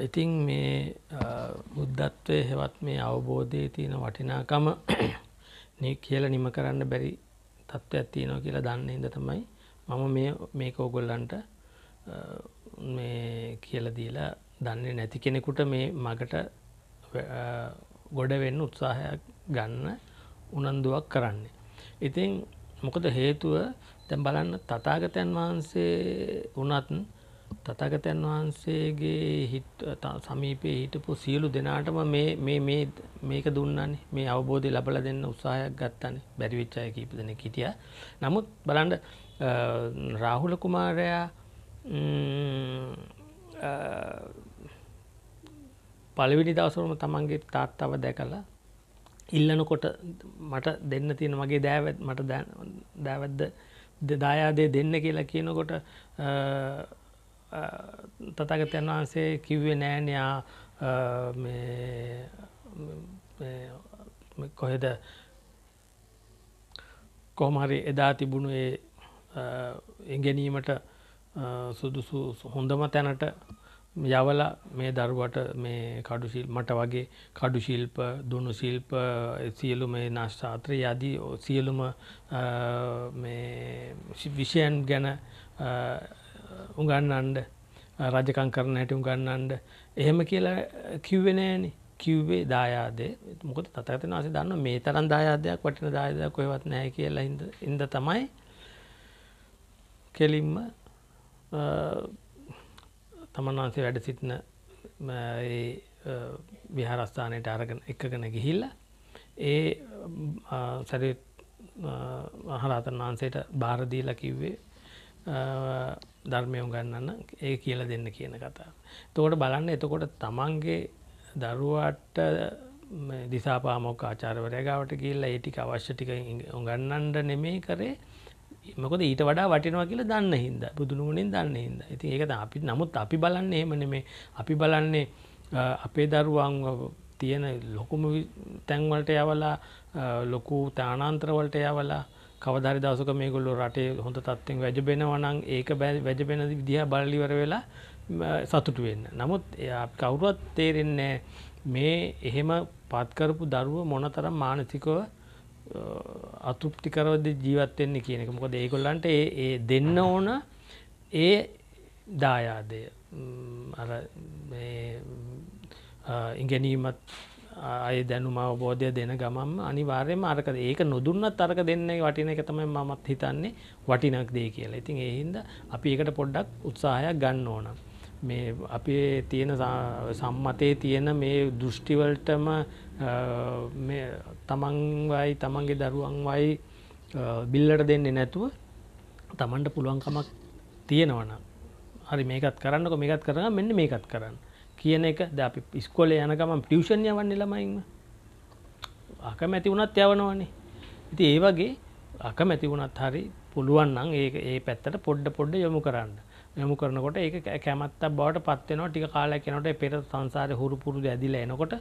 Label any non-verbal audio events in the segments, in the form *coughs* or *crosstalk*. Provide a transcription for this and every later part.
ඉතින් මේ බුද්ධත්වය හෙවත් මේ අවබෝධය තියෙන වටිනාකම *clears throat* කියල නිම කරන්න බැරි තත්ත්ව ඇත්තියනවා කියලා දන්න හිද තමයි මම මේක ඕගොල්ලන්ට මේ කියලදීලා දන්නේ නැති කෙනෙකුට මේ මගට ගොඩ වෙන්න උත්සාහයක් ගන්න උනන්දුවක් කරන්නේ. ඉතින් මොකද හේතුව තැම් බලන්න තතාගතයන් වහන්සේ වනත් තථාගතයන් වහන්සේගේ හිත සමීපයේ හිටපු සියලු දෙනාටම මේ මේ මේ මේක දුන්නානේ මේ අවබෝධය ලබලා දෙන්න උත්සාහයක් ගත්තානේ බැරි වෙච්ච අය කීප දෙනෙක් හිටියා. නමුත් බලන්න රාහුල කුමාරයා පළවෙනි දවසම තමන්ගේ තාත්තව දැකලා ඉල්ලනකොට මට දෙන්න තියෙන මගේ දෑවත් මට දෑවැද්ද දායාදය දෙන්න කියලා කියනකොට තතාගතයන් වහන්සේ කිව්වේ නෑනයා කොහෙද කොහමහරි එදා තිබුණු ඒ එගැනීමට සුදුසු හොඳම තැනට යවල මේ දරුවට මේ කඩුශිල් මට වගේ කඩුශිල්ප දුුණු ශිල්ප සියලු මේ නශ්ාත්‍රය යදී සියලුම විෂයන් ගැන උගන්නන්ඩ රජකං කරන හැටි උගන්නන්ඩ එහෙම කියලා කිව්වෙනෑනේ කිව්වේ දායාදේ මොකද තතඇත වාසේ දන්න මේ තරන් දායාදයක් වටින දායදයක් කොයවත් නෑ කියලා ඉද තමයි කෙලින්ම තමන් වහන්සේ වැඩ සිටින විහාරස්ථානයට අරගෙන එකගෙන ගිහිල්ල ඒ සැරි මහරාතන් වහන්සේට භාරදීල කිව්වේ ධර්මය උගන්නන්න ඒ කියල දෙන්න කියන කතා. තෝට බලන්න එතකොට තමන්ගේ දරුවට දිසාපාමොක් ආචාරවරයගාවට කියල්ලා ඒටි අවශ්‍ය ටික උගන්නන්ට නෙමේ කරේ මකොද ඊට වඩා වටිනවා කියල දන්න හිද බුදුනුවනින් දන්න හිද ඇති ඒකද අපි නමුත් අපි බලන්නේ එම නෙමේ අපි බලන්නේ අපේ දරුවන් තියෙන ලොකුම තැන්වලට යවලා ලොකු තානාන්ත්‍රවලට යවලා කවදාරි දවසක මේගොල්ලෝ රටේ හොඳ තත්ත්වෙන් වැජබෙනවා නම් ඒක වැජබෙන දිහා බලලිවර වෙලා සතුටු වෙන්න. නමුත් කවුරුවත් තේරෙන්නේ මේ එහෙම පත්කරපු දරුව මොනතරම් මානසිකව අතෘප්තිකරවද ජීවත් වෙන්නේ කියන එක. මොකද ඒගොල්ලන්ට ඒ ඒ දෙන්න ඕන ඒ දායාදය අර ඉගැනීමත් අය දැනුම අවබෝධය දෙන ගමම් අනිවාර්යම අරක ඒක නොදුන්නත් අරක දෙන්නේ වටින එක තමයි මමත් හිතන්නේ වටිනක් දේ කියලා. ඉතින් ඒ හින්දා අපි ඒකට පොඩ්ඩක් උත්සාහයක් ගන්න ඕන. මේ අපේ තියෙන සම්මතයේ තියෙන මේ දෘෂ්ටි වලටම මේ තමන් වයි තමන්ගේ දරුවන් වයි බිල්ලට දෙන්නේ නැතුව තමන්ට පුළුවන්කමක් තියෙනවනම් හරි මේකත් කරන්නකො මේකත් කරන මෙන්න මේකත් කරන්න කියන එක ද අපි ඉස්කොල යන ගමන් ටියුෂන් යවන්නේ ළමයින්ම අකමැති වුණත් යවනවනේ ඉතින් ඒ වගේ අකමැති වුණත් හරි පුළුවන් නම් ඒ ඒ පැත්තට පොඩ්ඩ පොඩ්ඩ යොමු කරන්න යොමු කරනකොට ඒක කැමැත්ත බවට පත් වෙනවා ටික කාලයක් යනකොට පෙර සංසාරේ හුරු පුරුදු ඇදිලා එනකොට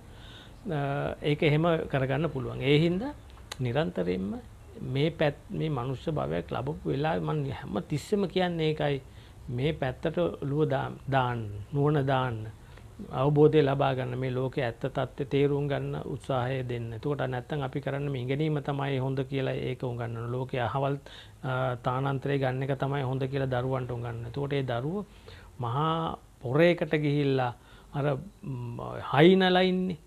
ඒක එහෙම කරගන්න පුළුවන් ඒ හින්දා නිරන්තරයෙන්ම මේ පැත් මේ මනුෂ්‍ය භවයක් ලැබපු වෙලාවේ මම හැම තිස්සෙම කියන්නේ ඒකයි මේ පැත්තට ලුව දාන්න නුවණ දාන්න අවබෝධය ලබා ගන්න මේ ලෝක ඇත්ත තත්ත්ව තේරුම් ගන්න උත්සාහය දෙන්න තුකට නැත්තන් අපි කරන්න ඉගැනීම තමයි හොඳ කියලා ඒක උගන්න ලෝක අහවල් තානන්ත්‍රය ගන්න එක තමයි හොඳ කියලා දරුවන්ට උගන්න තෝටේ දරුව මහා පොරේකට ගිහිල්ලා අර හයිනලයින්නේ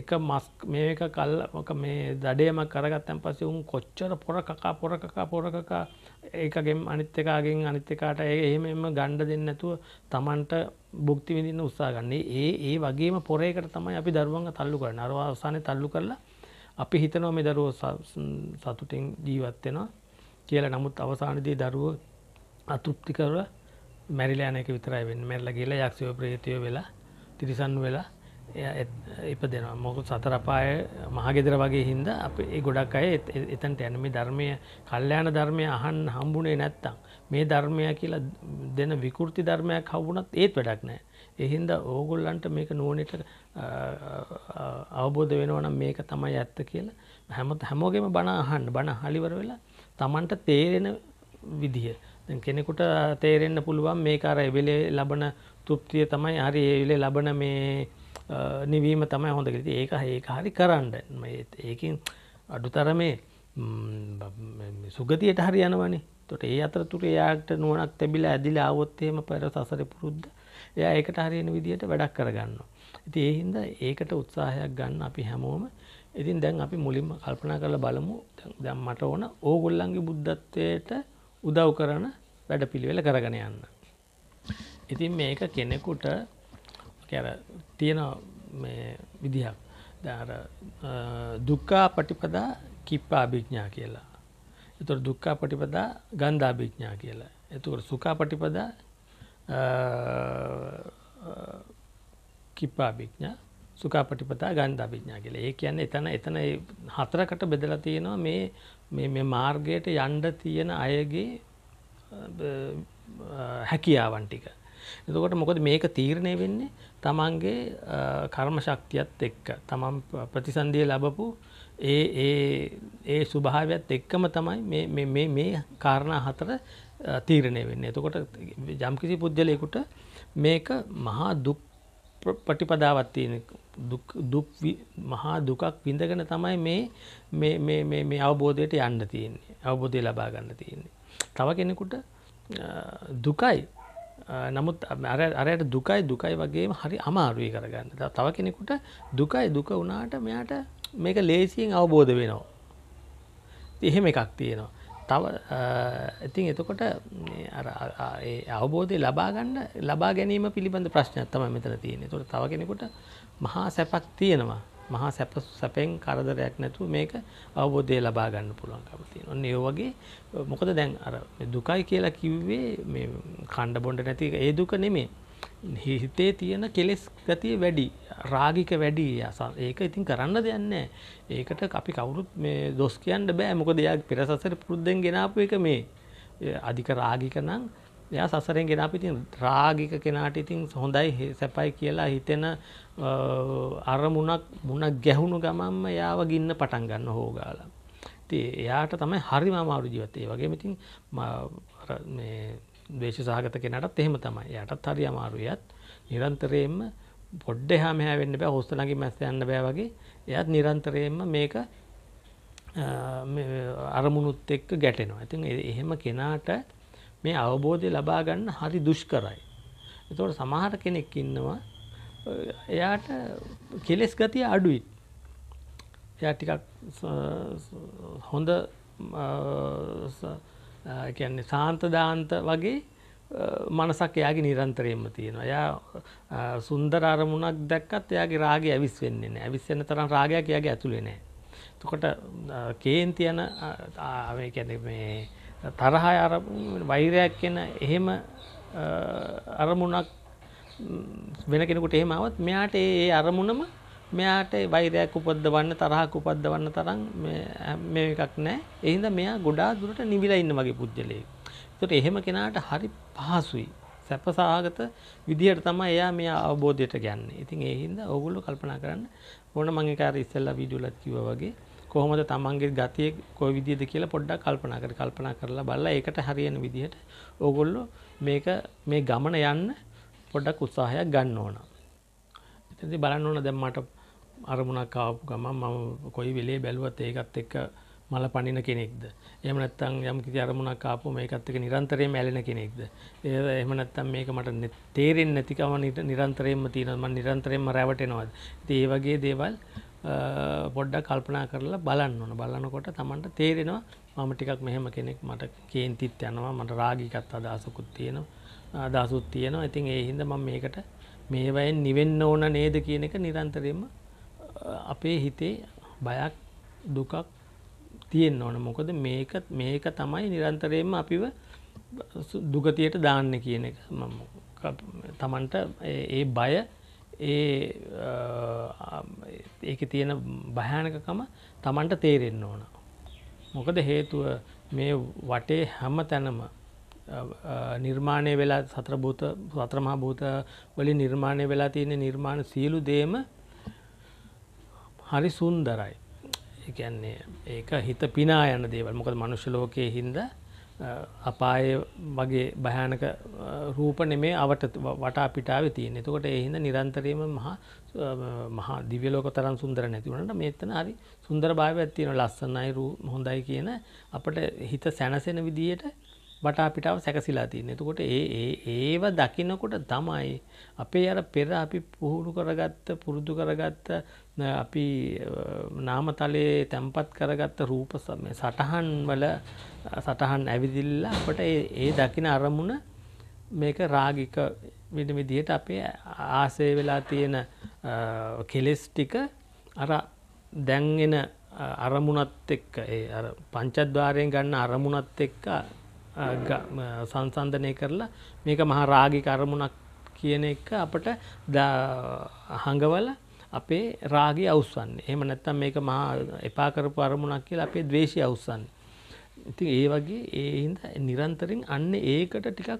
එක මස්ක් මේක කල්ල මේ දඩේම කරගත්තන් පසේ උන් කොච්චර පොර කකා පොර කකා පොර කකා ඒකගෙන් අනිත් එකගෙන් අනිත් එකාට ඒ එහෙම එම ගණ්ඩ දෙන්න නැතුව තමන්ට බුක්ති විඳන්න උත්සාගන්නේ ඒ ඒ වගේම පොරේකට තමයි අපි දරුවන් තල්ලු කර නරවාසානය තල්ලු කරලා අපි හිතනව මේ දරුව සතුටෙන් ජීවත්වෙනවා කියලා නමුත් අවසානදී දරුව අතෘප්තිකරව මැරිලෑනක විතරයි වෙන් මැල්ල කියලා යක්ෂයෝ ප්‍රේතිය වෙලා තිරිසන් වෙලා ඉපදෙනවා මොකු සතරපාය මහගෙදර වගේ හින්ද අප ඒ ගොඩක් අය එතන්ට යන මේ ධර්මය කල්්‍යයාන ධර්මය අහන් හම්බුනේ නැත්තං මේ ධර්මය කියලා දෙන විකෘති ධර්මයක් හවුනත් ඒත් වැඩක් නෑ එහින්ද ඕගොල්ලන්ට මේක නුවනට අවබෝධ වෙනවනම් මේක තමයි ඇත්ත කියලා හැමත් හැමෝගෙම බණ අහන්න බණ හලිවර වෙලා තමන්ට තේරෙන විදිහ කෙනෙකුට තේරෙන්න්න පුළුවන් මේ කාර එවෙලේ ලබන තෘප්තිය තමයි හරි එවිලේ ලබන මේ නිවීම තමයි හොඳකිති ඒක ඒක හරි කරන්න ඒකින් අඩුතරමේ සුගතියට හරි යනවනි තොට ඒ අතර තුර යාට නුවනක් තැබිලා ඇදිල අවත්තේම පැර සසර පුරුද්ධ එය ඒකට හරියන විදිහට වැඩක් කරගන්න. ඉති ඒහින්ද ඒකට උත්සාහයක් ගන්න අපි හැමෝම ඉතින් දැන් අපි මුලින්ම කල්පනා කරලා බලමු දැම් මට ඕන ඕගොල්ලන්ගේ බුද්ධත්වයට උදව් කරන වැඩ පිළිවෙල කරගෙන යන්න. ඉතින් මේක කෙනෙකුට කැර තියෙන විදිහක් දුක්කා පටිපදා කිප්පා භිඥා කියලා. එතුට දුක්කා පටිපදා ගන්ධා භිඥා කියලා. එතුකට සුකා පටිපදා කිප්පා භිඥා සුකා පටිපතා ගන්ධා භිඥා කියල ඒ කියන්න එතන එතන හතරකට බෙදලා තියෙනවා මේ මේ මාර්ගයට යන්ඩ තියෙන අයගේ හැකියාවන් ටික. එතකොට මොකද මේක තීරණය වෙන්නේ තමන්ගේ කර්ම ශක්තියත් එක්ක තමන් ප්‍රතිසන්දිය ලබපු ඒ ඒ ඒ සුභාවයක්ත් එක්කම තමයි මේ කාරණ හතර තීරණය වෙන්න එතකොට ජම්කිසි පුද්ගලයකුට මේක මහා දුක් පටිපදාවත් තියෙන මහා දුකක් විඳගෙන තමයි මේ මේ අවබෝධයට යන්න තියන්නේ අවබෝධය ලබා ගන්න තියන්නේ තව කෙනෙකුට දුකයි නමුත් අරයට දුකයි දුකයි වගේ හරි අමාරුවී කරගන්න තව කෙනෙකුට දුකයි දුක වනාට මෙයාට මේක ලේසියෙන් අවබෝධ වෙනවා. එහෙම එකක් තියෙනවා. තව ඉතින් එතකොට අවබෝධය ලබාගන්න ලබා ගැනීම පිළිබඳ ප්‍රශ්නයක් තම මෙතර තියෙන තුොට තව කෙනෙකුට මහා සැපක් තියෙනවා මහා සැප සැපෙන් කරදරයක් නැතුව මේක අවබෝධය ලබා ගන්න පුළුවන්කම තියෙන. ඔන්න ඒ වගේ මොකද දැන් අර දුකයි කියලා කිව්වේ මේ කණ්ඩ බොණ්ඩ නැති ඒ දුක නෙමේ. හිතේ තියෙන කෙලෙස් ගතිය වැඩි රාගික වැඩි යසන් ඒක ඉතින් කරන්න දෙයන්නේ ඒකට අපි කවුරුත් මේ දොස් කියන්න බෑ මොකද එයා පෙරසසර පුරුද්දෙන් ගෙනාපු එක මේ අධික රාගික නම් එයා සසරෙන් ගෙන අපි තියෙන රාගික කෙනාට ඉතින් හොඳයි සැපයි කියලා හිතෙන අරමුණක් මුණ ගැහුණු ගමන්ම යාව ගින්න පටන් ගන්න හෝගාලා. ඉතින් එයාට තමයි හරිම අමාරු ජීවිතේ. වගේම ඉතින් මේ ද්වේෂ සහගත කෙනාටත් එහෙම තමයි. එයාටත් හරි අමාරුයියත් නිරන්තරයෙන්ම පොඩ්ඩ එහා මෙහා වෙන්න බෑ. හොස්ත ළඟින් මැස්ස යන්න බෑ වගේ. එයාත් නිරන්තරයෙන්ම මේක අරමුණුත් එක්ක ගැටෙනවා. ඉතින් එහෙම කෙනාට මේ අවබෝධය ලබා ගන්න හරි දුෂ්කරයි. එතකොට සමහර කෙනෙක් ඉන්නවා එයාට කෙලෙස් ගතිය අඩුයි. එයා ටිකක් හොඳ කියන්නේ සාන්තදාන්ත වගේ මනසක් එයාගේ නිරන්තරයෙන්ම තියෙනවා. එයා සුන්දර අරමුණක් දැක්කත් එයාගේ රාගය ඇවිස් වෙන්නේ නැහැ. ඇවිස් වෙන තරම් රාගයක් එයාගේ ඇතුලේ නැහැ. එතකොට කේන්ති යන මේ කියන්නේ මේ තරහා අර වෛරයක් කියන එහෙම අරමුණක් වෙන කෙනෙකුට එහෙම આવත් මෙයාට ඒ අරමුණම මෙයාට වෛරයක් උපද්දවන්න තරහක් උපද්දවන්න තරම් මේ එකක් නැහැ. ඒ හින්දා මෙයා ගොඩාක් දුරට නිවිලා ඉන්න වගේ පුජ්‍යලයක්. ඒකට එහෙම කෙනාට හරි පහසුයි. සැපසහගත විදිහට තමයි එයා මේ අවබෝධයට ගන්නේ. ඉතින් ඒ හින්දා ඕගොල්ලෝ කල්පනා කරන්න ඕන මම ඒක අර ඉස්සෙල්ලා වීඩියෝලත් කිව්වා වගේ කොහොමද තමන්ගේ ගතිය කොයි විදිහද කියලා පොඩ්ඩක් කල්පනා කර කල්පනා කරලා බලලා ඒකට හරියන විදිහට ඕගොල්ලෝ මේක මේ ගමන යන්න පොඩ්ඩක් උත්සාහයක් ගන්න ඕන. එතනදී බලන්න ඕන දැන් මට අරමුණක් ආපු ගමන් මම කොයි වෙලේ බැලුවත් ඒකත් එක්ක මල පනින කෙනෙක්ද. එහම නැත්තම් යම් කිසි අරමුණක් ආපු මේකත් එක්ක නිරන්තරයෙන්ම ඇලෙන කෙනෙක්ද. ඒ එහෙම නැත්තම් මේක මට තේරෙන්නේ නැතිකම නිරන්තරයෙන්ම තියෙනවා. මම නිරන්තරයෙන්ම රැවටෙනවාද. ඉතින් ඒ වගේ දේවල් පොඩ්ඩක් කල්පනා කරලා බලන්න ඕන බලන්නකොට තමන්ට තේරෙනවා මම ටිකක් මෙහෙම කෙනෙක් මට කේන්තිත් යනවා මට රාගිකත් අදහසකුත් තියෙනවා අදහසුත් තියෙනවා ඉතින් ඒ හින්ද මම මේකට මේවයෙන් නිවෙන්න ඕන නේද කියන එක නිරන්තරයම අපේ හිතේ බයක් දුකක් තියෙන් ඕන මොකද මේක මේක තමයි නිරන්තරයෙන්ම අපිව දුගතියට දාන්න කියන එක තමන්ට ඒ බය ඒ ඒක තියෙන භයානකකම තමන්ට තේරෙන්න ඕන. මොකද හේතුව මේ වටේ හැම තැනම නිර්මාණය වෙලා සත්‍රභූත සත්‍රමහා භූත වලින් නිර්මාණය වෙලා තියෙන නිර්මාණ සියලු දේම හරි සුන්දරයි. එකන්නේ ඒක හිත පිනා යන දේවල් මොකද මනුෂ්‍ය ලෝකයේ හින්දා අපාය වගේ භයානක රූප නෙමේ අවට වටා පිටාව තියන එතකොට එහින්ද නිරන්තරයම මහා මහා දිවලෝක තරන් සුන්දර නැතිවනට මෙතන හරි සුන්දර භාව ඇත්තියෙන ලස්සන්නයි රු හොඳයි කියන අපට හිත සැනසෙන විදියට වටා පිටාව සැකසිලා තියන්න එතකොට ඒ ඒව දකිනකොට තමයි අපේ අර පෙර අපි පුහුණු කරගත්ත පුරුදු කරගත්ත අපි නාමතලයේ තැන්පත් කරගත්ත රූප සටහන් වල සටහන් ඇවිදිල්ලා අපට ඒ දකින අරමුණ මේක රාගික විඩ විදිහට අපේ ආසේ වෙලා තියෙන කෙලෙස් ටික අර දැන්ගෙන අරමුණත් එක්ක ඒ පංචද්වාරයෙන් ගන්න අරමුණත් එක්ක සංසන්ධනය කරලා මේක මහා රාගික අරමුණක් කියන එක අපට හඟවල අපේ රාගය අවස්සන්නේ. එහෙම නැත්නම් මේක මහා එපා කරපු අරමුණක් කියලා අපේ ද්වේෂය අවස්සන්නේ. ඉතින් ඒ වගේ ඒ හින්දා නිරන්තරයෙන් අන්න ඒකට ටිකක්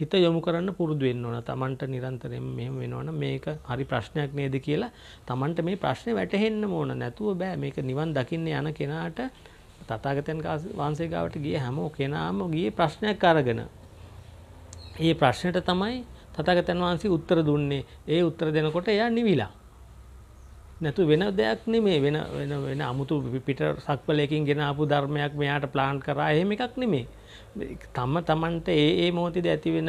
හිත යොමු කරන්න පුරුදු වෙන්න ඕන. Tamanට නිරන්තරයෙන් මෙහෙම වෙනවනම් මේක හරි ප්‍රශ්නයක් නේද කියලා Tamanට මේ ප්‍රශ්නේ වැටහෙන්න ඕන. නැතුව බෑ මේක නිවන් දකින්න යන කෙනාට තථාගතයන් වහන්සේ ගාවට ගිය හැම කෙනාම ගියේ ප්‍රශ්නයක් අරගෙන. ඒ ප්‍රශ්නෙට තමයි තථාගතයන් වහන්සේ උත්තර දුන්නේ. ඒ උත්තර දෙනකොට එයා නිවිලා. නැතු වෙන දෙයක් නෙමේ වෙන වෙන වෙන අමුතු පිට සක්වලයකින් ගෙන ආපු ධර්මයක් මෙයාට ප්ලාන්් කරා එහෙම එකක් නෙමේ. තම තමන්ට ඒ ඒ මෝතිද ඇතිවෙන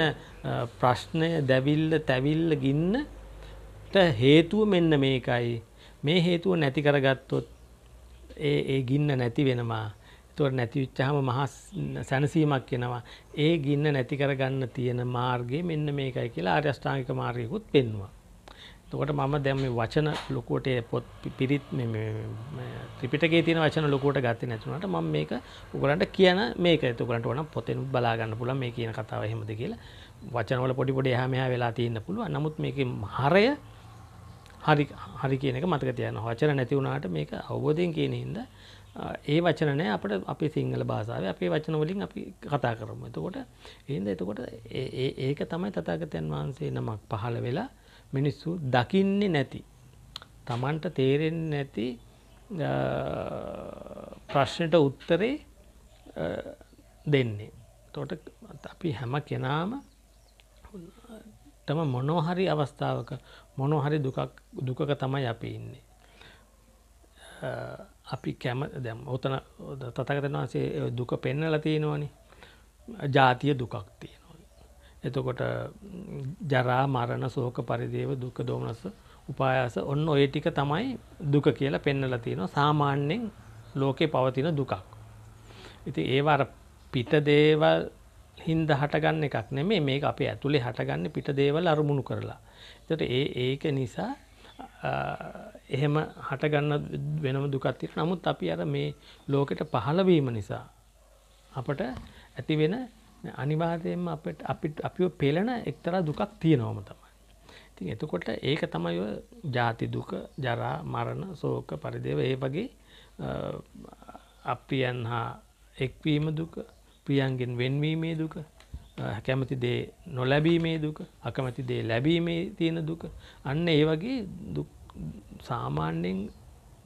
ප්‍රශ්නය දැවිල්ල තැවිල්ල ගින්නට හේතුව මෙන්න මේකයි. මේ හේතුව නැති කරගත්තොත් ඒ ඒ ගින්න නැති වෙනවා. තුවට නැතිවිච්චහම මහා සැනසීමක් කෙනවා. ඒ ගින්න නැති කරගන්න තියෙන මාර්ගය මෙන්න මේකයි කියලා ආර්යෂ්ඨාංික මාර්ගයකුත් පෙන්වා. තකොට මම දැම් මේ වචන ලොකුවට පොත් පිරිත් ත්‍රිපිටගේ තියෙන වචන ලොකුවට ගත්ත නැතුනට ම මේක උගලන්ට කියන මේක තුකලට ඕන පොතෙනුත් බලාගන්න පුළ මේ කියන කතාව හෙමද කියලා වචනවල පොඩිපොඩ හමයා වෙලා තියන්න පුළුව නමුත් මේක හරය හරි හරි කියනක මතක තියන වචන නැතිවුණට මේක අවබෝධයෙන් කියන හිද ඒ වචනය අපට අපි සිංහල භාසාාව අපේ වචනවලින් අපි කතා කරම එතකොට එහිද එතකොට ඒක තමයි තතාගතයන් වහන්සේ නමක් පහළ වෙලා මිනිස්සු දකින්නේ නැති. තමන්ට තේරෙන් නැති ප්‍රශ්නයට උත්තරේ දෙන්නේ. තොට අපි හැම කෙනාම තම මොනෝහරි අවස්ථාවක මොනොහරි දුකක තමයි අපි ඉන්නේ. අපි කැම දැම් ඔතන තතකතන වසේ දුක පෙන්නල තියෙනවනි ජාතිය දුකක් තියෙන. එතකොට ජරා මරණ සෝක පරිදේව දුක දෝමනස උපායාස ඔන්න ඔය ටික තමයි දුක කියලා පෙන්නල තියෙනවා සාමාන්‍යයෙන් ලෝකේ පවතින දුකක්. ඉති ඒවර පිට දේවල් හින්ද හටගන්න එකක් නෙමේ මේ අපේ ඇතුළේ හටගන්න පිට දේවල් අරමුණු කරලා. එතට ඒ ඒක නිසා එහෙම හටගන්න වෙනම දුකත්තිට නමුත් අපි අර මේ ලෝකෙට පහළවීම නිසා අපට ඇතිවෙන අනිවාර්යෙන්ම අපට අපිට අපිව පෙළෙන එක්තරා දුකක් තියෙනවම තමයි. ඉතින් එතකොට ඒක තමයි ඔය ජාති දුක, ජරා, මරණ, ශෝක, පරිදේව ඒ වගේ අප්‍රියන් හා එක්වීම දුක, ප්‍රියන්ගෙන් වෙන්වීමේ දුක, කැමති දේ නොලැබීමේ දුක, අකමැති දේ ලැබීමේ තියෙන දුක. අන්න ඒ වගේ සාමාන්‍යයෙන්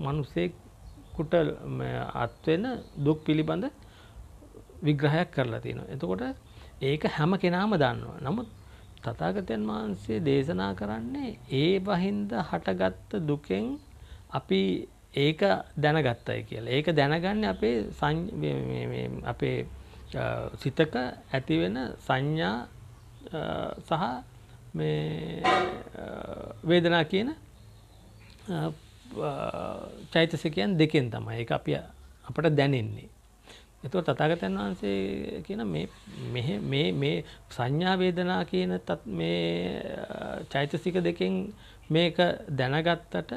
මිනිසෙකුට අත්වෙන දුක් පිළිබඳ විග්‍රහයක් කරලා තියෙනවා. එතකොට ඒක හැම කෙනාම දන්නවා. නමුත් තථාගතයන් වහන්සේ දේශනා කරන්නේ ඒ වහින්ද හටගත්ත දුකෙන් අපි ඒක දැනගත්තයි කියලා. ඒක දැනගන්නේ අපේ අපේ සිතක ඇතිවෙන සංඥා සහ මේ වේදනා කියන චෛතසිකයන් දෙකෙන් තමයි ඒක අපි අපට දැනෙන්නේ. එතුව තතාගතන් වහන්සේ කියන මේ සංඥාවේදනා කියන තත් මේ චෛතසික දෙකෙන් මේක දැනගත්තට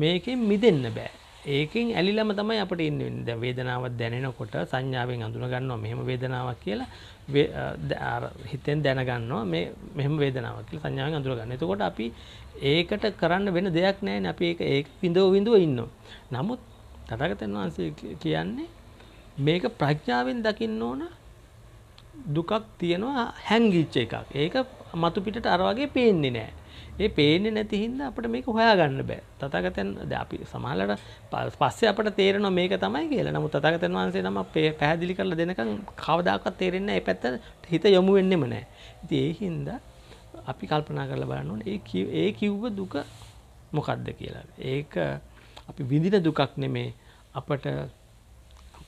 මේකින් මිදන්න බෑ ඒකින් ඇලිලම තමයි අපට ඉන්න වේදනාවත් දැනෙනකොට සංඥාවෙන් අඳුනගන්නවා මෙහෙම වේදනාවක් කියලා හිතෙන් දැනගන්නවා මේ මෙහම වේදනාවක් කියලා සංඥාවෙන් අඳුරගන්න එතකොට අපි ඒකට කරන්න වෙන දෙයක් නෑන අපි ඒ විඳෝ විඳුව ඉන්න නමුත් තතාගතන් වහන්සේ කියන්නේ මේක ප්‍රඥාවෙන් දකින්න ඕන දුකක් තියෙනවා හැංගිච්ච එකක්. ඒක මතු පිටට අර වගේ පේන්නේ නැහැ. ඒ පේන්නේ නැති හින්දා අපිට මේක හොයාගන්න බෑ. තථාගතයන් දැන් අපි සමහරවිට පස්සේ අපිට තේරෙනවා මේක තමයි කියලා. නමුත් තථාගතයන් වහන්සේ නම පැහැදිලි කරලා දෙනකන් කවදාකවත් තේරෙන්නේ නැහැ. ඒ පැත්තට හිත යොමු වෙන්නෙම නැහැ. ඉතින් ඒ හින්දා අපි කල්පනා කරලා බලන්න ඕනේ ඒ ඒ කිව්ව දුක මොකක්ද කියලා. ඒක අපි විඳින දුකක් නෙමේ අපට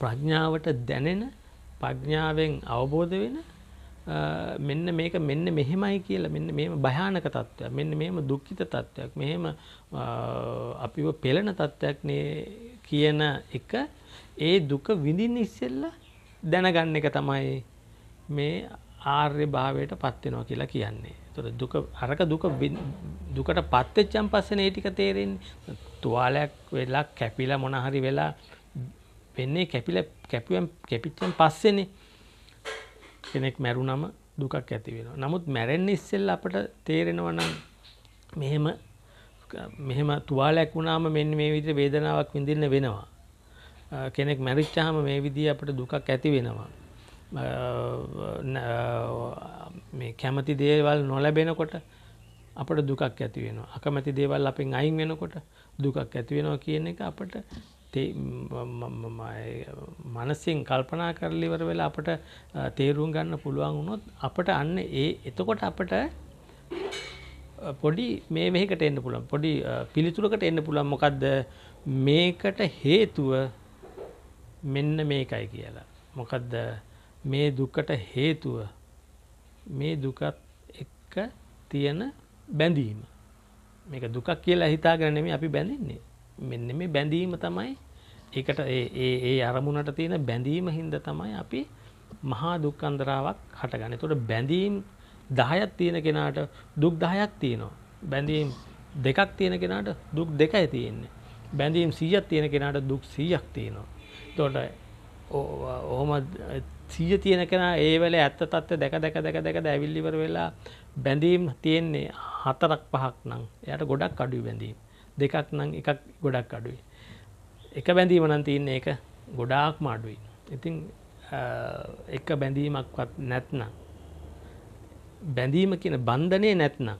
ප්‍රඥාවට දැනෙන ප්‍රඥාවෙන් අවබෝධ වෙන මෙන්න මේක මෙන්න මෙහෙමයි කියලා මෙන්න මෙම භයානක තත්ත්වය මෙන්න මෙම දුක්ඛිත තත්ත්වයක් මෙහෙම අපිව පෙළෙන තත්ත්වයක් නේ කියන එක ඒ දුක විඳින්න ඉස්සෙල්ල දැනගන්න එක තමයි මේ ආර්ය භාවයට පත්වෙනවා කියලා කියන්නේ. තොර දුක අරක දුක දුකට පත්තච්චම් පස්සන ඒටික තේරෙන් තුවාලයක් වෙලා කැපිලා මොනහරි වෙලා වෙන්නේ කැපිල කැපුවම් කැපිච්චෙන් පස්සෙනේ කෙනෙක් මැරුණම දුකක් ඇති වෙන නමුත් මැරෙන්න්නේ ඉස්සෙල් අපට තේරෙනවනම් මෙහෙම මෙහෙම තුවාලැක් වුණාම මෙන්න මේ විදිර වේදනාවක් විඳන්න වෙනවා කෙනෙක් මැරිච්චාහම මේ විදි අපට දුකක් ඇති වෙනවා මේ කැමති දේවල් නොලැබෙනකොට අපට දුකක් ඇති වෙන අකමැති දේවල් අපෙන් අයින් වෙනකොට දුකක් ඇති වෙනවා කියන එක අපට මනසින් කල්පනා කරලිවර වෙලා අපට තේරුම් ගන්න පුළුවන් වුණොත් අපට අන්න ඒ එතකොට අපට පොඩි මේ මේකට එන්න පුළුවන් පොඩි පිළිතුරකට එන්න පුළුවන් මොකක්ද මේකට හේතුව මෙන්න මේකයි කියලා මොකක්ද මේ දුකට හේතුව මේ දුකත් එක්ක තියෙන බැඳීම මේක දුකක් කියලා හිතාගැනෙම අපි බැඳන්නේ මෙන්න මේ බැඳීම තමයි ඒකට ඒ අරමුණට තියෙන බැඳීම හින්ද තමයි අපි මහා දුක්කන්දරාවක් හටගන්න තොට බැඳීම් දහයක් තියෙන කෙනාට දුක් දහයක් තියෙනවා. බැඳීම් දෙකක් තියෙන කෙනාට දුක් දෙකයි තියෙන්නේ. බැඳීම් සීයක් තියෙන කෙනාට දුක් සීයක් තියෙනවා. තොට ඔහොම සීය තියෙන කෙන ඒවල ඇත්ත තත්ව දැක දැක දැක දැක ඇවිල්ලිවර වෙලා බැඳීම් තියෙන්නේ හතරක් පහක් නම් එයට ගොඩක් අඩු බැඳීම්. දෙකක් නම් එකක් ගොඩක් අඩුයි. එක බැඳීම නම් තියන්නේ එක ගොඩාක් මාඩුයි. ඉතින් එක බැඳීමක්වත් නැත්නම්. බැඳීම කියන බන්ධනය නැත්නම්.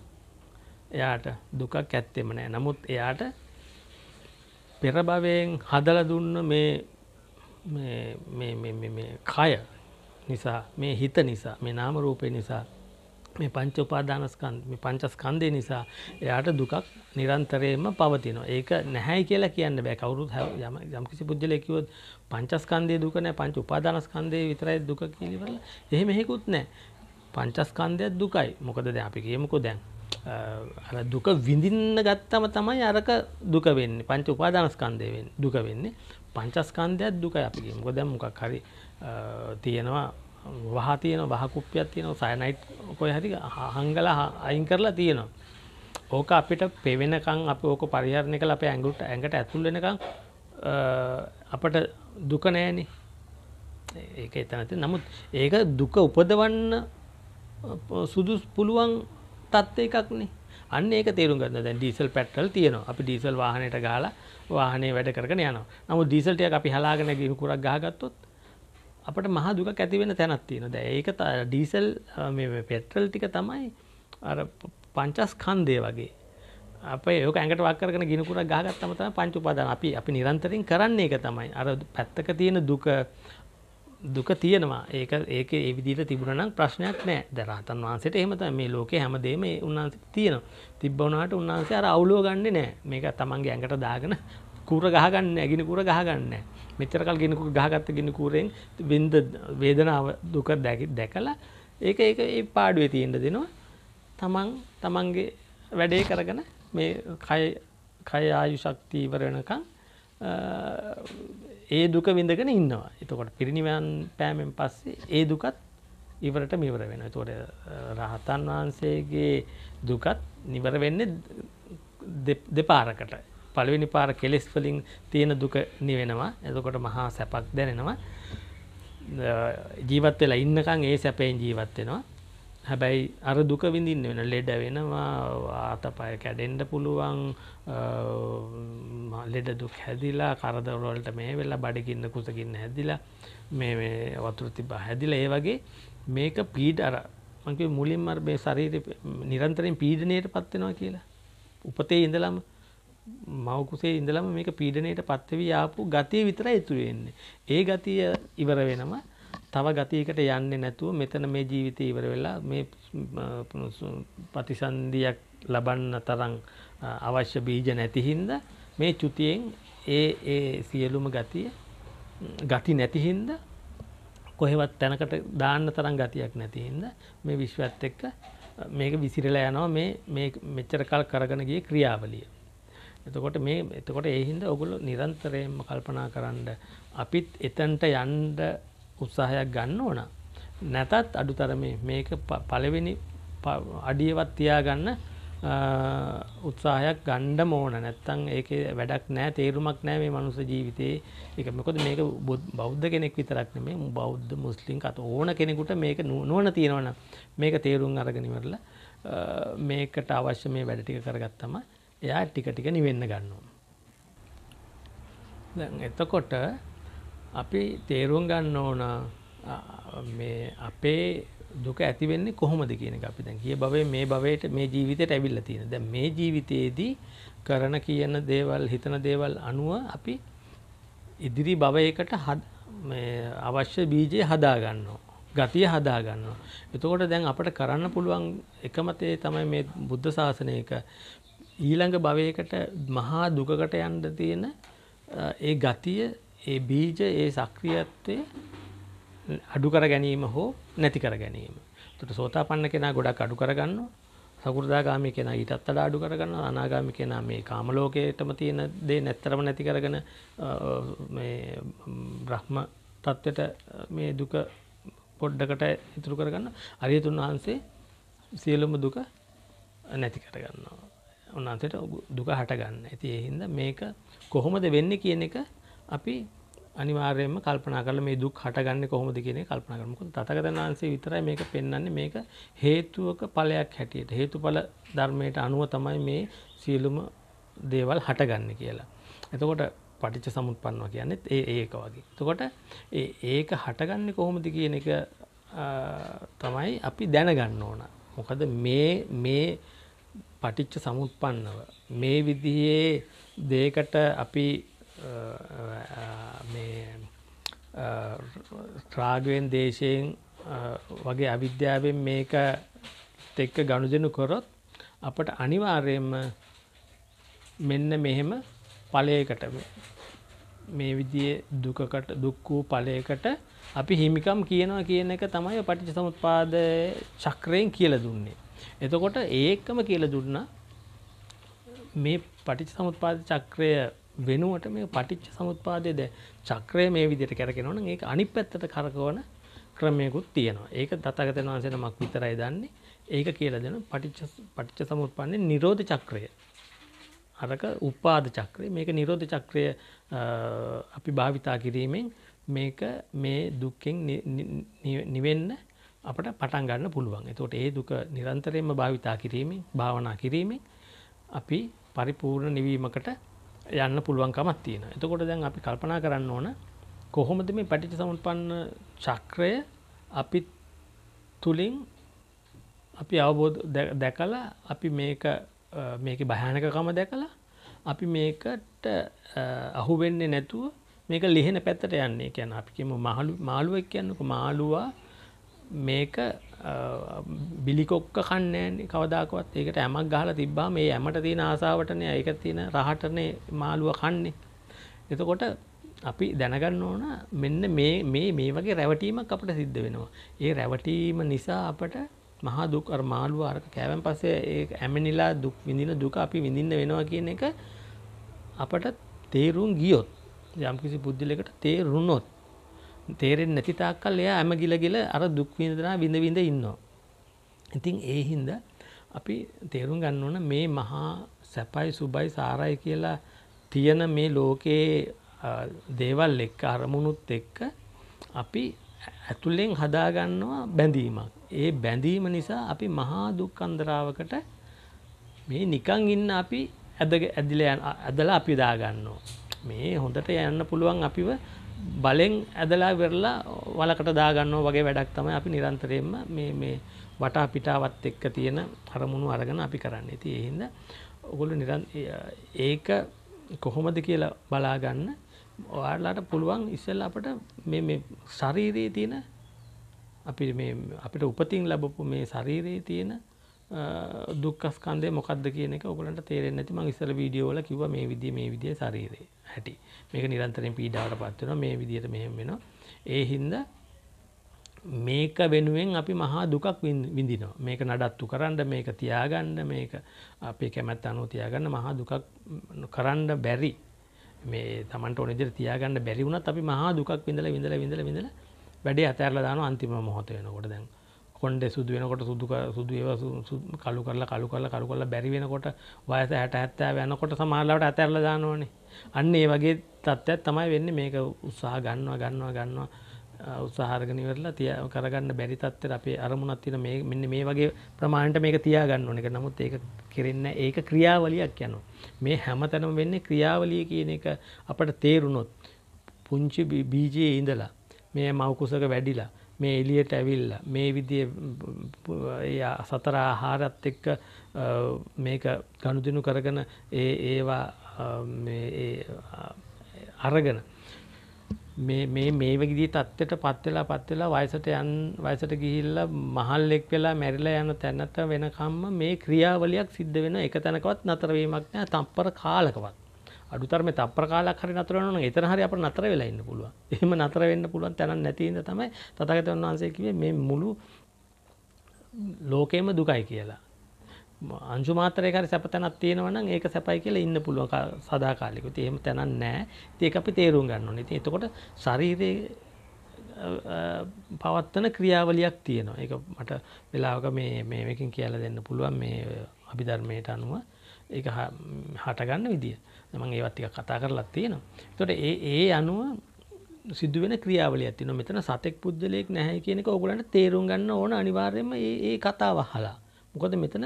එයාට දුකක් ඇත්තෙම නෑ නමුත් එයාට පෙරභවයෙන් හදල දුන්න මේ කය නිසා මේ හිත නිසා මේ නාම රූපය නිසා මේ පංච උපාදානස්කන්ධ මේ පංචස්කන්ධය නිසා එයාට දුකක් නිරන්තරයෙන්ම පවතිනවා. ඒක නැහැයි කියලා කියන්න බෑ. කවුරුත් යම්කිසි පුජ්‍යලයක් කිව්වොත් පංචස්කන්ධයේ දුක නැහැ. පංච උපාදානස්කන්ධයේ විතරයි දුක කියලා ඉවරලා. එහෙම හේකුත් නැහැ. පංචස්කන්ධයත් දුකයි. මොකද දැන් අපි කියමුකෝ දැන් අර දුක විඳින්න ගත්තම තමයි අරක දුක වෙන්නේ. පංච උපාදානස්කන්ධය වෙන්නේ දුක වෙන්නේ. පංචස්කන්ධයත් දුකයි අපි කියමුකෝ. දැන් මොකක් හරි තියෙනවා වහ තියෙන වහකුප්පයක් තියෙන සයනයිට් කොය හරි හංගල අයින් කරලා තියෙනවා ඕක අපිට පෙවෙනකං අප ඕක පරිහරණය කළ අප ඇඟුට ඇඟට ඇතුල් වෙනකං අපට දුක නෑනේ ඒක එතනති නමුත් ඒක දුක උපදවන්න සුදුස් පුළුවන් තත්ත්ව එකක්නේ අන්න ඒක තේරු ගන්න දැ ඩීසල් පැටල් තියනවා අපි ඩීසල් වාහනයට ගාලා වාහනේ වැඩ කරන යනවා නමු ඩීසල්ටය අපි හලාගෙන ගිනිකුරක් ගාගත්තොත් අපට මහ දුක ඇතිවෙන තැනත් තියෙන ද ඒක ඩීසල් පෙට්‍රල් ටික තමයි පංචස් කන්දේ වගේ අප ඒක ඇඟට වක්කරන ගිනිකුර ගාගත්තම තම පංචු පදන අපි අපි නිරන්තරින් කරන්නේ එක තමයි අර පැත්තක තියෙන දුක දුක තියෙනවා ඒක ඒක ඒවිදිට තිබුණනම් ප්‍රශ්නයක් නෑ දරහතන් වහන්සේට එහෙමත මේ ලෝක හැමදේම උන්වන්සේ තියෙන තිබ්බවනාට උන්වන්සේ අර අවුලෝ ගන්න නෑ මේක තමන්ගේ ඇඟට දාගෙන කුර ගහගන්න ඇගෙන කුර ගහගන්න මෙච්චර කල් ගෙනකු ගහගත්ත ගෙනකූරෙන් වෙන්ද වේදනාව දුක දැකලා ඒක ඒක ඒ පාඩුවේ තියෙන්ට දෙනවා තමන් තමන්ගේ වැඩේ කරගන මේ කය ආයු ශක්තිීවරණකං ඒ දුක විඳගෙන ඉන්නවා එතකොට පිරිනිවන් පෑමෙන් පස්සේ ඒ දුකත් ඉවරට මිවර වෙන තොර රහතන් වහන්සේගේ දුකත් නිවර වෙන්න දෙපාරකට පළවෙනි පාර කෙලෙස් වලින් තියෙන දුක නිවෙනවා. එතකොට මහා සැපක් දැනෙනවා. ජීවත් වෙලා ඉන්නකන් ඒ සැපයෙන් ජීවත් වෙනවා. හැබැයි අර දුක විඳින්න වෙන ලෙඩ වෙනවා ආතපය කැඩෙන්ඩ පුළුවන් ලෙඩ දුක් හැදිලා කරදරවලට මේ වෙලා බඩිකින්න කුසකින්න හැදිලා මේ වතුර තිබා හැදිල ඒ වගේ මේක පීඩ අර මගේ මුලින් අර මේ ශරීර නිරන්තරයෙන් පීඩනයට පත්වෙනවා කියලා උපතේ ඉඳලාම මවකුසේ ඉඳලම මේක පීඩනයට පත්වවී ආපු ගතිය විතර ඉතුරෙන්නේ. ඒ ගතිය ඉවර වෙනම තව ගතියකට යන්න නැතුව මෙතන මේ ජීවිතය ඉවර වෙලා මේ ප්‍රතිසන්ධියක් ලබන්න තරං අවශ්‍ය බීජ නැතිහින්ද මේ චුතියෙන් ඒ ඒ සියලුම ගතිය ගති නැතිහින්ද කොහෙවත් තැනකට දාන්න තරම් ගතියක් නැතිහින්ද මේ විශ්වත් එක්ක මේක විසිරලා යනවා මේ මෙච්චර කල් කරගෙන ගිය ක්‍රියාවලිය එතකොට මේ එතකොට ඒහින්ද ඔගුල නිරන්තරයෙන්ම කල්පනා කරන්න අපිත් එතන්ට යන්ඩ උත්සාහයක් ගන්න ඕන නැතත් අඩු තරමේ මේක පලවෙනි අඩියවත් තියාගන්න උත්සාහයක් ගණ්ඩ මෝන නැත්තං ඒක වැඩක් නෑ තේරුමක් නෑ මේ මනුස ජීවිතයේ එක මොකොද මේක බෞද්ධ කෙනෙක් විතරක් මේ බෞද්ධ මුස්ලිම් අත ඕන කෙනෙකුට මේක නුවන තියෙනවන මේක තේරුම් අරගනිවරල මේකට අවශ්‍ය මේ වැඩටික කරගත්තම එයා ටික ටික නිවෙන්න ගන්නවා. එතකොට අපි තේරුම් ගන්න ඕන මේ අපේ දුක ඇතිවෙන්නේ කොහොමද කියන එක අපි දැන් කිය භවයේ මේ භවයට මේ ජීවිතයට ඇවිල්ලා තියෙන. දැන් මේ ජීවිතයේදී කරන කියන දේවල් හිතන දේවල් අනුව අපි ඉදිරි භවයකට අවශ්‍ය බීජය හදා ගන්නවා. ගතිය හදා ගන්නවා. එතකොට දැන් අපට කරන්න පුළුවන් එකම තේ තමයි මේ බුද්ධ ශාසනයක ඊළඟ භවයකට මහා දුකකට යන්න තියෙන ඒ ගතිය ඒ බීජ ඒ සක්‍රියත්වය අඩු කර ගැනීම හෝ නැති කර ගැනීම තුට සෝතා පන්න කෙනා ගොඩක් අඩු කරගන්න සකෘදාගාමි කෙන ඊටත් අඩ අඩු කරගන්න අනාගාමි කෙනා මේ කාමලෝකයටම තියෙන දේ නැත්තරම නැති කරගෙන බ්‍රහ්ම තත්ත්වට මේ දුක පොඩ්ඩකට ඉතුරු කරගන්න අරියතුන් වහන්සේ සියලුම දුක නැති කරගන්නවා උන්වන්සට දුක හටගන්න ඇති එහින්ද මේක කොහොමද වෙන්න කියන එක අපි අනිවාර්යම කල්පනා කරල මේ දුක් හටගන්න කොහොමද කියන කල්පනා කරමුකු තතකතන් වහන්සේ විතරයි මේක පෙන්න්නේ මේක හේතුවක පලයක් හැටියට හේතු පල ධර්මයට අනුව තමයි මේ සියලුම දේවල් හටගන්න කියලා. එතකොට පටිච්ච සමුත්පන්නවා කියන්නෙත් ඒ ඒක වගේ. තකොට ඒක හටගන්න කොහොමද කියන එක තමයි අපි දැනගන්න ඕන. මොකද මේ මේ පටිච්ච සමුත්පන්නව මේ විදිහේ දේකට අපි රාගුවෙන් දේශයෙන් වගේ අවිද්‍යාවෙන් මේක එක්ක ගණුජනු කොරොත් අපට අනිවාර්යයෙන්ම මෙන්න මෙහෙම පලයකට මේ විදිිය දුකකට දුක් වූ පලයකට අපි හිමිකම් කියනවා කියන එක තමයි පටිච සමුත්පාද චක්‍රයෙන් කියල දුන්නේ එතකොට ඒකම කියල දුන්න මේ පටිච් සමුත්පාද චක්‍රය වෙනුවට මේ පටිච්ච සමුත්පාදය ද චක්‍රය මේ විදිට කැරකෙනවන ඒ අනි පැත්තට කරකවන ක්‍රමයකුත් තියෙනවා ඒක දතගතන වන්සෙන මක් විතරයි දන්නේ ඒක කියල දෙන පටිච්ච සමුත්පන්නේ නිරෝධ චක්‍රය අරක උපාද චක්‍රය මේක නිරෝධ චක්‍රය අපි භාවිතා කිරීමෙන් මේක මේ දුක්කෙන් නිවෙන්න අපට පටන් ගන්න පුළුවන්. එතකොට ඒ දුක නිරන්තරයෙන්ම භාවිතා කිරීමෙන් භාවනා කිරීමෙන් අපි පරිපූර්ණ නිවීමකට යන්න පුළුවන්කමක් තියෙනවා. එතකොට දැන් අපි කල්පනා කරන්න ඕන කොහොමද මේ පටිච්චසමුප්පන්න චක්‍රය අපි තුලින් අපි අවබෝධ දැකලා අපි මේක මේක භයානකකම දැකලා අපි මේකට අහු වෙන්නේ නැතුව මේක ලිහෙන පැත්තට යන්නේ කියන අපි කියමු මහලු මාළුවෙක් කියන්නක මාළුවා මේක බිලිකොක්ක කන්නෑන්නේ කවදාකවත් ඒකට ඇමක් ගහලා තිබ්බා මේ ඇමට තියෙන ආසාාවටනය ඒක තියෙන රහටනය මාළුව කන්නේ එතකොට අපි දැනගන්න ඕන මෙන්න මේ මේ වගේ රැවටීමක් අපට සිද්ධ වෙනවා ඒ රැවටීම නිසා අපට මහා දුක් අර්මාළුව අරක කෑවන් පස්සේ ඒ ඇමනිලා දුක් විඳින දුක අපි විඳින්න වෙනවා කියන එක අපට තේරුම් ගියොත් යම්කිසි පුද්ගලකට තේරුණොත් තේරෙන් නැති තාක්කල් එයා ඇම ගිලගිල අර දුක්විඳනා විඳවිඳ ඉන්නවා. ඉතින් ඒ හින්ද අපි තේරුම් ගන්න ඕන මේ මහා සැපයි සුබයි සාරයි කියලා තියෙන මේ ලෝකයේ දේවල් එක්ක අරමුණුත් එක්ක අපි ඇතුළෙන් හදාගන්නවා බැඳීමක්. ඒ බැඳීම නිසා අපි මහා දුක් අන්දරාවකට මේ නිකං ඉන්න අපි ඇදග ඇදිල ඇදලා අපි දාගන්නවා. මේ හොඳට යන්න පුළුවන් අපිව බලෙන් ඇදලා වෙරලා වලකට දාගන්නෝ වගේ වැඩක් තමයි අපි නිරන්තරයෙන්ම මේ මේ වටා පිටාවත් එක්ක තියෙන අරමුණු අරගෙන අපි කරන්න ඇති එහින්ද ඔගොලු නිර ඒක කොහොමද කියලා බලාගන්න ඔයාලාට පුළුවන් ඉස්සල් අපට ශරීරයේ තියෙන අපි අපිට උපතින් ලැබපු මේ ශරීරයේ තියෙන දුක්කස්කන්දය මොකක්ද කියන එක ඔගලන්ට තේරෙන් ඇති මං ඉස්සර වීඩියෝල කිව මේ විදි මේ විදිිය ශරීරය හැටි මේක නිරන්තරෙන් පීඩාවට පත්වන මේ විදියට මෙහෙම වෙන ඒ හින්ද මේක වෙනුවෙන් අපි මහා දුකක් විඳිනවා මේක නඩත්තු කරන්න මේක තියාගන්න මේක අපේ කැමැත් අනු තියාගන්න මහා දුකක් කරන්න බැරි මේ තමන්ට ඕනෙදර තියාගන්න බැරි වුණත් අපි මහා දුකක් විඳල විඳල විඳල විඳල වැඩේ අතෑරල දාන අන්තිම මොහොත වෙනකොට දැන් කොන්ඩ සුදු වෙනකොට සුදු සුදු ඒවා කළු කරලා කළු කරලා කළු කරලා බැරි වෙනකොට වයස 60 70 යනකොට සමහරවට අතෑරලා දානවනේ අන්න ඒ වගේ තත්ත්වයක් තමයි වෙන්න මේක උත්සාහ ගන්නවා ගන්නවා ගන්නවා උත්සාහරගෙන ඉවරලා තිය කරගන්න බැරි තත්ත්වෙට අපේ අරමුණක් තියෙන මේ මෙන්න මේ වගේ ප්‍රමාණයට මේක තියා ගන්න ඕන එක. නමුත් ඒක කෙරෙන්න ඒක ක්‍රියාවලියක් යනවා. මේ හැමතැනම වෙන්නේ ක්‍රියාවලිය කියන එක අපට තේරුනොත් පුංචි බීජයේ ඉඳලා මේ මවකුසක වැඩිලා මේ එලියට ඇවිල්ල මේ විදිය සතර ආහාරත් එක්ක මේක ගණුදිනු කරගන ඒ ඒවා අරගෙන මේ මේ මේ වගේ තත්ත්වයට පත් වෙලා පත් වෙලා වයසට යන් වයසට ගිහිල්ලා මහල්ලෙක් වෙලා මැරිලා යන තැනට වෙනකම්ම මේ ක්‍රියාවලියක් සිද්ධ වෙන එක තැනකවත් නතර වීමක් නැහැ තම්පර කාලකවත්. අඩුතරමේ තම්පර කාලයක් හරි නතර වෙනවා නම් එතන හරි අපිට නතර වෙලා ඉන්න පුළුවන්. *laughs* එහෙම නතර වෙන්න පුළුවන් තැනක් නැති ඉඳ තමයි තථාගතයන් වහන්සේ කිව්වේ මේ මුළු ලෝකෙම දුකයි කියලා. අංශු මාත්‍රයක් හරි සැප තැනක් තියෙනවා නම් ඒක සැපයි කියලා ඉන්න පුළුවන් සදාකාලිකව. ඉතින් එහෙම තැනක් නැහැ. ඉතින් ඒක අපි තේරුම් ගන්න ඕනේ. ඉතින් එතකොට ශරීරයේ පවත්වන ක්‍රියාවලියක් තියෙනවා. ඒක මට වෙලාවක මේ මේ මේකෙන් කියලා දෙන්න පුළුවන් මේ අභිධර්මයට අනුව ඒක හටගන්න විදිය. මම ඒවත් ටික කතා කරලා තියෙනවා. ඒතකොට ඒ ඒ අනුව සිදුවෙන ක්‍රියාවලියක් තියෙනවා. මෙතන සතෙක් පුද්දලයක් නැහැ කියන එක ඕගොල්ලන්ට තේරුම් ගන්න ඕන අනිවාර්යයෙන්ම මේ මේ කතාව අහලා. මොකද මෙතන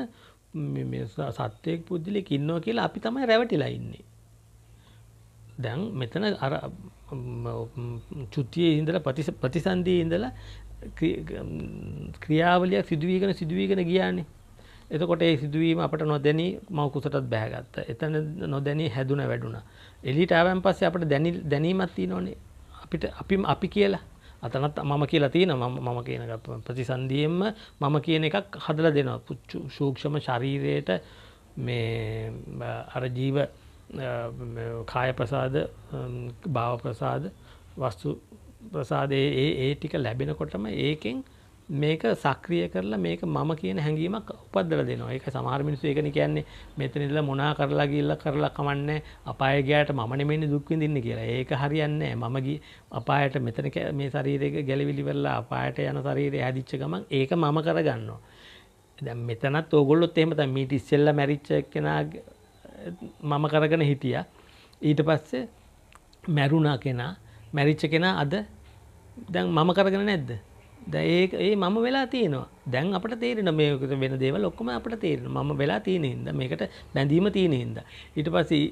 සත්‍යයක් පුද්ගලෙක් ඉන්නවා කියලා අපි තමයි රැවටිලා ඉන්නේ. දැන් මෙතන අර චුතිය ඉඳල ප්‍රතිසන්දී ඉඳල ක්‍රියාවලයක් සිදුවීගෙන සිදුවීගෙන ගියාන්නේ. එතකොට ඒ සිදුවීම අපට නොදැනී මවකුසටත් බෑගත්ත. එතන නොදැනී හැදුන වැඩුණ. එලිට ආවන් පස්සේ අපට දැනීමත් තියෙනවනේ. අපිට අපි අපි කියලා අතනත් මම කියලා තියෙන මම කියන ප්‍රතිසන්දියෙන්ම මම කියන එකක් හදල දෙන පුච්චු ශූක්ෂම ශරීරයට මේ අරජීව කාය ප්‍රසාද භාව ප්‍රසාද වස්තු ප්‍රසාදයේ ඒ ටික ලැබෙනකොටම ඒකෙන් මේක සක්‍රිය කරලා මේක මම කියන හැඟීමක් උපද්දල දෙනවා ඒක සමහර මිනිස්සු ඒකනි කියන්නේ මෙතන ඉඳලා මොනා කරලා ගිහිල්ලා කරලා කමන්නේ අපාය ගියාට මම නෙමෙයිනේ දුක් විඳින්නේ කියලා. ඒක හරියන්නේ නැහැ. මම ගිහ අපායට මෙතන මේ ශරීරයක ගැලවිලි වෙලා අපායට යන ශරීරය හැදිච්ච ගමන් ඒක මම කරගන්නවා. දැන් මෙතනත් ඕගොල්ලොත් එහෙම තමයි මීට ඉස්සෙල්ලා මැරිච්ච කෙනා මම කරගෙන හිටියා. ඊට පස්සේ මැරුණා කෙනා මැරිච්ච කෙනා අද දැන් මම කරගෙන නැද්ද? දැඒ ඒ මම වෙලා තියෙනවා දැන් අපට තේරෙන මේකට වෙන දේවල් ඔක්කොම අපට තේරෙන මම වෙලා තියෙනෙ හින්දා මේකට බැඳීම තියෙනෙ හින්දා ඊට පස්සේ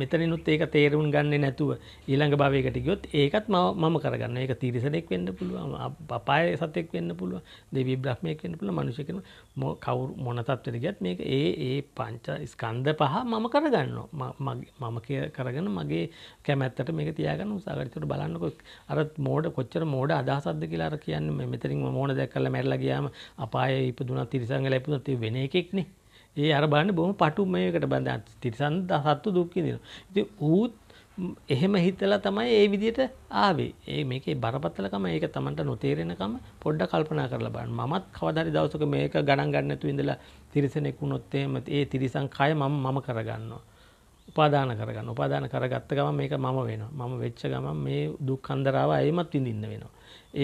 මෙතනනුත් ඒක තේරුම් ගන්න නැතුව ඊළඟ භවයකට ගියොත් ඒකත් මම කරගන්න ඒක තිරිසනෙක් වෙන්න පුළුවන් අපාය සතෙක් වෙන්න පුළුව දෙවී බ්‍රහ්මයක් වෙන්න පුළුව මනුෂයකන කවුරු මොනතත්වර ගත් මේ ඒ ඒ පංච ස්කන්ධ පහ මම කරගන්න මම කරගන මගේ කැමැත්තට මේක තියගන්න උසාගරිතට බලන්නකො අර මෝඩ කොච්චර මෝඩ අදහසද්ද කියලාර කියන්න මෙතරින් මෝන දැක්කල මැරලගයාම අපාය ඉපදුනත් තිරිසංගල ඉපනති වෙන එකෙක්නේ ඒ අර බන්න බොහම පටු මේකට බඳ තිරිසන්ද සත්තු දුක්කිදිෙන. ති ඌත් එහෙම හිතලා තමයි ඒ විදියට ආවේ ඒ මේකේ බරපත්තලකම ඒක තමන්ට නොතේරෙනකම පොඩ්ඩ කල්පනා කරලා බලන්න මමත් කවදාරි දවසක මේක ගණන් ගන්න නැතුව ඉඳලා තිරිසනෙක් වුණොත් එහෙම ඒ තිරිසන් කය මම මම කරගන්නවා උපාදාන කරගන්න උපාදාන කරගත්ත ගමන් මේක මම වෙනවා මම වෙච්ච ගමන් මේ දුක් අන්දරාව ඇයමත් විඳින්න වෙනවා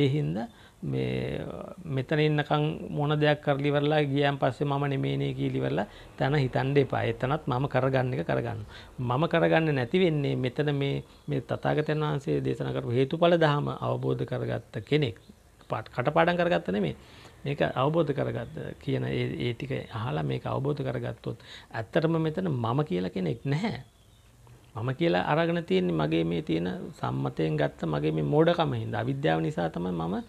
ඒ හින්දා මෙතන ඉන්නකං මොන දෙයක් කරලිවරලා ගියන් පස්සේ මම නෙමේනේ කීලිවරලා තැන හිතන්ඩ එපා එතනත් මම කරගන්න එක කරගන්න. මම කරගන්න නැතිවෙන්නේ මෙතන මේ මේ තතාගතයන් වහන්සේ දේශනකරු හේතු පල දහම අවබෝධ කරගත්ත කෙනෙක් පාට් කටපාඩන් කරගත්ත නෙමේ මේක අවබෝධ කරගත්ත කියන ඒ ටික අහලා මේක අවබෝධ කරගත්තොත් ඇත්තටම මෙතන මම කියලා කෙනෙක් නැහැ මම කියලා අරගෙන තියෙන්නේ මගේ මේ තියෙන සම්මතයෙන් ගත්ත මගේ මේ මෝඩකම හින්දා අවිද්‍යාව නිසා තමයි මම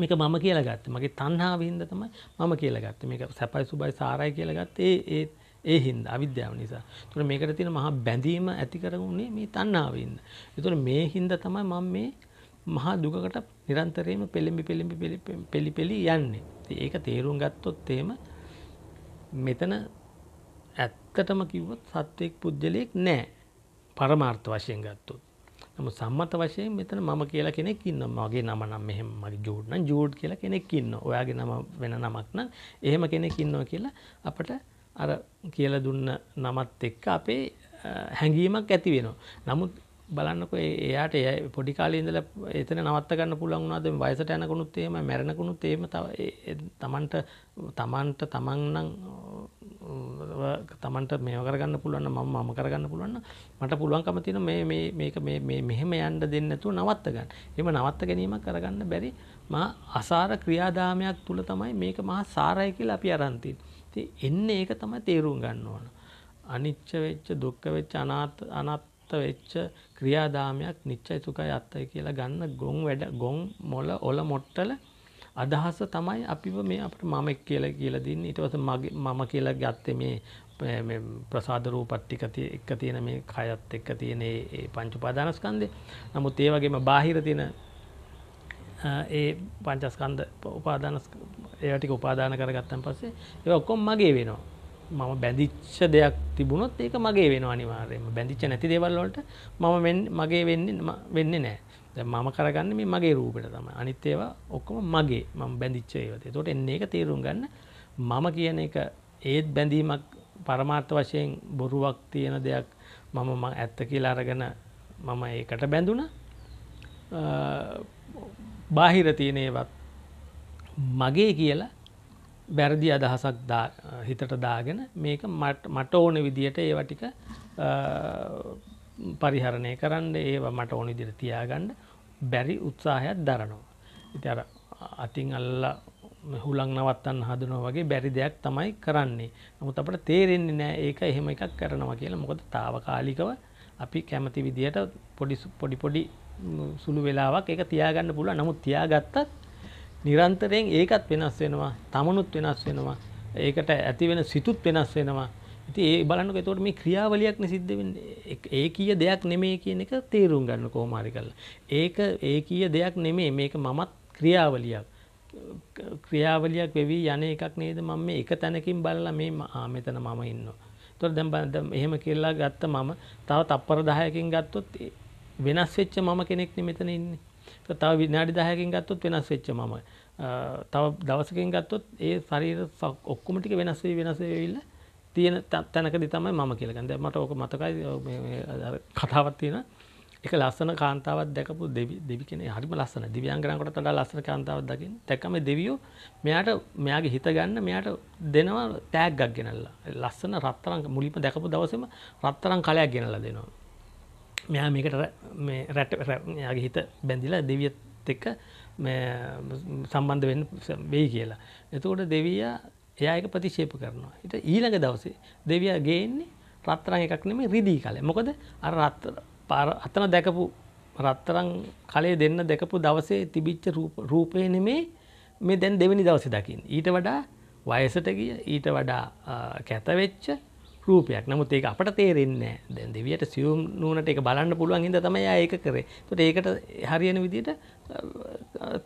මේක මම කියලා ගත්ත මගේ තන්හා විහින්ද තමයි මම කියලා ගත්ත මේක සැපයි සුබයි සාරයි කියලා ගත්ත ඒ ඒ ඒ හින්ද අවිද්‍යාව නිසා තුර මේකට තියෙන මහා බැඳීම ඇති කරගුණේ මේ තන්නාවන්න. එතුර මේ හින්ද තමයි මං මේ මහා දුකට නිරන්තරයම පෙළඹි පෙළඹි පෙළි පෙළි යන්නේ. ඒක තේරුම් ගත්තොත් ඒම මෙතන ඇත්තටම කිව්වත් සත්වයෙක් පුද්ගලයෙක් නෑ පරමාර්ථ වශයෙන් ගත්තොත්. නම සම්මත වශයෙන් මෙතන මම කියලා කෙනෙක් ඉන්න මගේ නම නම් මෙහෙම මගේ ජෝඩ්න ජෝඩ් කියලා කෙනෙක් ඉන්න ඔයාගේ නම වෙන නමක් නම් එහෙම කෙනෙක් ඉන්නවා කියලා අපට අර කියල දුන්න නමත් එක්ක අපේ හැඟීමක් ඇති වෙනවා. නමුත් බලන්නක එයාට එය පොඩි කාලඉදල එතන නවත්තගන්න පුළන්ුණද වයිසට යනකුණුත් ඒම මැරණකුණුත් ඒම තමන්ට තමන්ට තමන්නම් තමන්ට මේ කරගන්න පුළුවන්න ම මම කරගන්න පුළුවන්න මට පුළුවන්කම තින මේක මෙහෙම යන්ඩ දෙන්නතු නවත්ත ගන්න එම නවත්ත ගැනීම කරගන්න බැරි ම අසාර ක්‍රියාදාමයක් තුළ තමයි මේක මහා සාරයකිල් අපි අරන්තින් ති එන්න ඒක තමයි තේරුම් ගන්න ඕන අනිච්ච වෙච්ච දුක්ක වෙච්ච අනාත් අනත්ත වෙච්ච ක්‍රියාදාමයක් නිච්චයි සුකයි අත්තයි කියලා ගන්න ගොන් වැඩ ගොන් මොල ඔල මොට්ටල අදහස තමයි අපිව මේ අපට මමෙක් කියලා කියලා දෙන්න ඉටවස මගේ මම කියලා ගත්තේ මේ ප්‍රසාදරූ පට්ටිකතිය එක්ක තියෙන මේ කයත් එක්ක තියෙන ඒ පංචුපාදානස්කන්දය නමුත් ඒ වගේම බාහිර තියෙන ඒ පංචස්කන්ද උපාදාන ඒටික උපාදාන කරගත්තන් පස්සේ ඒ ඔක්කොම් මගේ වෙනවා මම බැඳිච්ච දෙයක් තිබුණොත් ඒක මගේ වෙන අනිවාර්යම බැඳිච්ච නැති දේවල්ලොට මම මගේ වෙන්න වෙන්න නෑ දැ මම කරගන්න මේ මගේ රූපට තම අනිත් ඒවා ඔක්කොම මගේ මම බැඳිච්ච ඒවතේ තොට එන්නේ එක තේරුම් ගන්න මම කියන එක ඒත් බැඳීමක් පරමාර්ථ වශයෙන් බොරුවක් තියෙන දෙයක් මම ම ඇත්ත කියලා අරගෙන මම ඒකට බැඳුන බාහිර තියනේවත් මගේ කියලා බැරදි අදහසක් හිතට දාගෙන මේක මට ඕන විදියට ඒවටික පරිහරණය කරන්න ඒව මට ඕනි දිර තියාගන්න බැරි උත්සාහයක් දරනවා. ඉති අර අතින් අල්ල හුළං නවත්තන් හදනෝ වගේ බැරි දෙයක් තමයි කරන්නේ නමුත් අපට තේරෙන්නේ නෑ ඒක එහෙම එකක් කරනවා කියලා මොකද තාවකාලිකව අපි කැමති විදියට පොඩි පොඩි පොඩි සුළු වෙලාවක් එක තියාගන්න පුළුව නමුත් තියාගත්තත් නිරන්තරයෙන් ඒකත් වෙනස් වෙනවා තමනුත් වෙනස් වෙනවා ඒකට ඇතිවෙන සිතුත් වෙනස් වෙනවා ඒ බලන්නක තොට මේ ක්‍රියාවලියක්න සිද්ධවෙන්න ඒ කිය දෙයක් නෙමේ කියන එක තේරුම් ගන්න කෝමාරි කල්ල ඒක ඒ කිය දෙයක් නෙමේ මේක මමත් ක්‍රියාවලියක් ක්‍රියාවලියක් වෙවී යන එකක් නේද මම මේ එක තැනකින් බලලා මේ ආමතන මම ඉන්න තොර දැම් බද එහෙම කියලා ගත්ත මම තව තප්පර දහයකින් ගත්තොත් වෙනස් වෙච්ච මම කෙනෙක් මෙතන ඉන්නේ තව විනාඩි දහයකින් ගත්තොත් වෙනස් වෙච්ච මම තව දවසකින් ගත්තොත් ඒ ශරීර ඔක්කොමටික වෙනස්වේ වෙනසවෙල්ලා තියෙන තැනකදි තමයි මම කියලකන් දැ මට ඕක මතකයි කතාවත් තියෙන එක ලස්සන කාන්තාවත් දැකපු දෙවි කෙන හරිම ලස්සන දිවියන්ගරකට තඩා ලස්සන කාන්තාවත් දකින් තැකම දෙවියෝ මෙයාට මෙයාගේ හිත ගන්න මෙයාට දෙනවා තෑක් ගක් ගෙනල්ලා ලස්සන රත්තරං මුලිම දැකපු දවසම රත්තරං කලයක් ගෙනලා දෙනවා මෙයා මේකට රැට යාගේ හිත බැඳිලා දෙවියත් එක්ක සම්බන්ධ වෙන්න වෙයි කියලා එතකොට දෙවියා එයායක ප්‍රතිශේප කරනවා හිට ඊළඟ දවසේ දෙවයා ගේන්නේ රත්තරං එකක් නෙම රිදී කලේ මොකද අර අතන දැකපු රත්තරං කලේ දෙන්න දැකපු දවසේ තිබිච්ච රූපය නෙමේ මේ දැන් දෙවැනි දවස දකිින් ඊට වඩා වයසට ගිය ඊට වඩා කැතවෙච්ච රූපයක් නමුත් ඒක අපට තේරෙන්නේ දැන් දෙවියට සියුම් නූනට එක බලන්න පුළුවන් හිද තමයි ඒක කරේ තොට ඒකට හරියන විදිට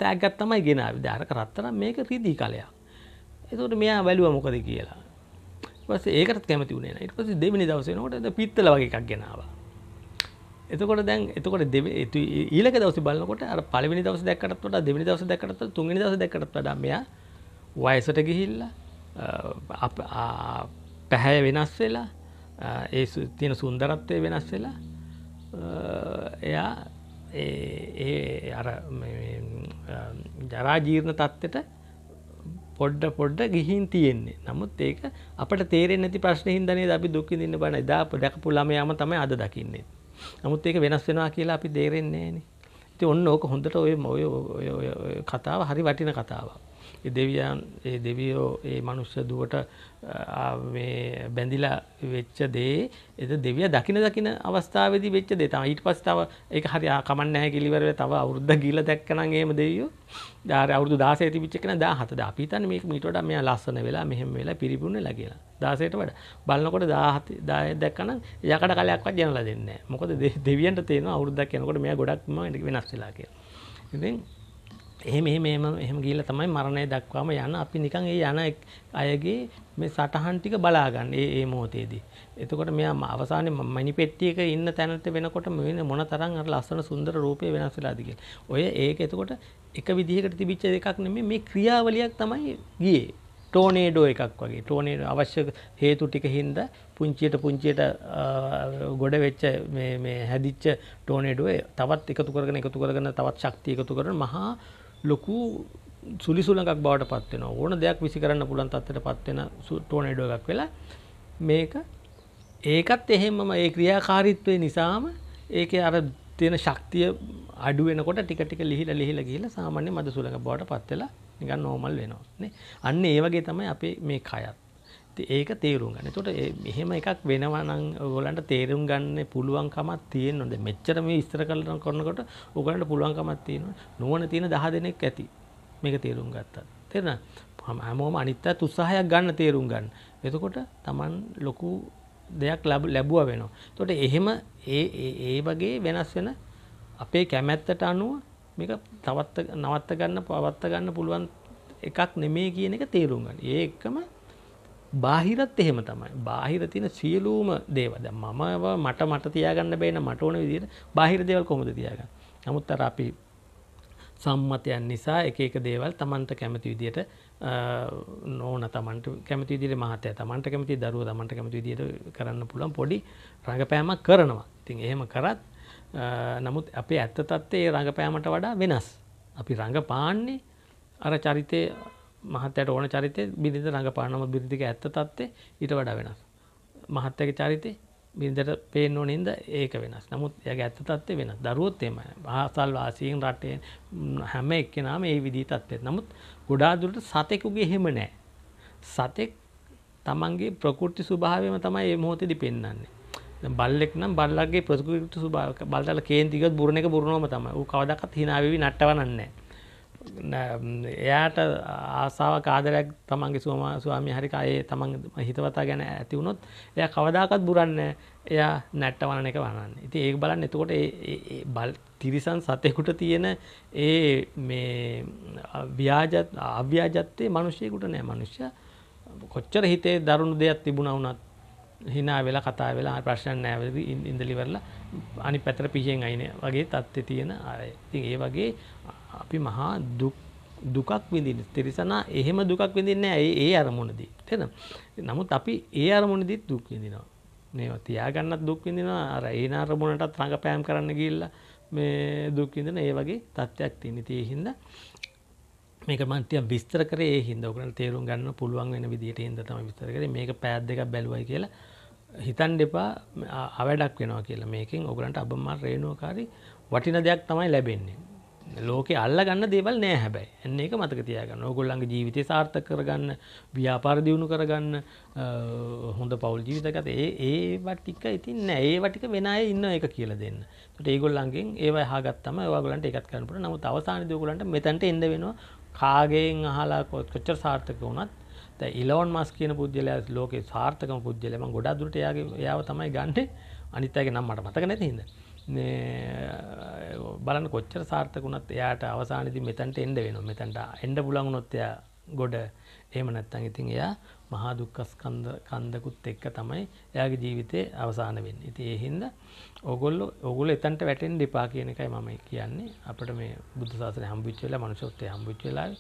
තෑගත් තමයි ගෙනාවිධාරක රත්තරම් මේක රිදී කලයක් එතකොට මෙයා බැලුව මොකද කියලා පස්සේ ඒකටත් කැමති වුණේ නැහැ ඊට පස්සේ දෙවෙනි දවසේ නෝට පිත්තල වගේ එකක් ගෙනාවා එතකොට දැන් එතකොට ඊළඟ දවසේ බලනකොට අර පළවෙනි දවසේ දැක්කටත් වඩා දෙවෙනි දවසේ දැක්කටත් වඩා තුන්වෙනි දවසේ දැක්කටත් වඩා මෙයා වයසට ගිහිල්ලා පැහැය වෙනස් වෙලා ඒ තියෙන සුන්දරත්වය වෙනස් වෙලා එයා ඒ අර ජරාජීර්ණ තත්ත්වයට පොඩ්ඩ පොඩ්ඩ ගිහින් තියෙන්නේ නමුත් ඒක අපට තේරෙන් නැති ප්‍රශ්න හිදනේ අපි දුක්කි දින්න බන දා ඩැකපු ළමයාම තමයි අද දකින්නේ නමුත් ඒක වෙනස් වෙනවා කියලා අපි තේරෙන්නේ නේ ඉතින් ඔන්න ඕක හොඳට ඔය ඔය කතාව හරි වටින කතාවක් දෙවියන් ඒ දෙවියෝ ඒ මනුෂ්‍ය දුවට මේ බැඳිලා වෙච්ච දේ එද දෙවිය දකින දකින අවස්ථාවේදී වෙච්ච දේ තමයි ඊට පස්සේ තව ඒක හරි කමන්නේ නැහැ කිලිවර තව අවුරුද්ද ගිල දැක්කනම් එහෙම දෙවියෝ දාර අවුදු දාසේ තිබිච්චකන දා හත දා පිතන මේ මිටට මෙයා ලස්සන වෙලා මෙහෙම වෙලා පිරිපුුණ ලගලා දාසයට වඩ බලන්නකොට දාහත දාය දැක්කන යකට කලයක්වත් ජනල දෙන්න මොකද *laughs* දෙවියන්ට තියෙන අවුරුද්දක් කෙනකොට මේ ගොඩක්ම වෙනස්සලා කිය ඉති එහෙම එහෙම එහෙම ගිල තමයි මරණය දක්වාම යන අපි නිකන් ඒ යන අයගේ මේ සටහන් ටික බලාගන්න ඒ ඒ මොහොතේදී. එතකොට මෙයා අවසානයේ මණි පෙට්ටියක ඉන්න තැනට වෙනකොට මෙන්න මොන තරම් අර ලස්සන සුන්දර රූපේ වෙනස් වෙලාද කියලා. ඔය ඒක එතකොට එක විදිහකට තිබිච්ච දෙකක් නෙමේ මේ ක්‍රියාවලියක් තමයි ගියේ ටෝනේඩෝ එකක් වගේ ටෝනේ අවශ්‍ය හේතු ටික හින්ද පුංචියට පුංචියට ගොඩ වෙච්ච හැදිච්ච ටෝනේඩුව තවත් එකතු කරගෙන එකතු කරගන්න තවත් ශක්තිය එකතු කරන මහා ලොකු සුලිසුලක් බවට පත්වෙන ඕන දෙයක් විසි කරන්න පුළන් තත්තට පත්වෙන ටෝනේඩෝ එකක් වෙලා මේක ඒකත් එහෙමම ඒ ක්‍රියාකාරීත්වය නිසාම ඒක අර තියෙන ශක්තිය අඩු වෙනකොට ටික ටික ලිහිලා ලිහිලා ගිහිල්ලා සාමාන්‍ය මද සුළඟ බවට පත් වෙලා නිකන් නෝමල් වෙනවා නේ. අන්න ඒ වගේ තමයි අපේ මේ කයත්. ඒක තේරුම් ගන්න. එතකොට මෙහෙම එකක් වෙනවා නම් ඔයගොල්ලන්ට තේරුම් ගන්න පුළුවන්කමක් තියෙනවා. දැන් මෙච්චර මේ විස්තර කරලා කරනකොට ඔයගොල්ලන්ට පුළුවන්කමක් තියෙනවා. නුවණ තියෙන 10 දෙනෙක් ඇති. මේක තේරුම් ගත්තා. තේරුණා? හැමෝම අනිත්‍යත් උත්සාහයක් ගන්න තේරුම් ගන්න. එතකොට Taman ලොකු දෙයක් ලැබුවා වෙනවා. එතකොට එහෙම ඒ ඒ වගේ වෙනස් වෙන අපේ කැමැත්තට අනුව මේක තවත්ත නවත්ත ගන්න පවත්ත ගන්න පුළුවන් එකක් නෙමේ කියන එක තේරුම්ගන්න ඒ එක්කම බාහිරත් එහෙම තමයි බාහිර තියෙන සියලූම දේවද මමව මට මට තියාගන්න බේන මට ඕන විදිට බාහිර දෙවල් කොමද තියාගන්න නමුත් අර අපි සම්මතයන් නිසා එක එක දේවල් තමන්ට කැමති විදියට නෝන තමන්ට කැමති දිර මහතය තමන්ට කැමති දරුව තමන්ට කැමති දිට කරන්න පුළන් පොඩි රඟපෑමක් කරනවා තින් එහෙම කරත් නමුත් අපේ ඇත්ත තත්ත්ේ රඟපෑමට වඩා වෙනස්. අපි රඟපාන්නේ අර චරිතය මහත්තයට ඕන චරිතය බිරිඳ රඟපානම බිරිදික ඇත්ත තත්වේ ඊට වඩා වෙනස්. මහත්තක චරිතය බිරිඳට පේන ඕනෙන්ද ඒක වෙනස් නමුත් යගේ ඇත්ත තත්ත්වය වෙනස් දරුවොත් එම ආසල් වාසීන් රටේ හැම එක්කෙනාම ඒ විදිී තත්වය නමුත් ගොඩාදුරට සතෙකුගේ හෙම නෑ සතෙක් තමන්ගේ ප්‍රකෘති ස්වභාවයම තමයි ඒ මොහොතදි පෙන්න්නන්නේ බල්ලෙක් නම් බල්ලගේ ප්‍රසකෘතු සුභාවක බල්ල කේන්තිකත් බුරණ එක බුරුණුවම තම ූ කවදක්ත් හිනාවවි නට්ටවනන්නේ එයාට ආසාාව කාදරයක් තමන්ගේ සුවම ස්වාමි හරික අයේ තමන් හිතවතා ගැන ඇති වුණොත් එය කවදාකත් බුරන්න එයා නැට්ටවන එක වනන්න ඉති ඒ බලන්න එතකොට බල් තිරිසන් සතයකුට තියෙන ඒ මේ ව්‍යාජත් අව්‍යාජත්තේ මනුෂ්‍යයකුට නෑ මනුෂ්‍ය කොච්චර හිතේ දරුණු දෙයක් තිබුණ වනත් හිනා වෙලා කතා වෙලා ප්‍රශ්න නෑවද ඉඳලිවරලා අනි පැතර පිහෙන් අයින වගේ තත්ත්ව තියෙන අය ති ඒ වගේ අපි මහා දුකක් විඳින් තිරිසනා එහෙම දුකක් විඳින්න ඇයි ඒ අරමුණදී තෙන නමුත් අපි ඒ අරමුණදිත් දුක් විඳිනවා මේ තියාගන්නත් දුක් විඳිනවා අර ඒ අරමුණටත් රඟ පෑම් කරන්න ගිල්ල මේ දුක්විඳන ඒ වගේ තත්ත්වයක් තිනි තියහින්ද මේක මන්තිය විස්තර කරේ හින්දවකට තේරුම් ගන්න පුළුවන් වෙන විදිට හින්ද තම විස්තර කරේ මේක පැත් දෙක බැලුවයි කියලා හිතන් දෙපා අවැඩක් වෙනවා කියලා මේකින් ඔගලන්ට අබමා රේනුවකාරි වටින දෙයක් තමයි ලැබෙන්නේ ලෝක අල්ල ගන්න දේවල් නෑ හැබැයි එන්න එක මතක තියාගන්න ඕගොල්ලන්ගේ ජීවිතය සාර්ථක කරගන්න ව්‍යාපාර දියුණු කරගන්න හොඳ පවල් ජීවිතකත ඒ ඒවත් ටික ඉතින් නෑ ඒවටික වෙන අය ඉන්න එක කියල දෙන්න ට ඒගොල්ලන්ගෙන් ඒව හාගත්තම ඒගලන්ට එකත් කරනට නමුත් අවසාන දයගලන්ට මෙතැන්ට එන්න වෙනවා කාගෙන් අහලා කොච්චර සාර්ථක වුණත් දැ ඉලොන් මස් කියන පුද්ගලයා ලෝක සාර්ථකම පුද්ගලම ගොඩාදුරට යාගේ යාව තමයි ගන්ඩ අනිත්තගේ නම් මට මතක නැතිහිද බලන්න කොච්චර සාර්ථකුණත් එයාට අවසානති මෙතැන්ට එන්ඩ වෙන මෙතැන්ට එන්ඩ පුලන් නොත්තයා ගොඩ එහම නැත්තන් ඉතින් එයා මහා දුක්කස්කන්ද කන්දකුත් එක්ක තමයි එයාගේ ජීවිතය අවසාන වෙන්න ඉති ඒහින්ද ඔගොල්ල ඔගුල එතන්ට වැටෙන් දෙපා කියන එකයි මම කියන්නේ අපට මේ බුදු සාසන හම්බුච්චවෙලා මනුෂොත්තය හම්බුච්චලායි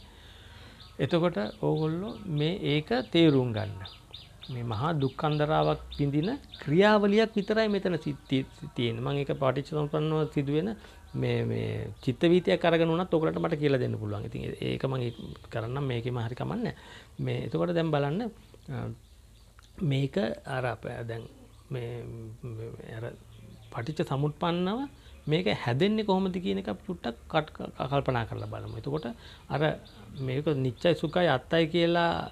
එතකොට ඕගොල්ලෝ මේ ඒක තේරුම් ගන්න. මේ මහා දුක්කන්දරාවක් පිඳින ක්‍රියාවලියක් විතරයි මෙතන සිත්තියෙන් මං එක පාටිච්චතම් පන්නව සිදුවෙන මේ චිත්තවීතය කරගන තොකට මට කියලා දෙන්න පුළුවන් ඉතින් ඒක මගේ කරන්න මේක මහරිකමන්න මේ එතකොට දැම් බලන්න මේක අරපය දැන් පටිච්ච සමුත් පන්නව මේක හැදෙන්නේ කොහොමද කියන එක පුට්ටක් කට් කල්පනා කරලා බලමු. එතකොට අර මේක නිච්චයි සුඛයි අත්තයි කියලා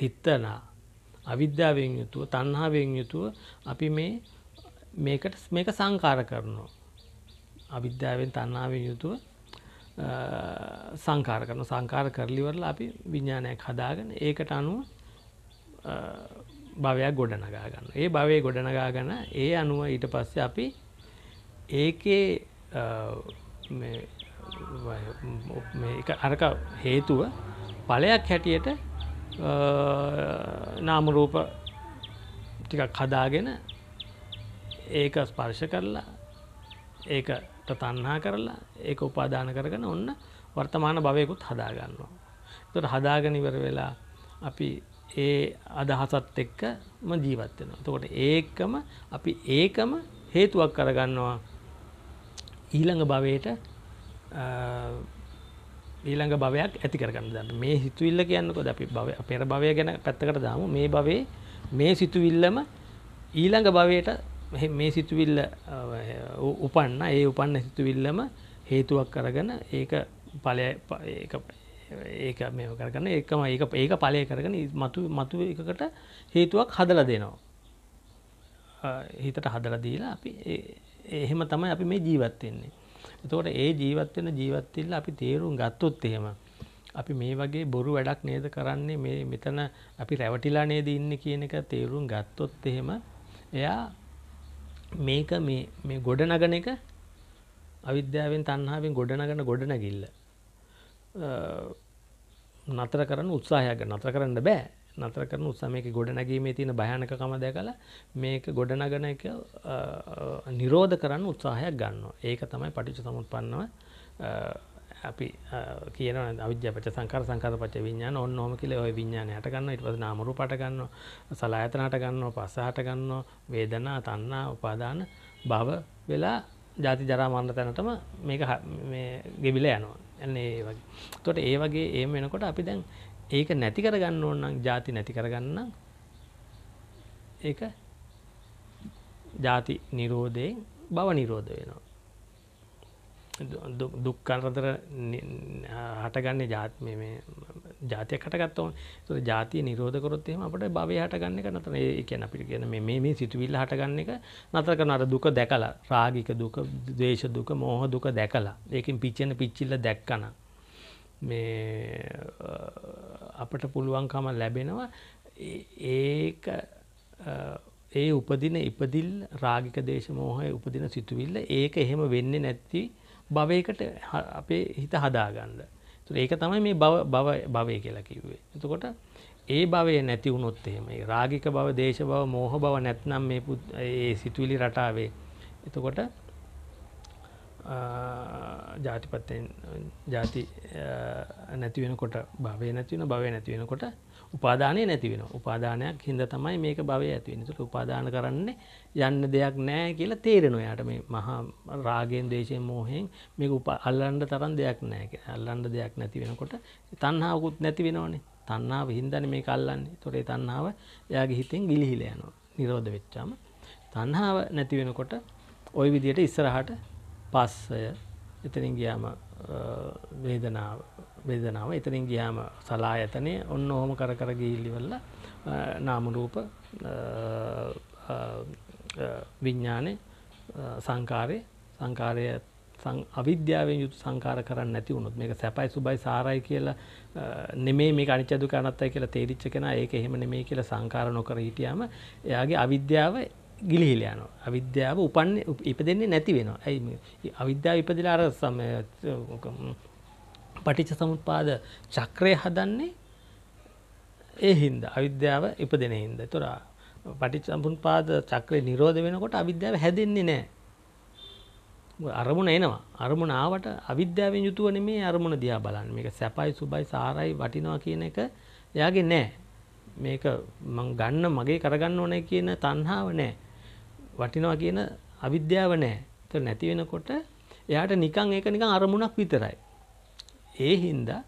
හිතන අවිද්‍යාවෙන් යුතුව තණ්හාවෙන් යුතුව අපි මේ මේකට මේක සංකාර කරනවා. අවිද්‍යාවෙන් තණ්හාවෙන් යුතුව සංකාර කරන සංකාර කරලිවරල අපි විඤ්ඥානයක් හදාගෙන ඒකට අනුව භවයක් ගොඩනගා ගන්න ඒ භවය ගොඩනගා ගන්න ඒ අනුව ඊට පස්සේ අපි ඒකේ අරක හේතුව පලයක් හැටියට නාමරූප ටිකක් හදාගෙන ඒක ස්පර්ශ කරලා ඒකට තන්හා කරලා ඒක උපාදාන කරගෙන ඔන්න වර්තමාන භවයකුත් හදාගන්නවා. තොට හදාගනිවර වෙලා අපි ඒ අදහසත් එක්කම ජීවත්වෙනවා. තකොට ඒකම අපි ඒකම හේතුවක් කරගන්නවා ඊළඟ භවයට ඊළඟ භවයක් ඇති කරගන්න දන්න මේ හිතුවිල්ල කියන්නකො අපි භව පෙර භවය ගැන පැත්තකට දාමු මේ භවේ මේ සිතුවිල්ලම ඊළඟ භවයට මේ සිතුවිල්ල උපන්න ඒ උපන්න සිතුවිල්ලම හේතුවක් කරගන ඒක පලය ඒක මේ කරගන්න එකම ඒක ඒක පලය කරගන මතු මතු එකකට හේතුවක් හදල දෙනවා හිතට හදල දීලා අපි එහෙම තමයි අපි මේ ජීවත් වෙන්නේ. එතකොට ඒ ජීවත් වෙන ජීවත් වෙන්න අපි තේරුම් ගත්තොත් එහෙම අපි මේ වගේ බොරු වැඩක් නේද කරන්නේ මේ මෙතන අපි රැවටිලා නේද ඉන්නේ කියන එක තේරුම් ගත්තොත් එහෙම එයා මේක මේ මේ ගොඩනගන එක අවිද්‍යාවෙන් තණ්හාවෙන් ගොඩනගන ගොඩනගිල්ල නතර කරන්න උත්සාහයක් නතර කරන්න බෑ නතර කරන උත්සාහ මේක ගොඩනැගීමේ තියෙන භයානකකම දැකලා මේක ගොඩනගන එක නිරෝධ කරන්න උත්සාහයක් ගන්නවා. ඒක තමයි පටිච්චසමුප්පන්නව අපි කියන අවිද්‍යාපච සංකාර සංකාර පච විඥාන ඕන්න ඕම කියලා ওই විඥානය හට ගන්නවා ඊට පස්සේ නාම රූප හට ගන්නවා සලආයතන හට ගන්නවා පස්ස හට ගන්නවා වේදනා තණ්හා උපාදාන භව වෙලා ජාති ජරා මරණ තැනටම මේක මේ ගෙවිලා යනවා. එන්නේ ඒ වගේ. එතකොට ඒ වගේ එහෙම වෙනකොට අපි දැන් ඒක නැති කරගන්න ඕන නම් ಜಾති නැති කරගන්න ඒක ಜಾති නිරෝධයෙන් භව නිරෝධ වෙනවා. දුක් කරදර හටගන්නේ ජාත්මය මේ ජාතියක් හටගත්ත ඕන. ඒතර ජාතිය නිරෝධ කරොත් එහෙම අපිට භවය හටගන්න එක නතර ඒ කියන්නේ අපිට කියන මේ මේ මේ සිතුවිල්ල හටගන්න එක නතර කරන අර දුක දැකලා රාගික දුක, ද්වේෂ දුක, මෝහ දුක දැකලා ඒකෙන් පිච්චෙන පිච්චිල්ල දැක්කනම් මේ අපට පුළුවන්කම ලැබෙනවා ඒක ඒ උපදින ඉපදිල් රාගික දේශමෝහය උපදින සිතුවිල්ල ඒක එහෙම වෙන්න නැත්ති භවයකට අපේ හිත හදාගන්න තුර ඒක තමයි මේ බව භවය කියලා කිව්වේ එතකොට ඒ භවය නැති වුණොත් එහෙම රාගික බව දේශ බව මෝහ බව නැත්නම් මේ ඒ සිතුවිලි රටාවේ එතකොට ජාතිපත්තයෙන් ජාති නැතිවෙනකොට භවය නැතිවෙන භවය නැතිවෙනකොට උපාදානය නැතිවෙන උපාදානයක් හිද තමයි මේක භවය ඇතිවෙන තුට උපාදාන කරන්නේ යන්න දෙයක් නෑ කියලා තේරෙන යාට මේ මහා රාගෙන් දේශයෙන් මෝහෙන් මේක උප අල්ලන්ඩ තරන් දෙයක් නෑ අල්ලන්ඩ දෙයක් නැතිවෙනකොට තන්හාවකුත් නැතිවෙනවනේ තන්නාව හින්දන මේ කල්ලන්නේ තොරේ තන්නාව එයාගේ හිතෙන් ගිලිහිලයනවා නිරෝධ වෙච්චාම තන්හාාව නැතිවෙනකොට ඔය විදියට ඉස්සරහට පස්සය එතනින් ගියාම වේදනාව වේදනාව එතනින් ගියාම සලා ඇතනය ඔන්න ඔහොම කර කර ගිල්ලිවල්ල නාමරූප විඤ්ඥානය සංකාරය සංකාරය අවිද්‍යාවෙන් යුතු සංකාර කරන්න නැති වුණුත් මේක සැපයි සුබයි සාරයි කියලා නෙමේ මේ අනිච්ච දුක අනත්තයි කියලා තේරිච්ච කෙනා ඒක එහෙම නෙමේ කියලා සංකාර නොකර හිටියාම එයාගේ අවිද්‍යාව ගිලිහිල යනවා. අවිද්‍යාව උපන්නේ ඉපදෙන්නේ නැති වෙනවා. ඇයි අවිද්‍යාව ඉපදලා අර සම පටිච්ච සමුප්පාද චක්‍රය හදන්නේ ඒ හින්දා අවිද්‍යාව ඉපදෙන හින්දා. ඒතොර පටිච්ච සමුප්පාද චක්‍රේ නිරෝධ වෙනකොට අවිද්‍යාව හැදෙන්නේ නැහැ. අරමුණ එනවා. අරමුණ ආවට අවිද්‍යාවෙන් යුතුව නෙමේ අරමුණ දිහා බලන්නේ. මේක සැපයි සුබයි සාරයි වටිනවා කියන එක එයාගේ නැහැ. මේක මං ගන්න මගේ කරගන්න ඕනේ කියන තණ්හාව නැහැ. වටිනවා කියන අවිද්‍යාව නෑ. ඒතර නැති වෙනකොට එයාට නිකන් ඒක නිකන් අරමුණක් විතරයි. ඒ හින්දා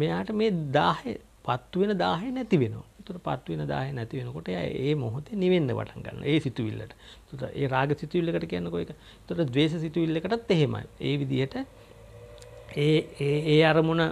මෙයාට මේ 10 පත්තු වෙන 10 නැති වෙනවා. ඒතර පත්තු වෙන 10 නැති වෙනකොට එයා ඒ මොහොතේ නිවෙන්න පටන් ගන්නවා. ඒ සිතුවිල්ලට. ඒතර ඒ රාග සිතුවිල්ලකට කියන්නකෝ ඒක. ඒතර ද්වේෂ සිතුවිල්ලකටත් එහෙමයි. ඒ විදිහට ඒ ඒ අරමුණ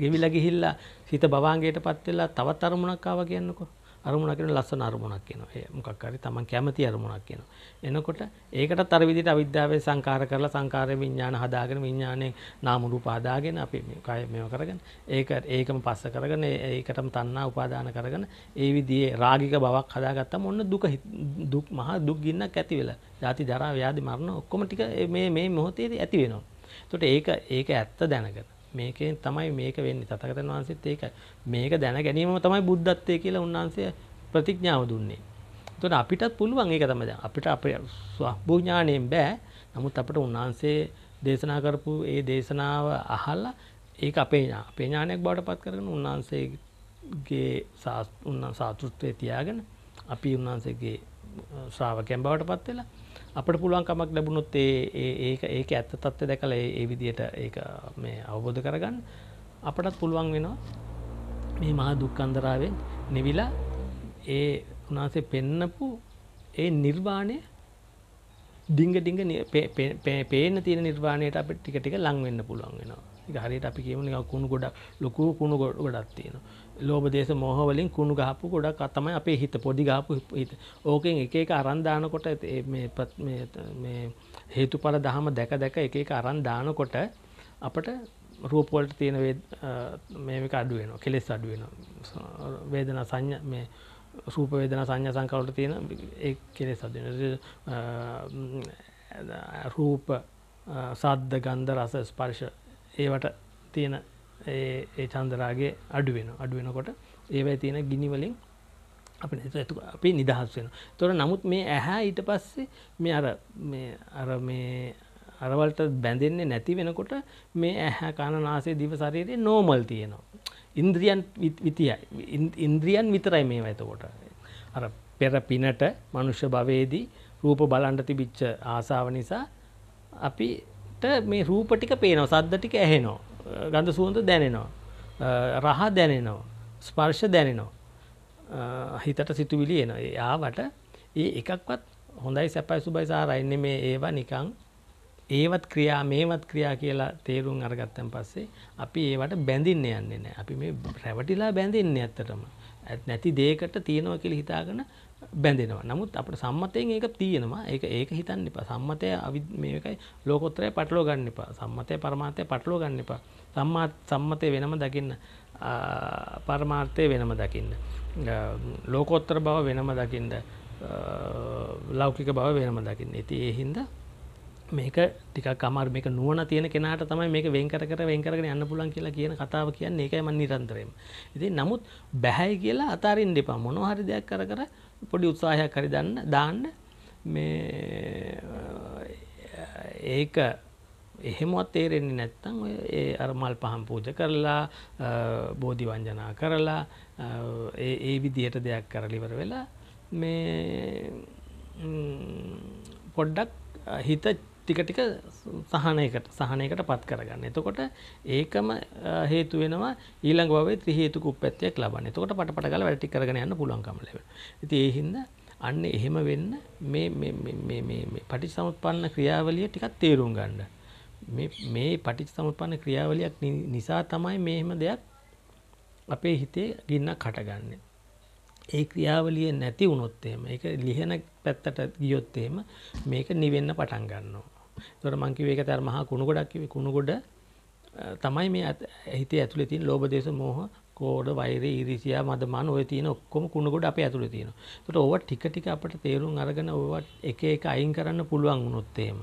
ගෙවිලා ගිහිල්ලා හිත භවාංගයටපත් වෙලා තවත් අරමුණක් ආවා කියන්නකෝ. අරමුණකින ලස්සන අරමුණක් කියන මොකක් හරි තමන් කැමති අරමුණක් කියන. එනකොට ඒකට අර විදිහට අවිද්‍යාවේ සංකාර කරලා සංකාර විඥාන හදාගෙන විඥානයේ නාම රූප හදාගෙන අපි කය මේව කරගෙන ඒක ඒකම පස්ස කරගෙන ඒකටම තණ්හා උපාදාන කරගෙන ඒ විදිහේ රාගික බවක් හදාගත්තම ඔන්න දුක දුක් මහා දුක් ගින්නක් ඇති වෙලා. ජාති ජරා ව්‍යාධි මරණ ඔක්කොම ටික මේ මේ මොහොතේදී ඇති වෙනවා. එතකොට ඒක ඒක ඇත්ත දැනගෙන මේකෙන් තමයි මේක වෙන්නේ තථාගතයන් වහන්සේත් ඒකයි. මේක දැන ගැනීමම තමයි බුද්ධත්වයේ කියලා උන්වහන්සේ ප්‍රතිඥාව දුන්නේ. එතකොට අපිටත් පුළුවන් ඒක තමයි දැන් අපිට අපේ ස්වභූඥාණයෙන් බෑ. නමුත් අපිට උන්වහන්සේ දේශනා කරපු ඒ දේශනාව අහලා ඒක අපේ අපේ ඥානයක් බවට පත් කරගෙන උන්වහන්සේගේ සාතුත්වයේ තියාගෙන අපි උන්වහන්සේගේ ශ්‍රාවකයන් බවට පත් වෙලා අපට පුළුවන්කමක් ලැබුණොත් ඒ ඒක ඒක ඇත්ත තත්ත්ව දැකල ඒ විදියට ඒ මේ අවබෝධ කරගන්න අපටත් පුළුවන් වෙනවා මේ මහා දුක්කන්දරාවෙන් නෙවිලා ඒ උනාසේ පෙන්නපු ඒ නිර්වාණය ඩිංග ඩිංග පේන තියෙන නිර්වාණයට අප ටික ටික ලංවෙන්න පුළුවන් වෙනවා හරියට අපි කියමනි කුණු ගොඩක් ලොකු කුණු ගොඩ ගොඩක් තියෙනවා ලෝභ දේශ මොහ වලින් කුණු ගහපු ගොඩක් තමයි අපේ හිත පොඩි ගහපු හිත. ඕකෙන් එක එක අරන් දානකොට මේ මේ හේතුඵල ධහම දැක දැක එක එක අරන් දානකොට අපට රූප වලට තියෙන මේක අඩු වෙනවා. කෙලෙස් අඩු වෙනවා. වේදනා සංඥා මේ රූප වේදනා සංඥා සංකල්ප වලට තියෙන ඒ කෙලෙස් අඩු වෙනවා. රූප සද්ද ගන්ධ රස ස්පර්ශ ඒවට තියෙන ඒ චන්දරාගේ අඩුවෙන අඩුවෙනකොට ඒවයි තියෙන ගිනිවලින් අප ඇතු අපි නිදහස් වෙන තොර නමුත් මේ ඇහැ ඊට පස්සේ මේ අර අර මේ අරවලට බැඳෙන්නේ නැති වෙනකොට මේ ඇහැ කණනාසේ දිවශරීරය නෝමල් තියෙනවා ඉන්ද්‍රියන් විතියි ඉන්ද්‍රියන් විතරයි මේ ඇතකොට අර පෙර පිනට මනුෂ්‍ය භවයේදී රූප බලන්ට තිබිච්ච ආසාව නිසා අපිට මේ රූප ටික පේනවා සද්ද ටික ඇහෙනවා ගඳ සුවඳ දැනෙනවා රහ දැනෙනවා ස්පර්ශ දැනෙනවා හිතට සිතුවිලි එන යාවට ඒ එකක්වත් හොඳයි සැපයි සුබයි සාරයින්න මේ ඒවා නිකං ඒවත් ක්‍රියා මේවත් ක්‍රියා කියලා තේරුම් අරගත්තන් පස්සේ අපි ඒවට බැඳින්න යන්නේ නෑ අපි මේ රැවටිලා බැඳින්න ඇත්තටම නැති දේකට තියෙනවා කියල හිතාගෙන බැඳෙනවා නමුත් අපට සම්මතයෙන් ඒක තියෙනවා ඒක ඒක හිතන්න එපා සම්මතය අවි මේකයි ලෝකොත්‍රය පටලෝ ගන්න එපා සම්මතය පරමාතය පටලෝ ගන්න එපා සම්මාත් සම්මතය වෙනම දකින්න පරමාර්ථය වෙනම දකින්න. ලෝකෝත්තර බව වෙනම දකිින්ද ලෞකික බව වෙනම දකින්න ඇති ඒහින්ද මේක ටික අමර මේක නුවන තියෙන කෙනට තමයි මේක වෙන්කර කර වෙන්කරගෙන යන්න පුලන් කියලා කියන කතාව කියන්න ඒකයි මන් නිරන්තරයම ඉති නමුත් බැහැයි කියලා අතාරින් දෙපා මොනොහරි දෙයක් කර කර පොඩි උත්සාහයක් කරි දන්න දාන්න මේ ඒක එහෙමත් තේරෙන්නේ නැත්තං ඔය ඒ අරමල් පහම් පූජ කරලා බෝධි වංජනා කරලා ඒ විදියට දෙයක් කරලිවර වෙලා මේ පොඩ්ඩක් හිත ටිකටික සහනයකට සහනයකට පත් කරගන්න එතකොට ඒකම හේතු වෙනවා ඊළඟ බව ත්‍රහේතු කුප්පැත්තියක් ලබන්න එතකොට පට ගල වැටි කරගෙන යන්න පුලන්කමලව ඇති ඒහින්ද අන්න එහෙම වෙන්න මේ පටි සමුත්පන්න ක්‍රියාවලිය ටිකත් තේරුම් ගන්න මේ මේ පටිච්ච සමුප්පන්න ක්‍රියාවලියක් නිසා තමයි මේම දෙයක් අපේ හිතේ ගින්නක් කටගන්නේ ඒ ක්‍රියාවලිය නැති වුණොත් එහෙම ඒක ලිහන පැත්තට ගියොත් එහෙම මේක නිවෙන්න පටන් ගන්නවා. ඒතකොට මං කිව්වේ ඒක තර මහා කුණු ගොඩක් කිව්වේ කුණු ගොඩ තමයි මේ හිතේ ඇතුලේ තියෙන ලෝභ දේශ මොහ කෝඩ වෛරය ඊර්ෂ්‍යා මද මන ඔය තියෙන ඔක්කොම කුණු ගොඩ අපේ ඇතුලේ තියෙනවා. ඒතකොට ඕවා ටික ටික අපිට තේරුම් අරගෙන ඕවා එක එක අයින් කරන්න පුළුවන් වුණොත් එහෙම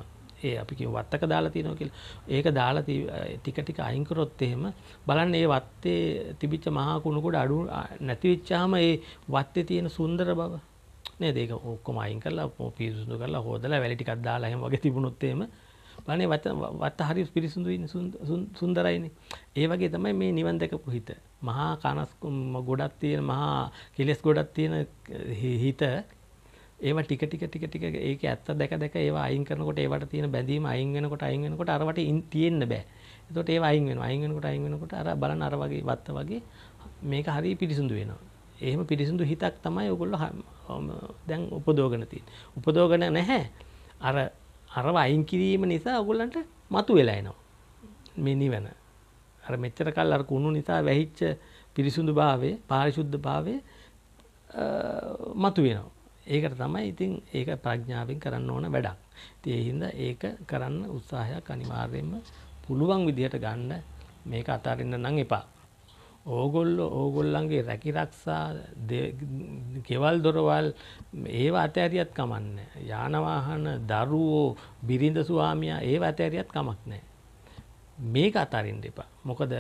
ඒ අපි කිය වත්තක දාලා තියෙනවා කියලා. ඒක දාලා ටික ටික අයින් කරොත් එහෙම බලන්න ඒ වත්තේ තිබිච්ච මහා කුණු කොට අඩු නැති වෙච්චාම ඒ වත්තේ තියෙන සුන්දර බව නේද? ඒක ඔක්කොම අයින් කරලා පිරිසිදු කරලා හොදලා වැලි ටිකක් දාලා එහෙම වගේ තිබුණොත් එහෙම බලන්නේ වත වත්ත හරි පිරිසිදු ඉන්නේ සුන්දරයිනේ. ඒ වගේ තමයි මේ නිවන් දැකපු හිත. මහා කනස් ගොඩක් තියෙන මහා කෙලෙස් ගොඩක් තියෙන හිත ඒව ටික ටික ටික ටික ඒක ඇත්ත දැක දැක ඒවා අයින් කරනකොට ඒවට තියෙන බැඳීම අයින් වෙනකොට අයින් වෙනකොට අරවට තියෙන්න බෑ. එතකොට ඒව අයින් වෙනවා. අයින් වෙනකොට අයින් වෙනකොට අර බලන අර වගේ වත්ත වගේ මේක හරිය පිරිසුදු වෙනවා. එහෙම පිරිසුදු හිතක් තමයි ඔයගොල්ලෝ දැන් උපදෝගන තියෙන්නේ. උපදෝගන නැහැ. අර අරව අයින් කිරීම නිසා ඔයගොල්ලන්ට මතු වෙලා එනවා. මේ නිවන. අර මෙච්චර කල් අර කුණු නිසා වැහිච්ච පිරිසුදු භාවය, පාරිශුද්ධ භාවය මතු වෙනවා. ඒකට තමයි ඉතින් ඒක ප්‍රඥාවෙන් කරන්න ඕන වැඩක්. ඉතින් ඒ හින්දා ඒක කරන්න උත්සාහයක් අනිවාර්යයෙන්ම පුළුවන් විදිහට ගන්න මේක අතාරින්න නම් එපා. ඕගොල්ලෝ ඕගොල්ලන්ගේ රැකි රක්ෂා කෙවල් දොරවල් ඒව අතෑරියත් කමන්න. යානවාහන දරුවෝ බිරිඳ ස්වාමියා ඒව අතෑරියත් කමක් නෑ. මේක අතරින් එපා. මොකද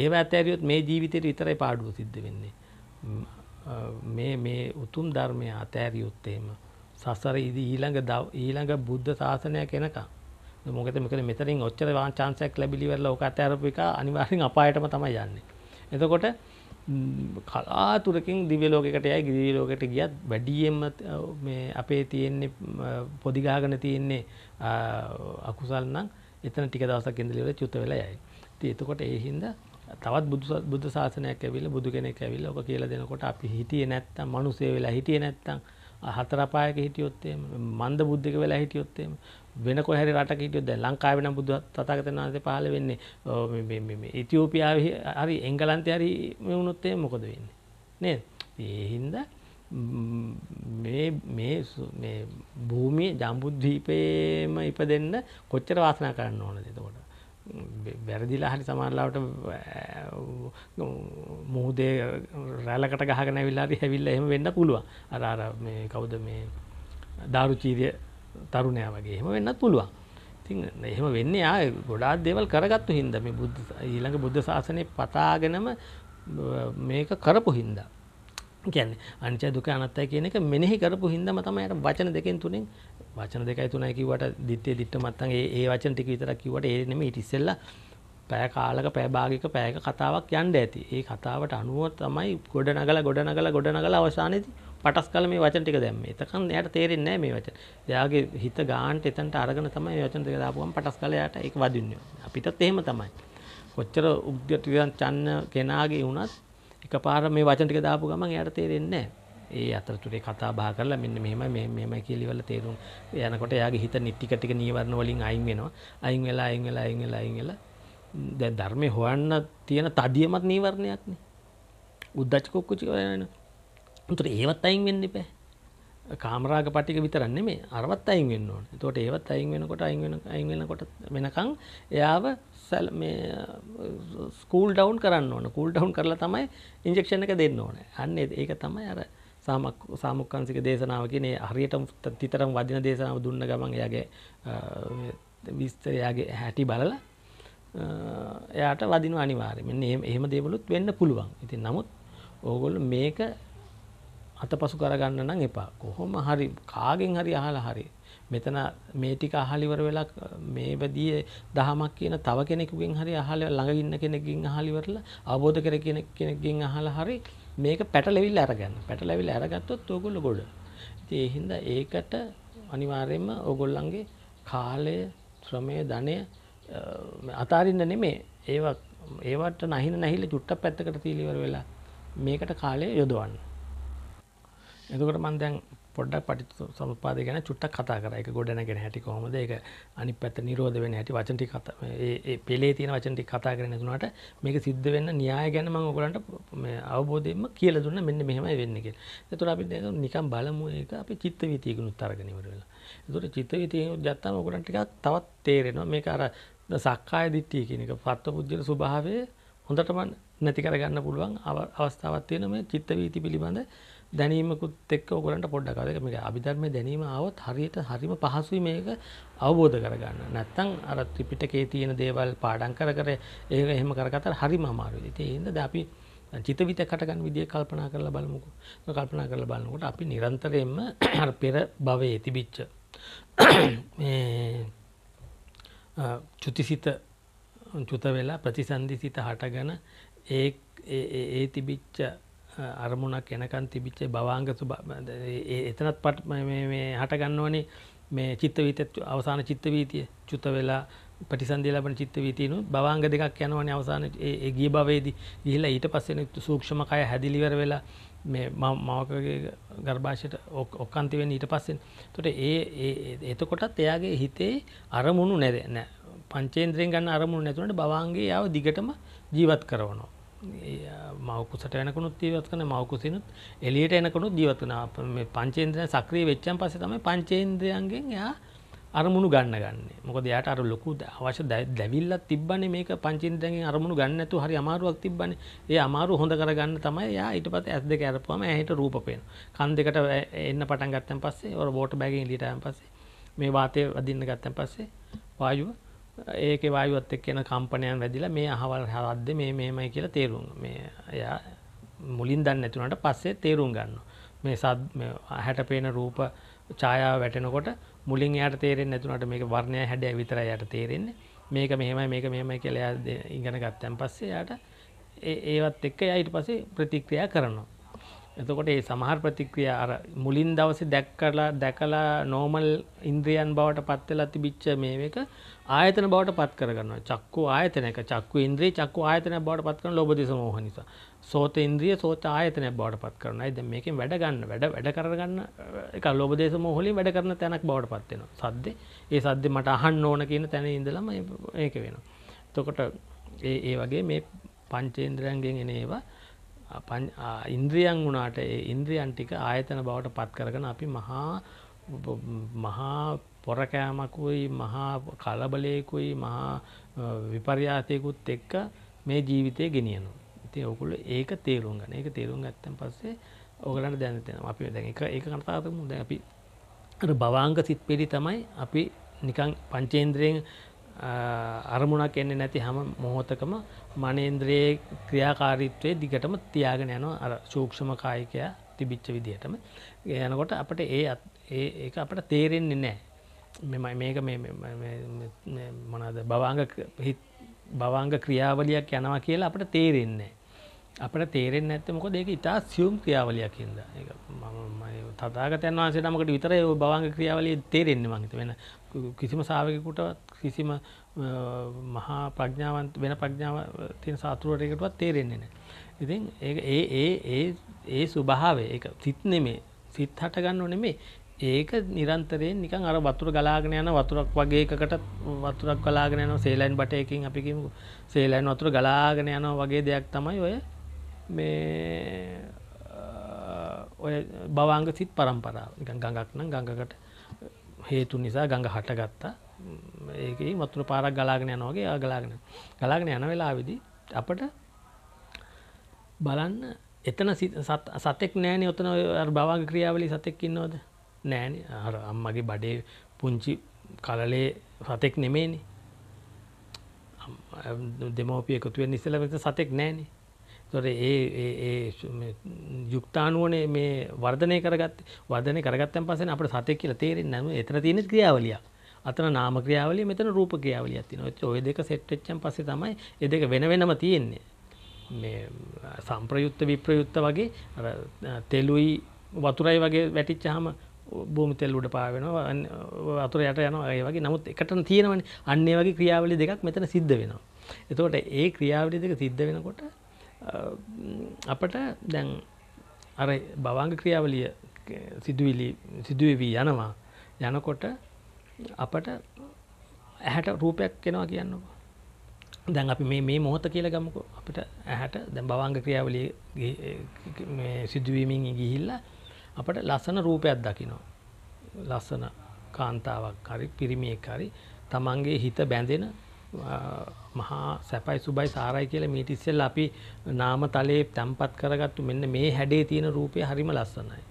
ඒව අතෑරියොත් මේ ජීවිතයට විතරයි පාඩුව සිද්ධ වෙන්නේ. මේ මේ උතුම් ධර්මය අතෑරියුත්තේම සසර ඉදි ඊළඟ ඊළඟ බුද්ධ ශාසනයක් එනකම් මොකද මෙකද මෙතරින් ඔච්චර වාන් චාන්සයක් ලැබිලිවෙල ඕක අතෑරපු එක අනිවාර්යෙන් අපායටම තමයි යන්නේ. එතකොට කලාතුරකින් දිව්‍ය ලෝකයකට යයි ගිරි ලෝකයට ගියත් වැඩියෙන්ම මේ අපේ තියෙන්නේ පොඩි ගහගෙන තියෙන්නේ අකුසල් නම් එතන ටික දවසක් ඉඳලා චුත වෙලා යයි. ඉතින් එතකොට ඒ හින්දා තවත් බුදු බුදු සාසනයක් ඇවිල්ලා බුදු කෙනෙක් ඇවිල්ලා ඔක කියලා දෙනකොට අපි හිටියේ නැත්තම් මිනිස්සේ වෙලා හිටියේ නැත්තම් හතර පායක හිටියොත් එහෙම මන්ද බුද්ධික වෙලා හිටියොත් එහෙම වෙන කොහරි රටක හිටියොත් දැන් ලංකාවේ නම් බුදු තථාගතයන් වහන්සේ පහළ වෙන්නේ මේ මේ මේ ඉතිෝපියාවේ හරි එංගලන්තේ හරි මේ වුණොත් එහෙම මොකද වෙන්නේ නේද? ඒ හින්දා මේ මේ මේ භූමියේ ජම්බුද්වීපයේම ඉපදෙන්න කොච්චර වාසනා කරන්න ඕනද එතකොට? වැරදිලා හරි සමාල්ලාවට මුහදේ රෑලකට ගහන විල්ලාරි හැවිල්ල එහම වෙන්න පුළුව අරාර මේ කවුද මේ දාරුචීරය තරුණය වගේ එහෙම වෙන්නත් පුළුවන් ති එහෙම වෙන්න යා ගොඩා දෙවල් කරගත්තු හින්ද මේ බුද් ඊළඟ බුද්ධ ශාසනය පතාගෙනම මේක කරපු හින්දා ගැන අංචය දුක අනත්තයි කියන එක මෙනෙහි කරපු හින්දම තමයි යට වචන දෙකෙන් තුනෙන් වචන දෙකයි තුනයි කිව්වට දිත්තේ දිට්ට මත්තන් ඒ ඒ වචන ටික විතරක් කිව්වට ඒ නෙමෙයි ඊට ඉස්සෙල්ලා පැය කාලක පැය භාගයක පැයක කතාවක් යන්න ඇති. ඒ කතාවට අනුව තමයි ගොඩ නගලා ගොඩ නගලා ගොඩ නගලා අවසානයේදී පටස් කල මේ වචන ටික දැම්මේ. එතකන් එයාට තේරෙන්නේ නැහැ මේ වචන. එයාගේ හිත ගානට එතනට අරගෙන තමයි මේ වචන ටික දාපුවම පටස් කල එයාට ඒක වදින්නේ. අපිටත් එහෙම තමයි. කොච්චර උද්ගත චන්න කෙනාගේ වුණත් එකපාර මේ වචන ටික දාපු ගමන් එයාට තේරෙන්නේ නැහැ. ඒ අතරතුරේ කතා බා කරලා මෙන්න මෙහෙම මෙහෙම කියලා ඉවරලා තේරුම් යනකොට එයාගේ හිත නිට්ටික ටික නීවරණ වලින් අයින් වෙනවා අයින් වෙලා අයින් වෙලා අයින් වෙලා අයින් වෙලා දැන් ධර්මේ හොයන්න තියෙන තඩියමත් නීවරණයක්නේ උද්දච්ච කුක්කුචි වෙන උතර ඒවත් අයින් වෙන්න එපා කාමරාග පටික විතරක් නෙමෙයි අරවත් අයින් වෙන්න ඕනේ. එතකොට ඒවත් අයින් වෙනකොට අයින් වෙන අයින් වෙනකොට වෙනකන් එයාව මේ ස්කූල් ඩවුන් කරන්න ඕන. කූල් ඩවුන් කරලා තමයි ඉන්ජෙක්ෂන් එක දෙන්න ඕනේ. අන්න ඒක තමයි අර සාමුක්කන්සික දේශනාව කියන හරියට තිතරම් වදින දේශනාව දුන්න ගමන් එයාගේ විස්තරයාගේ හැටි බලල එයාට වදින අනිවාර්ය මෙන්න එහෙම දේවලුත් වෙන්න පුළුවන් ඉතින් නමුත් ඕගොල් මේක අතපසු කරගන්න නම් එපා කොහොම හරි කාගෙන් හරි අහලා හරි මෙතන මේ ටික අහලිවර වෙලා මේ වැදී දහමක් කියන තව කෙනෙකුගෙන් හරි අහලා ළඟ ඉන්න කෙනෙක්ගෙන් අහලිවරලා අවබෝධ කර කෙනෙක්ගෙන් අහලා හරි මේක පැටලෙවිල් අරගන්න පැටලැවිල් අරගත්තොත් ඔගොල්ල ගොඩ ඒහින්ද ඒකට අනිවාර්යෙන්ම ඔගොල්ලන්ගේ කාලය ශ්‍රමය ධනය අතාරන්න නෙමේ ඒවත් ඒවට නහින නැහිල චුට්ට පැත්තකට තීලිවර වෙලා මේකට කාලය යොදවන්න එතකට මන්දැන් පොඩ්ඩක් පටි සම්පාද ගැන චුට්ටක් කතා කර එක ගොඩනගෙන හැටි කොහොමද ඒක අනි පැත නිරෝධ වෙන හැටි වචටි කත පෙළේ තියෙන වචටි කතා කරන තුනට මේක සිද්ධ වෙන්න න්‍යාය ගැන මං ඔගලන්ට අවබෝධයෙන්ම කියල දුන්න මෙන්න මෙහෙමයි වෙන්නක තුර අපි නිකම් බලමු ඒක අපි චිත්ත විතියකුණුත් තරගනිවර වෙලා තුර චිත්ත විතිය ජත්තම ඔගලන්ටික තවත් තේරෙනවා මේ අර සක්කාය දිට්ටිය කියනක පත්ව පුද්ජල ස්වභාවය හොඳටම නැති කරගන්න පුළුවන් අවස්ථාවත් තියෙන මේ චිත්ත වීති පිළිබඳ දැනීමකුත් එක්ක ඔගලන්ට පොඩ්ඩක් අද මේක අභිධර්මයේ දැනීම આવොත් හරියට හරිම පහසුයි මේක අවබෝධ කරගන්න. නැත්තම් අර ත්‍රිපිටකයේ තියෙන දේවල් පාඩම් කර කර ඒක එහෙම කරගත්තට හරිම අමාරුයි. ඉතින් ඒ හින්දා අපි චිතවිත කටගන්න විදිය කල්පනා කරලා බලමුකෝ. කල්පනා කරලා බලනකොට අපි නිරන්තරයෙන්ම *clears throat* අර පෙර භවයේ තිබිච්ච *clears throat* මේ චුතිසිත චුත වෙලා ප්‍රතිසන්දිසිත හටගෙන ඒ ඒ තිබිච්ච අරමුණක් එනකන් තිබිච්ච බවාංග එතනත් පට හටගන්නවනේ මේ චිත්තවීත අවසාන චිත්තවීතිය චුත වෙලා පටිසන්දය ලබන චිත්තවීතියනු බවාංග දෙකක් යනවන අවසාන ගිය බවේදී ගිහිලා ඊට පස්සෙන සූක්ෂම කය හැදිලිවර වෙලා මේ මවකගේ ගර්භාෂයට ඔක්කන්තිවෙන් ඊට පස්සෙන් තොට ඒ එතකොටත් එයාගේ හිතේ අරමුණු නැද නෑ පංචේන්ද්‍රයෙන් ගන්න අරමුණු නැතුනට බවාන්ගේ යාව දිගටම ජීවත් කරවනවා මවකුසට යනකුණුත් ජීවත් කන මවකුසිනුත් එලියට එනකුණුත් ජීවත්වන පංචේන්ද්‍රය සක්‍රී වෙච්චන් පස තම පංචේන්ද්‍රයන්ගෙන් යා අරමුණු ගන්න ගන්න මොකද යාට අර ලොකු අවශ්‍ය දැවිල්ලත් තිබන්නේ මේක පංචින්ද්‍රයෙන් අරමුණු ගන්නතු හරි අමාරුවක් තිබන්නේ ඒ අමාරු හොඳ කරගන්න තමයි යා ඊට පස්සේ ඇස් දෙක අරපුවම ඇහෙට රූප පේනවා කන් දෙකට එන්න පටන් ගත්තන් පස්සේ ඔර බෝට බෑගෙන් එළියට ආවන් පස්සේ මේ වාතය අදින්න ගත්තන් පස්සේ වායුව ඒක වායුවත් එක් එන කම්පනයන් වැදිලා මේ අහවල් හවද්ද මේ මෙමයි කියලා තේරුම් මේ එයා මුලින් දන්න ඇතුනට පස්සේ තේරුම් ගන්න මේ සත් හැට පේන රූප චායාව වැටෙනකොට මුලින් යට තේරෙන් නැතුනට මේක වර්ණය හැඩ විතර යට තේරෙන්නේ මේක මෙහෙමයි මේක මෙහෙමයි කියලා ඉගෙන ගත්තැන් පස්සේ යට ඒවත් එක්ක යට පසේ ප්‍රතික්‍රියා කරනවා එතකොට ඒ සමහර ප්‍රතික්‍රියා අර මුලින් දවසේ දැක්කලා දැකලා නෝමල් ඉන්ද්‍රියන් බවට පත් වෙලා තිබිච්ච මේක ආයතන බවට පත් කරගන්නවා. චක්කු ආයතනයක චක්කු ඉන්ද්‍රිය චක්කු ආයතනයක් බවට පත් කරන ලෝභ දේශ මොහ නිසා. සෝත ඉන්ද්‍රිය සෝත ආයතනයක් බවට පත් කරනවා. දැන් මේකෙන් වැඩ ගන්න වැඩ වැඩ කරගන්න එක ලෝභ දේශ මොහ වලින් වැඩ කරන තැනක් බවට පත් වෙනවා. සද්දේ ඒ සද්දේ මට අහන්න ඕන කියන තැන ඉඳලා මේක වෙනවා. එතකොට ඒ ඒ වගේ මේ පංචේන්ද්‍රයන්ගෙන් එන ඒවා ඉන්ද්‍රියන් වුණාට ඉන්ද්‍රියන් ටික ආයතන බවට පත් කරගන අපි මහා මහා පොරකෑමකුයි මහා කලබලයකුයි මහා විපර්යාතයකුත් එක්ක මේ ජීවිතය ගෙනියනු. ඉතින් ඔකුල ඒක තේරුම් ගන්න ඒක තේරුම් ගත්තන් පස්සේ ඕගලන්ට දැනතෙන අපි දැ එක ඒ කනතාතමු දැ අපි බවාංග සිත් පිළි තමයි අපි නිකං පංචේන්ද්‍රයෙන් අරමුණක් එන්නේ නැති හැම මොහොතකම මනේන්ද්‍රයේ ක්‍රියාකාරීත්වය දිගටම තියාගෙන යන අර සූක්ෂම කායිකයා තිබිච්ච විදිහටම යනකොට අපට ඒ ඒ අපට තේරෙන්නේ නෑ මෙම මේක මොනද බවාංග බවාංග ක්‍රියාවලියක් යනවා කියලා අපට තේරෙන්නේ අපට තේරෙන් ඇත්තමක දෙක ඉතා සියුම් ක්‍රියාවලයක් හිද තතාගතයන් වන්සේ නමකට විතර බවාංග ක්‍රියාවලිය තේරෙන්නේ මංහිත වෙන කිසිම සාාවකකුට කිසිම මහා ප්‍රඥාවන් වෙන ප්‍රඥාව තින සාතුරුවට එකටවත් තේරෙන්නේ නෑ. ඉතින් ඒ ඒ ඒ ඒ ඒ ස්වභාවය ඒක සිත් නෙමේ සිත් හට ගන්න නෙමේ ඒක නිරන්තරයෙන් නිකන් අර වතුර ගලාගෙන යන වතුරක් වගේ එකකට වතුරක් ගලාගෙන යන සේලයින් බටයකින් අපි කියමු සේලයින් වතුර ගලාගෙන යනවා වගේ දෙයක් තමයි ඔය මේ ඔය බවාංග සිත් පරම්පරාව නිකන් ගඟක් නම් ගඟකට හේතු නිසා ගඟ හටගත්තා ඒක වතුර පාරක් ගලාගෙන යනවාගේ ආගලාගෙන ගලාගෙන යන වෙලා විදි අපට බලන්න එතන සතෙක් නෑන ඔතන බවාග ක්‍රියාවලි සතෙක් ඉන්නවද නෑන හර අම්මගේ බඩේ පුංචි කලලේ සතෙක් නෙමේනි දෙමෝපිය එකතුවෙන් නිසලවෙත සතෙක් නෑනේ තොර ඒ යුක්තානුවනේ මේ වර්ධනය කරගත් වර්ධනය කරගත්තන් පසෙන් අපට සතෙක් කියලා තේරෙන් නැම එතන තියෙන ක්‍රියාවලියක් අතන නාම ක්‍රියාවලිය මෙතන රූප ක්‍රියාවලියක් තියෙනවා. ඔය දෙක සෙට් වෙච්චන් පස්සේ තමයි ඒ දෙක වෙන වෙනම තියෙන්නේ. මේ සම්ප්‍රයුක්ත විප්‍රයුක්ත වගේ තෙලුයි වතුරයි වගේ වැටිච්චාම භූමි තෙල් උඩ පාවෙනවා වතුර යට යනවා ඒ වගේ නමුත් එකටන තියෙනවනේ අන්න ඒ වගේ ක්‍රියාවලිය දෙකක් මෙතන සිද්ධ වෙනවා. එතකොට ඒ ක්‍රියාවලිය දෙක සිද්ධ වෙනකොට අපට දැන් අර බවංග ක්‍රියාවලිය සිදුවිලි සිදුවවී යනවා යනකොට අපට ඇහැට රූපයක් කෙනවා කියන්නක දැන් අපි මේ මේ මොහොත කියලා ගමක අපිට ඇහැට දැන් බවංග ක්‍රියාවලිය සිදුවීමින් ගිහිල්ලා අපට ලස්සන රූපයක් දකිනවා ලස්සන කාන්තාවක් හරි පිරිමියෙක් හරි තමන්ගේ හිත බැඳෙන මහා සැපයි සුබයි සාරයි කියලා මීටිස්සෙල් අපි නාම තලයේ තැම්පත් කරගත්තු මෙන්න මේ හැඩේ තියෙන රූපය හරිම ලස්සනයි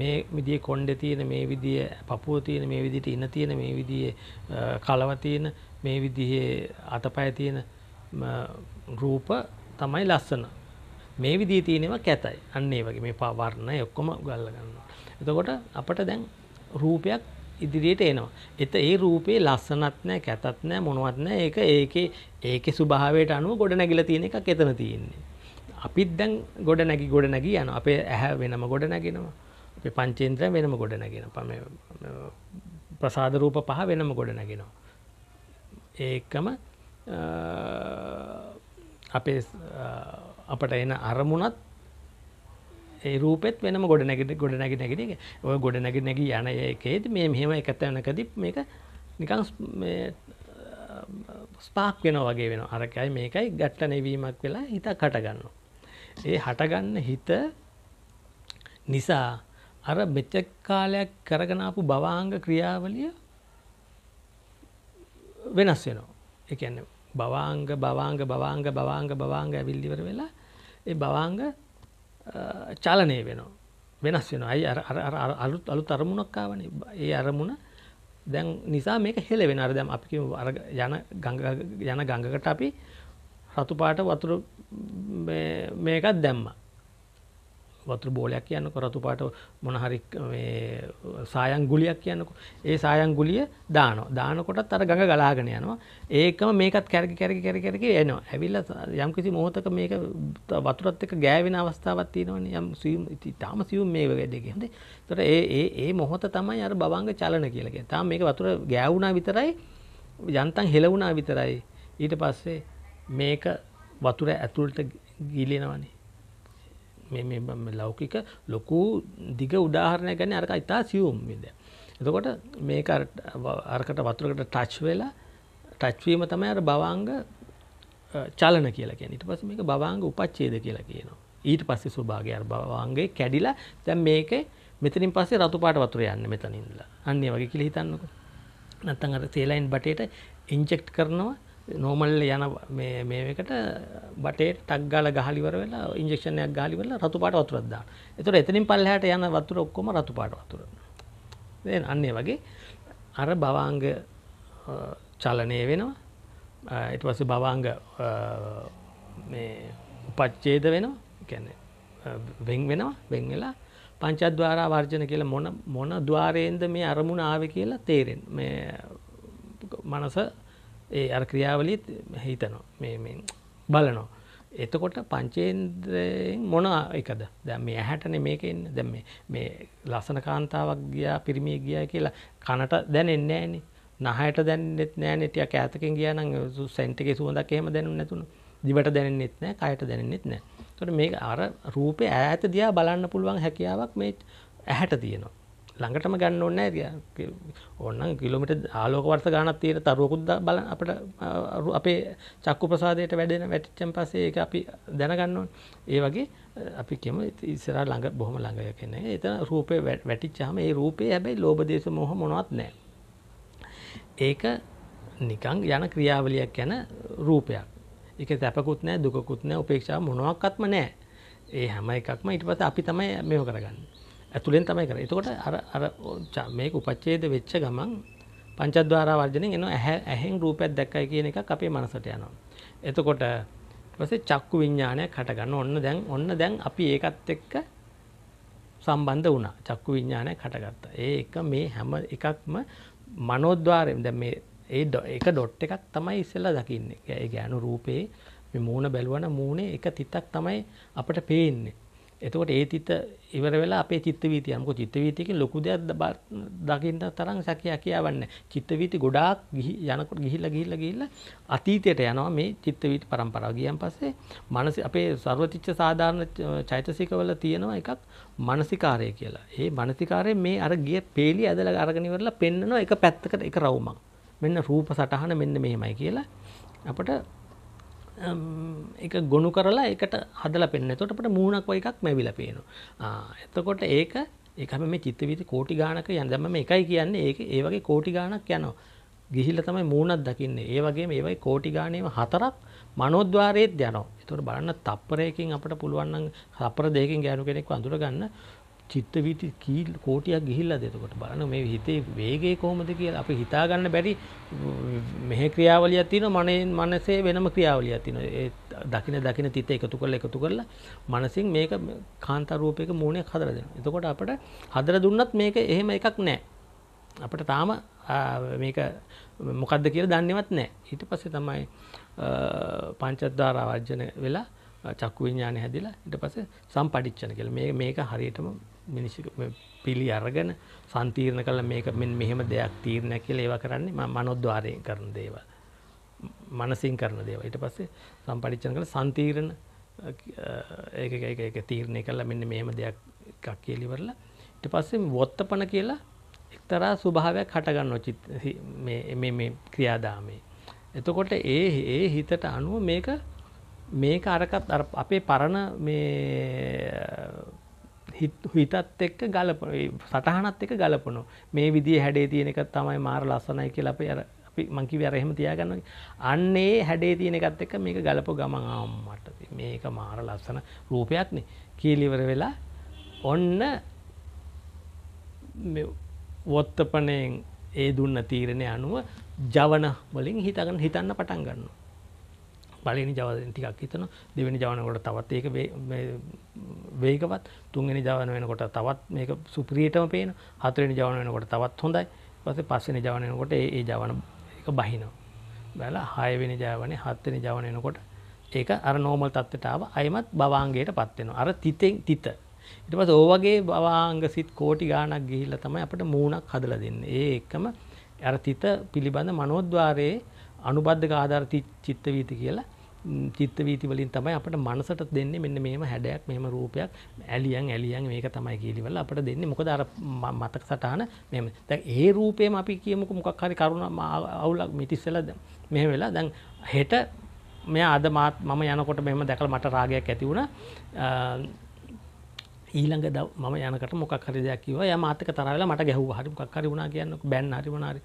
මේ විදිිය කොන්්ඩ තියෙන මේ විදිිය පපුුව තියෙන මේ විදිට ඉන්න තියෙන මේ විදිිය කලවතියන මේ විදිහේ අතපය තියෙන රූප තමයි ලස්සන මේ විදී තියෙනවා කැතයි අන්නේ වගේ මේ පවර්ණය ඔක්කොම ගල්ලගන්න. එතකොට අපට දැන් රූපයක් ඉදිරියට එනවා. එත ඒ රූපේ ලස්සනත් නෑ කැතත් නෑ මොනවත් නෑ ඒක ඒකේ ඒකේ ස්වභාවයට අනුව ගොඩ නැගිලා තියෙන එකක් එතන තියෙන්නේ. අපිත් දැන් ගොඩ නැගි ගොඩ නැගී යනවා. අපේ ඇහැ වෙනම ගොඩ නැගෙනවා. පංචේන්ද්‍ර වෙනම ගොඩ නැගෙන පම ප්‍රසාද රූප පහ වෙනම ගොඩ නැගෙනවා. ඒකම අපේ අපට එන අරමුණත් ඒ රූපෙත් වෙනම ගොඩ නැගට ගොඩ නැග නැගෙන ඔය ගොඩ නැග නැගී යන ඒකෙද මේ මෙහෙම එකතැනකද මේක නිකං ස්පාක් වෙන වගේ වෙන අරකයි මේකයි ගට්ට නැවීමක් වෙලා හිතා කටගන්න. ඒ හටගන්න හිත නිසා අර මෙතෙක් කාලයක් කරගෙන ආපු භවාංග ක්‍රියාවලිය වෙනස් වෙනවා. ඒ කියන්නේ භවාංග භවාංග භවාංග භවාංග භවාංග ඇවිල්ලා ඉවර වෙලා ඒ භවාංග චලනය වෙනවා. වෙනස් වෙනවා. අයි අර අර අලුත් අලුත් අරමුණක් ආවනේ. ඒ අරමුණ දැන් නිසා මේක හෙලවෙන. අර දැන් අපි කියමු අර යන ගඟ යන ගඟකට අපි රතු පාට වතුර මේකක් දැම්මා. වතුර බෝලයක් කියන්න කොරතුපාට මොනහරි සායන් ගුලියක් කියන්නක ඒ සායන් ගුලිය දාන දානකොටත් අර ගඟ ගලාගෙන යනවා ඒකම මේකත් කැරකි කැරකි කැරි කැරක එනවා ඇවිල්ල යම් කිසි මොහොතක මේක වතුරත් එක ගෑවෙන අවස්ථාවත් තියෙනවන යම් සීම් ඉතාම සියුම් මේ වැඩක හොඳේ තොට ඒ ඒ මොහොත තමයි අර බවංග චලන කියලගේ තාම මේක වතුර ගෑවුණා විතරයි යන්තන් හෙලවුණා විතරයි ඊට පස්සේ මේක වතුර ඇතුළට ගිලිනවනේ ලෞකික ලොකු දිග උදාහරණය ගැන අරක ඉතා සියුම් විද. එතකොට මේ අරකට වතුරකට ටච් වෙලා ටච්වීම තමයි අර බවාංග චලන කියලා කියෙන ඉට පස මේක බවාංග උපච්චේද කියලා කියනවා. ඊට පස්සේ ස්වභාගය බවාන්ගේ කැඩිලා දැන් මේක මෙතනින් පස්සේ රතුපාට වතුර යන්න මෙතනින්දලා අන්නේ වගේ කියල හිතන්නක. නැත්තන් අර තේලයින් බටට ඉන්ජෙක්් කරනවා නෝමල් යන මේකට බටේ ටක්ගාල ගහලිවර වෙලා ඉන්ජෙක්ෂණයක් ගාලිවල රතුපාට වතුරද්දා එතුර එතනින් පල්ලහට යන වතුර ඔක්කොම රතුපාට වතුර අන්නේ වගේ අර බවාංග චලනය වෙනවා එට පස බවාංග උපච්චේද වෙනවා කැන වෙන් වෙනවා වෙන් වෙලා පංචද්වාරා වර්ජන කියලා මොන මොන ද්වාරයෙන්ද මේ අරමුණ ආව කියලා තේරෙන් මේ මනස ඒ අර ක්‍රියාවලිත් හිතනවා මේ බලනෝ. එතකොට පංචේන්ද්‍රයෙන් මොන එකද දැ මේ ඇහැටන මේක එන්න දැ මේ ලස්සන කාන්තාවක් ගියා පිරිමිය ගිය කියලා කනට දැන එන්නෑන නහයට දැන්නෙත් නෑන ටිය ඇතකින් ගියන සැන්ටගේ සුවදක් එහෙම දැනු නැතුුණු දිවට දැනෙන්නෙත් නෑ කයට දැනෙන්නෙත් නෑ තොට මේ අර රූපය ඈත දයා බලන්න පුළුවන් හැකියාවක් මේ ඇහැට තියෙනවා ළඟටම ගන්න ඕන්න ඇති ඔන්න කිලමිට ආලෝකවර්ස ගානත් තීර තරුවකුද බල අපට අපේ චක්කු ප්‍රසාදයට වැඩෙන වැටිච්චන් පසේ එක අපි දැනගන්නවන් ඒ වගේ අපි කෙම ඉස්සර ළඟ බොහම ළඟය කෙන එතන රූපය වැටිච්චාම ඒ රූපය හැබැයි ලෝබදේශ මොහ මොනවත් නෑ ඒක නිකං යන ක්‍රියාවලියක් ගැන රූපයක් එක තැපකුත් නෑ දුකුත් නෑ උපේක්ෂාව මොනවක්ත්ම නෑ ඒ හැම එකක්ම ඉට පස අපි තමයි මෙහ කරගන්න ඇතුළෙන් තමයි කර එතකොට අර මේක උපච්චේද වෙච්ච ගමන් පංචද්වාරා වර්ජනය එන ඇහෙන් රූපැත් දැක්කයි කියන එක අපේ මනසට යනවා. එතකොට පසේ චක්කු විඤ්ඥානයක් හටගන්න ඔන්න දැන් ඔන්න දැන් අපි ඒකත් එක්ක සම්බන්ධ වුණ චක්කු විඤ්ඥානය කටගත්ත. ඒ එක මේ හැම එකක්ම මනෝද්වාරයෙන් දැ මේ ඒ එක ඩොට් එකක් තමයි ඉස්සෙල්ල දකින්නේ ඒ ගෑනු රූපයේ මූුණ බැලුවන මූුණේ එක තිතක් තමයි අපට පේන්නේ. එතකොට ඒ තිත ඉවර වෙලා අපේ චිත්තවීතිය මොකද චිත්තවීතියකින් ලොකු දෙයක් දකින්න තරම් සැකයක් කියවන්නේ චිත්තවීති ගොඩාක් යනකොට ගිහිල්ලා ගිහිල්ලා ගිහිල්ලා අතීතයට යනවා මේ චිත්තවීති પરම්පරාව ගියන් පස්සේ මනස අපේ ਸਰවතිච්ඡ සාධාරණ චෛතසිකවල තියෙනවා එකක් මානසිකාරය කියලා. ඒ මානසිකාරය මේ අර ගිය peeli ඇදලා අරගෙන ඉවරලා පෙන්නන එක පැත්තකට එක රවුමක්. මෙන්න රූප සටහන මෙන්න මෙහෙමයි කියලා අපට එක ගොුණු කරලා එකට හදල පෙන්න්න තොටට මූුණක් එකක් මැවිල පේනවා එතකොට ඒක එකම මේ චිත්තවිති කෝටි ගානක යන්දම මේ එකයි කියන්නේ ඒ ඒ වගේ කෝටි ගානක් යනවා ගිහිල්ල තමයි මූුණත් දකින්නේ ඒ වගේ ඒවයි කෝටි ගානයම හතරක් මනෝද්වාරයේත් යනවා එතුට බලන්න තප්පරයකින් අපට පුළුවන්න හපර දෙකින් ගෑනු කෙනෙක් අඳුරගන්න චිත්තවිීති කීල් කෝටියක් ගිහිල්ල දෙතකොට බලන මේ හිතේ වේගේ කොහොමද කිය අපි හිතාගන්න බැරි මෙහ ක්‍රියාවලිය තින මනයෙන් මනසේ වෙනම ක්‍රියාවලිය තින දකින දකින තිත එකතු කරල එකතු කරලා මනසින් මේක කාන්තරූපයක මූුණයක් හදර දෙෙන එතකොට අපට හදර දුන්නත් මේක එහෙම එකක් නෑ අපට තාම මේක මොකක්ද කියල දන්නවත් නෑ හිට පස්සේ තමයි පංචත්ධාර ආවර්ජන වෙලා චක්කු විඤ්ඥාන හැදිලා ඉට පස සම්පටිච්චන කළ මේක හරියටම මිනිස් පිළි අරගෙන සන්තීර්ණ කළ මේක මෙන් මෙහෙම දෙයක් තීරණය කියලා ඒවා කරන්නේ මනෝද්වාරයෙන් කරන දේවල්. මනසින් කරන දේවල්. ඊට පස්සේ සම්පරිච්ඡන කළ සන්තීර්ණ ඒක ඒක ඒක තීරණය කළා මෙන්න මෙහෙම දෙයක් එකක් කියලා ඉවරලා ඊට පස්සේ වොත්තපන කියලා එක්තරා ස්වභාවයක් හට ගන්නවා මේ මේ මේ ක්‍රියාදාමයේ. එතකොට ඒ ඒ හිතට අනුව මේක මේක අරකත් අපේ පරණ මේ හිතත් එක්ක ගලපන සටහනත් එක ගලපනො මේ විදි හැඩේ තියෙන එක තමයි මාර ලස්සනයි කියල අප අර අපි මංකිව අරහෙම තියාගන්න අන්නේ හැඩේ තියෙන එකත් එක මේක ගලප ගමඟම්මට මේක මාර ලස්සන රූපයක්න කියලිවර වෙලා ඔන්න වොත්තපනයෙන් ඒ දුන්න තීරණය අනුව ජවන වලින් හිතගන්න හිතන්න පටන් ගන්නවා පලනි ජවදෙන් ටිකක් හිතන දෙවැනි ජවනකොට තවත් ඒක වේගවත් තුන්ගනි ජවන වෙනකොට තවත් මේක සුප්‍රියටම පේන හතරනි ජවන වෙනකොට තවත් හොඳයි පස පස්සෙන ජවනයනකොට ඒ ජවන එක බහිනෝ. බැල හයවෙනි ජයවනේ හත්තනි ජවන එනකොට ඒක අර නෝමල් තත්ත්වටාව අයමත් බවාන්ගේට පත්වෙනවා අර තිතෙන් තිත ඉට පස් ඕවගේ බවාංග සිත් කෝටි ගානක් ගිහිල්ල තමයි අපට මූුණක් හදල දෙන්න ඒ එකම ඇර තිත පිළිබඳ මනෝද්වාරයේ අනුබද්ධ ආධාර චිත්ත වීති කියලා චිත්ත වීති වලින් තමයි අපට මනසට දෙන්නේ මෙන්න මේම හැඩයක් මෙම රූපයක් ඇලියන් ඇලියන් මේක තමයි කියලිවල අපට දෙන්නේ මොකද අර මතක සටහන මෙම දැන් ඒ රූපේම අපි කියමුකු මොකක් හරි කරුණ අවුලක් මිටිස්සලද මෙහෙම වෙලා දැන් හෙට මෙයා අද මාත් මම යනකොට මෙහෙම දැකලා මට රාගයක් ඇති වුණා ඊළඟ දව මම යනකට මොක්හරි දෙයක්කිව ය මාතක තරවෙලා මට ගැහු හරි මොක්හරි වුණා කියන්න බැන් හරි වනාරි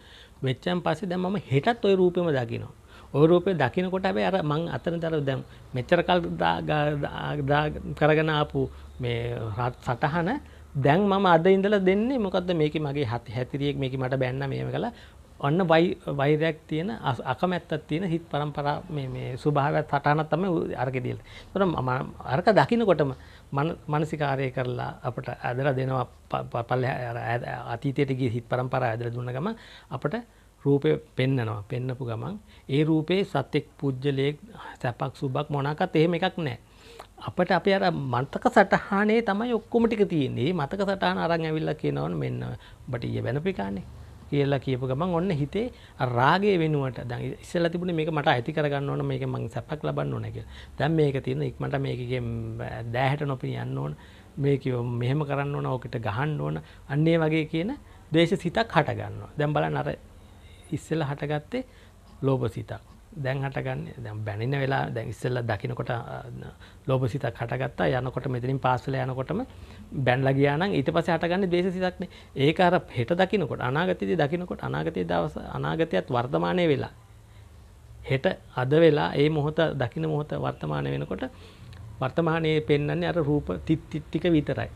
වෙච්චන් පස්සේ දැන් මම හෙටත් ඔය රූපම දකිනවා ඔය රූපය දකිනකොට හැබැයි අර මං අතනතර දැන් මෙච්චර කල් කරගෙන ආපු මේ සටහන දැන් මම අද ඉඳලා දෙන්නේ මොකද්ද මේක මගේ හත් හැතිරියෙක් මේක මට බැන්න මේව කළා ඔන්න වයි වෛරයක් තියෙන අකමැත්තක් තියෙන හිත් පරම්පරා මේ මේ ස්වභාවයක් සටහනක් තමයි අරකේ දෙන්නේ. ඒතර මම අරක දකින්නකොටම මානසිකාරය කරලා අපට ඇදලා දෙනවා පල්ලෙහා අතීතයට ගිය හිත් පරම්පරාව ඇදලා දුන්න ගම අපට රූපය පෙන්නනවා පෙන්නපු ගමන් ඒ රූපේ සතෙක් පුද්ජලයෙක් සැපක් සුබක් මොනකත් එහෙම එකක් නෑ. අපට අප අර මන්තක සටහනේ තමයි ඔක්කොමටික තියන්නේ මතක සටහන අරං ඇවිල්ල කියනවන මෙන්න බට ඒ බැනපිකානේ කියලා කියපු ගමන් ඔන්න හිතේ රාගේ වෙනුවට ද ඉස්සල තිබුණ මේක මට ඇති කරගන්න ඕන මේක මං සැපක් ලබන්න ඕනැක දැම් මේක තියෙන ඉක්මට මේකගේ දෑහට නොපින් යන්න ඕන මේකෝ මෙහෙම කරන්න ඕන ඕකට ගහන්න ඕන අන්නේ වගේ කියන දේශ සිතක් හටගන්නවා දැම් බල නර ඉස්සෙල්ල හටගත්තේ ලෝබ සිතක් දැන් හටගන්න දැම් බැනින වෙලා දැන් ඉස්සෙල්ල දකිනකොට ලෝබ සිතක් හටගත්තා යනකොට මෙතරින් පාසල යනකොටම බැන්ල ගියාන ඊට පස හටගන්න දේශ සිතක්න ඒකාර හෙට දකිනකොට අනාගතති දකිනකොට අනාගතය දවස අනාගතයත් වර්තමානය වෙලා හෙට අද වෙලා ඒ මොහොත දකින මොහොත වර්තමාන වෙනකොට වර්තමානයේ පෙන්න්නේ අර රූප තිත්තිට්ටික විතරයි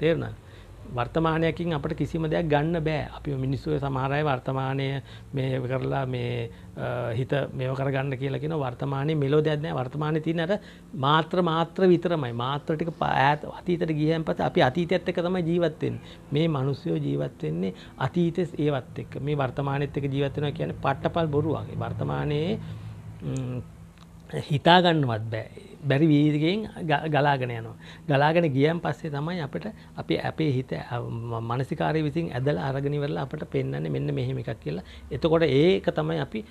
තේරුණා වර්තමානයකින් අපට කිසිම දෙයක් ගන්න බෑ අපි මිනිස්සුව සමහරයි වර්තමානය මේ කරලා මේ හිත මේව කරගන්න කියලකින වර්තමානය මෙලෝ දෙයක්නෑ වර්තමානය තියනට මාත්‍ර මාත්‍ර විතරමයි මාත්‍රටික පෑත් අතීතට ගියන් පස අපි අතීතත් එක තම ජීවත්තෙන් මේ මනුස්සයෝ ජීවත්වෙන්නේ අතීත ඒවත් එක් මේ වර්තමානත් එක ජීවත්වෙන කියන පට්ටපල් බොරුවගේ වර්තමානයේ හිතාගන්නවත් බෑ බැරි වීදගෙන් ගලාගෙන යනවා. ගලාගෙන ගියම් පස්සේ තමයි අපට අපි අපේ හිත මනසිකාරය විසින් ඇදල අරගනිවරලා අපට පෙන්න්නේ මෙන්න මෙහෙම එකක් කියලා. එතකොට ඒක තමයි අපි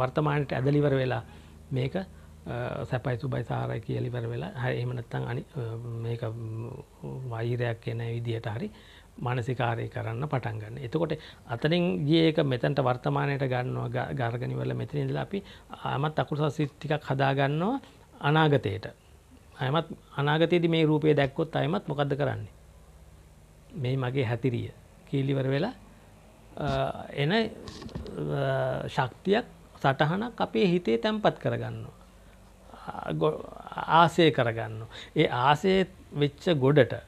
වර්තමානයට ඇදලිවර වෙලා මේක සැපයි සුබයි සාරයි කියලිවර වෙලා හරි එහෙම නැත්නම් අනි මේක වෛරයක් එන විදියට හරි මානසිකාරය කරන්න පටන් ගන්න. එතකොට අතරින් ගියක මෙතැන්ට වර්තමානයට ගන්නවා ගර්ගනිවල මෙතනින්ද අපි ආමත් අකුරසා සිට්ටිකක් හදාගන්නවා අනාගතයට. අයමත් අනාගතයේද මේ රූපය දැක්කොත් අයමත් මොකද කරන්නේ. මේ මගේ හැතිරිය කීලිවර වෙලා එන ශක්තියක් සටහනක් අපේ හිතේ තැන්පත් කරගන්නවා. ආසය කරගන්න. ඒ ආසේ වෙච්ච ගොඩට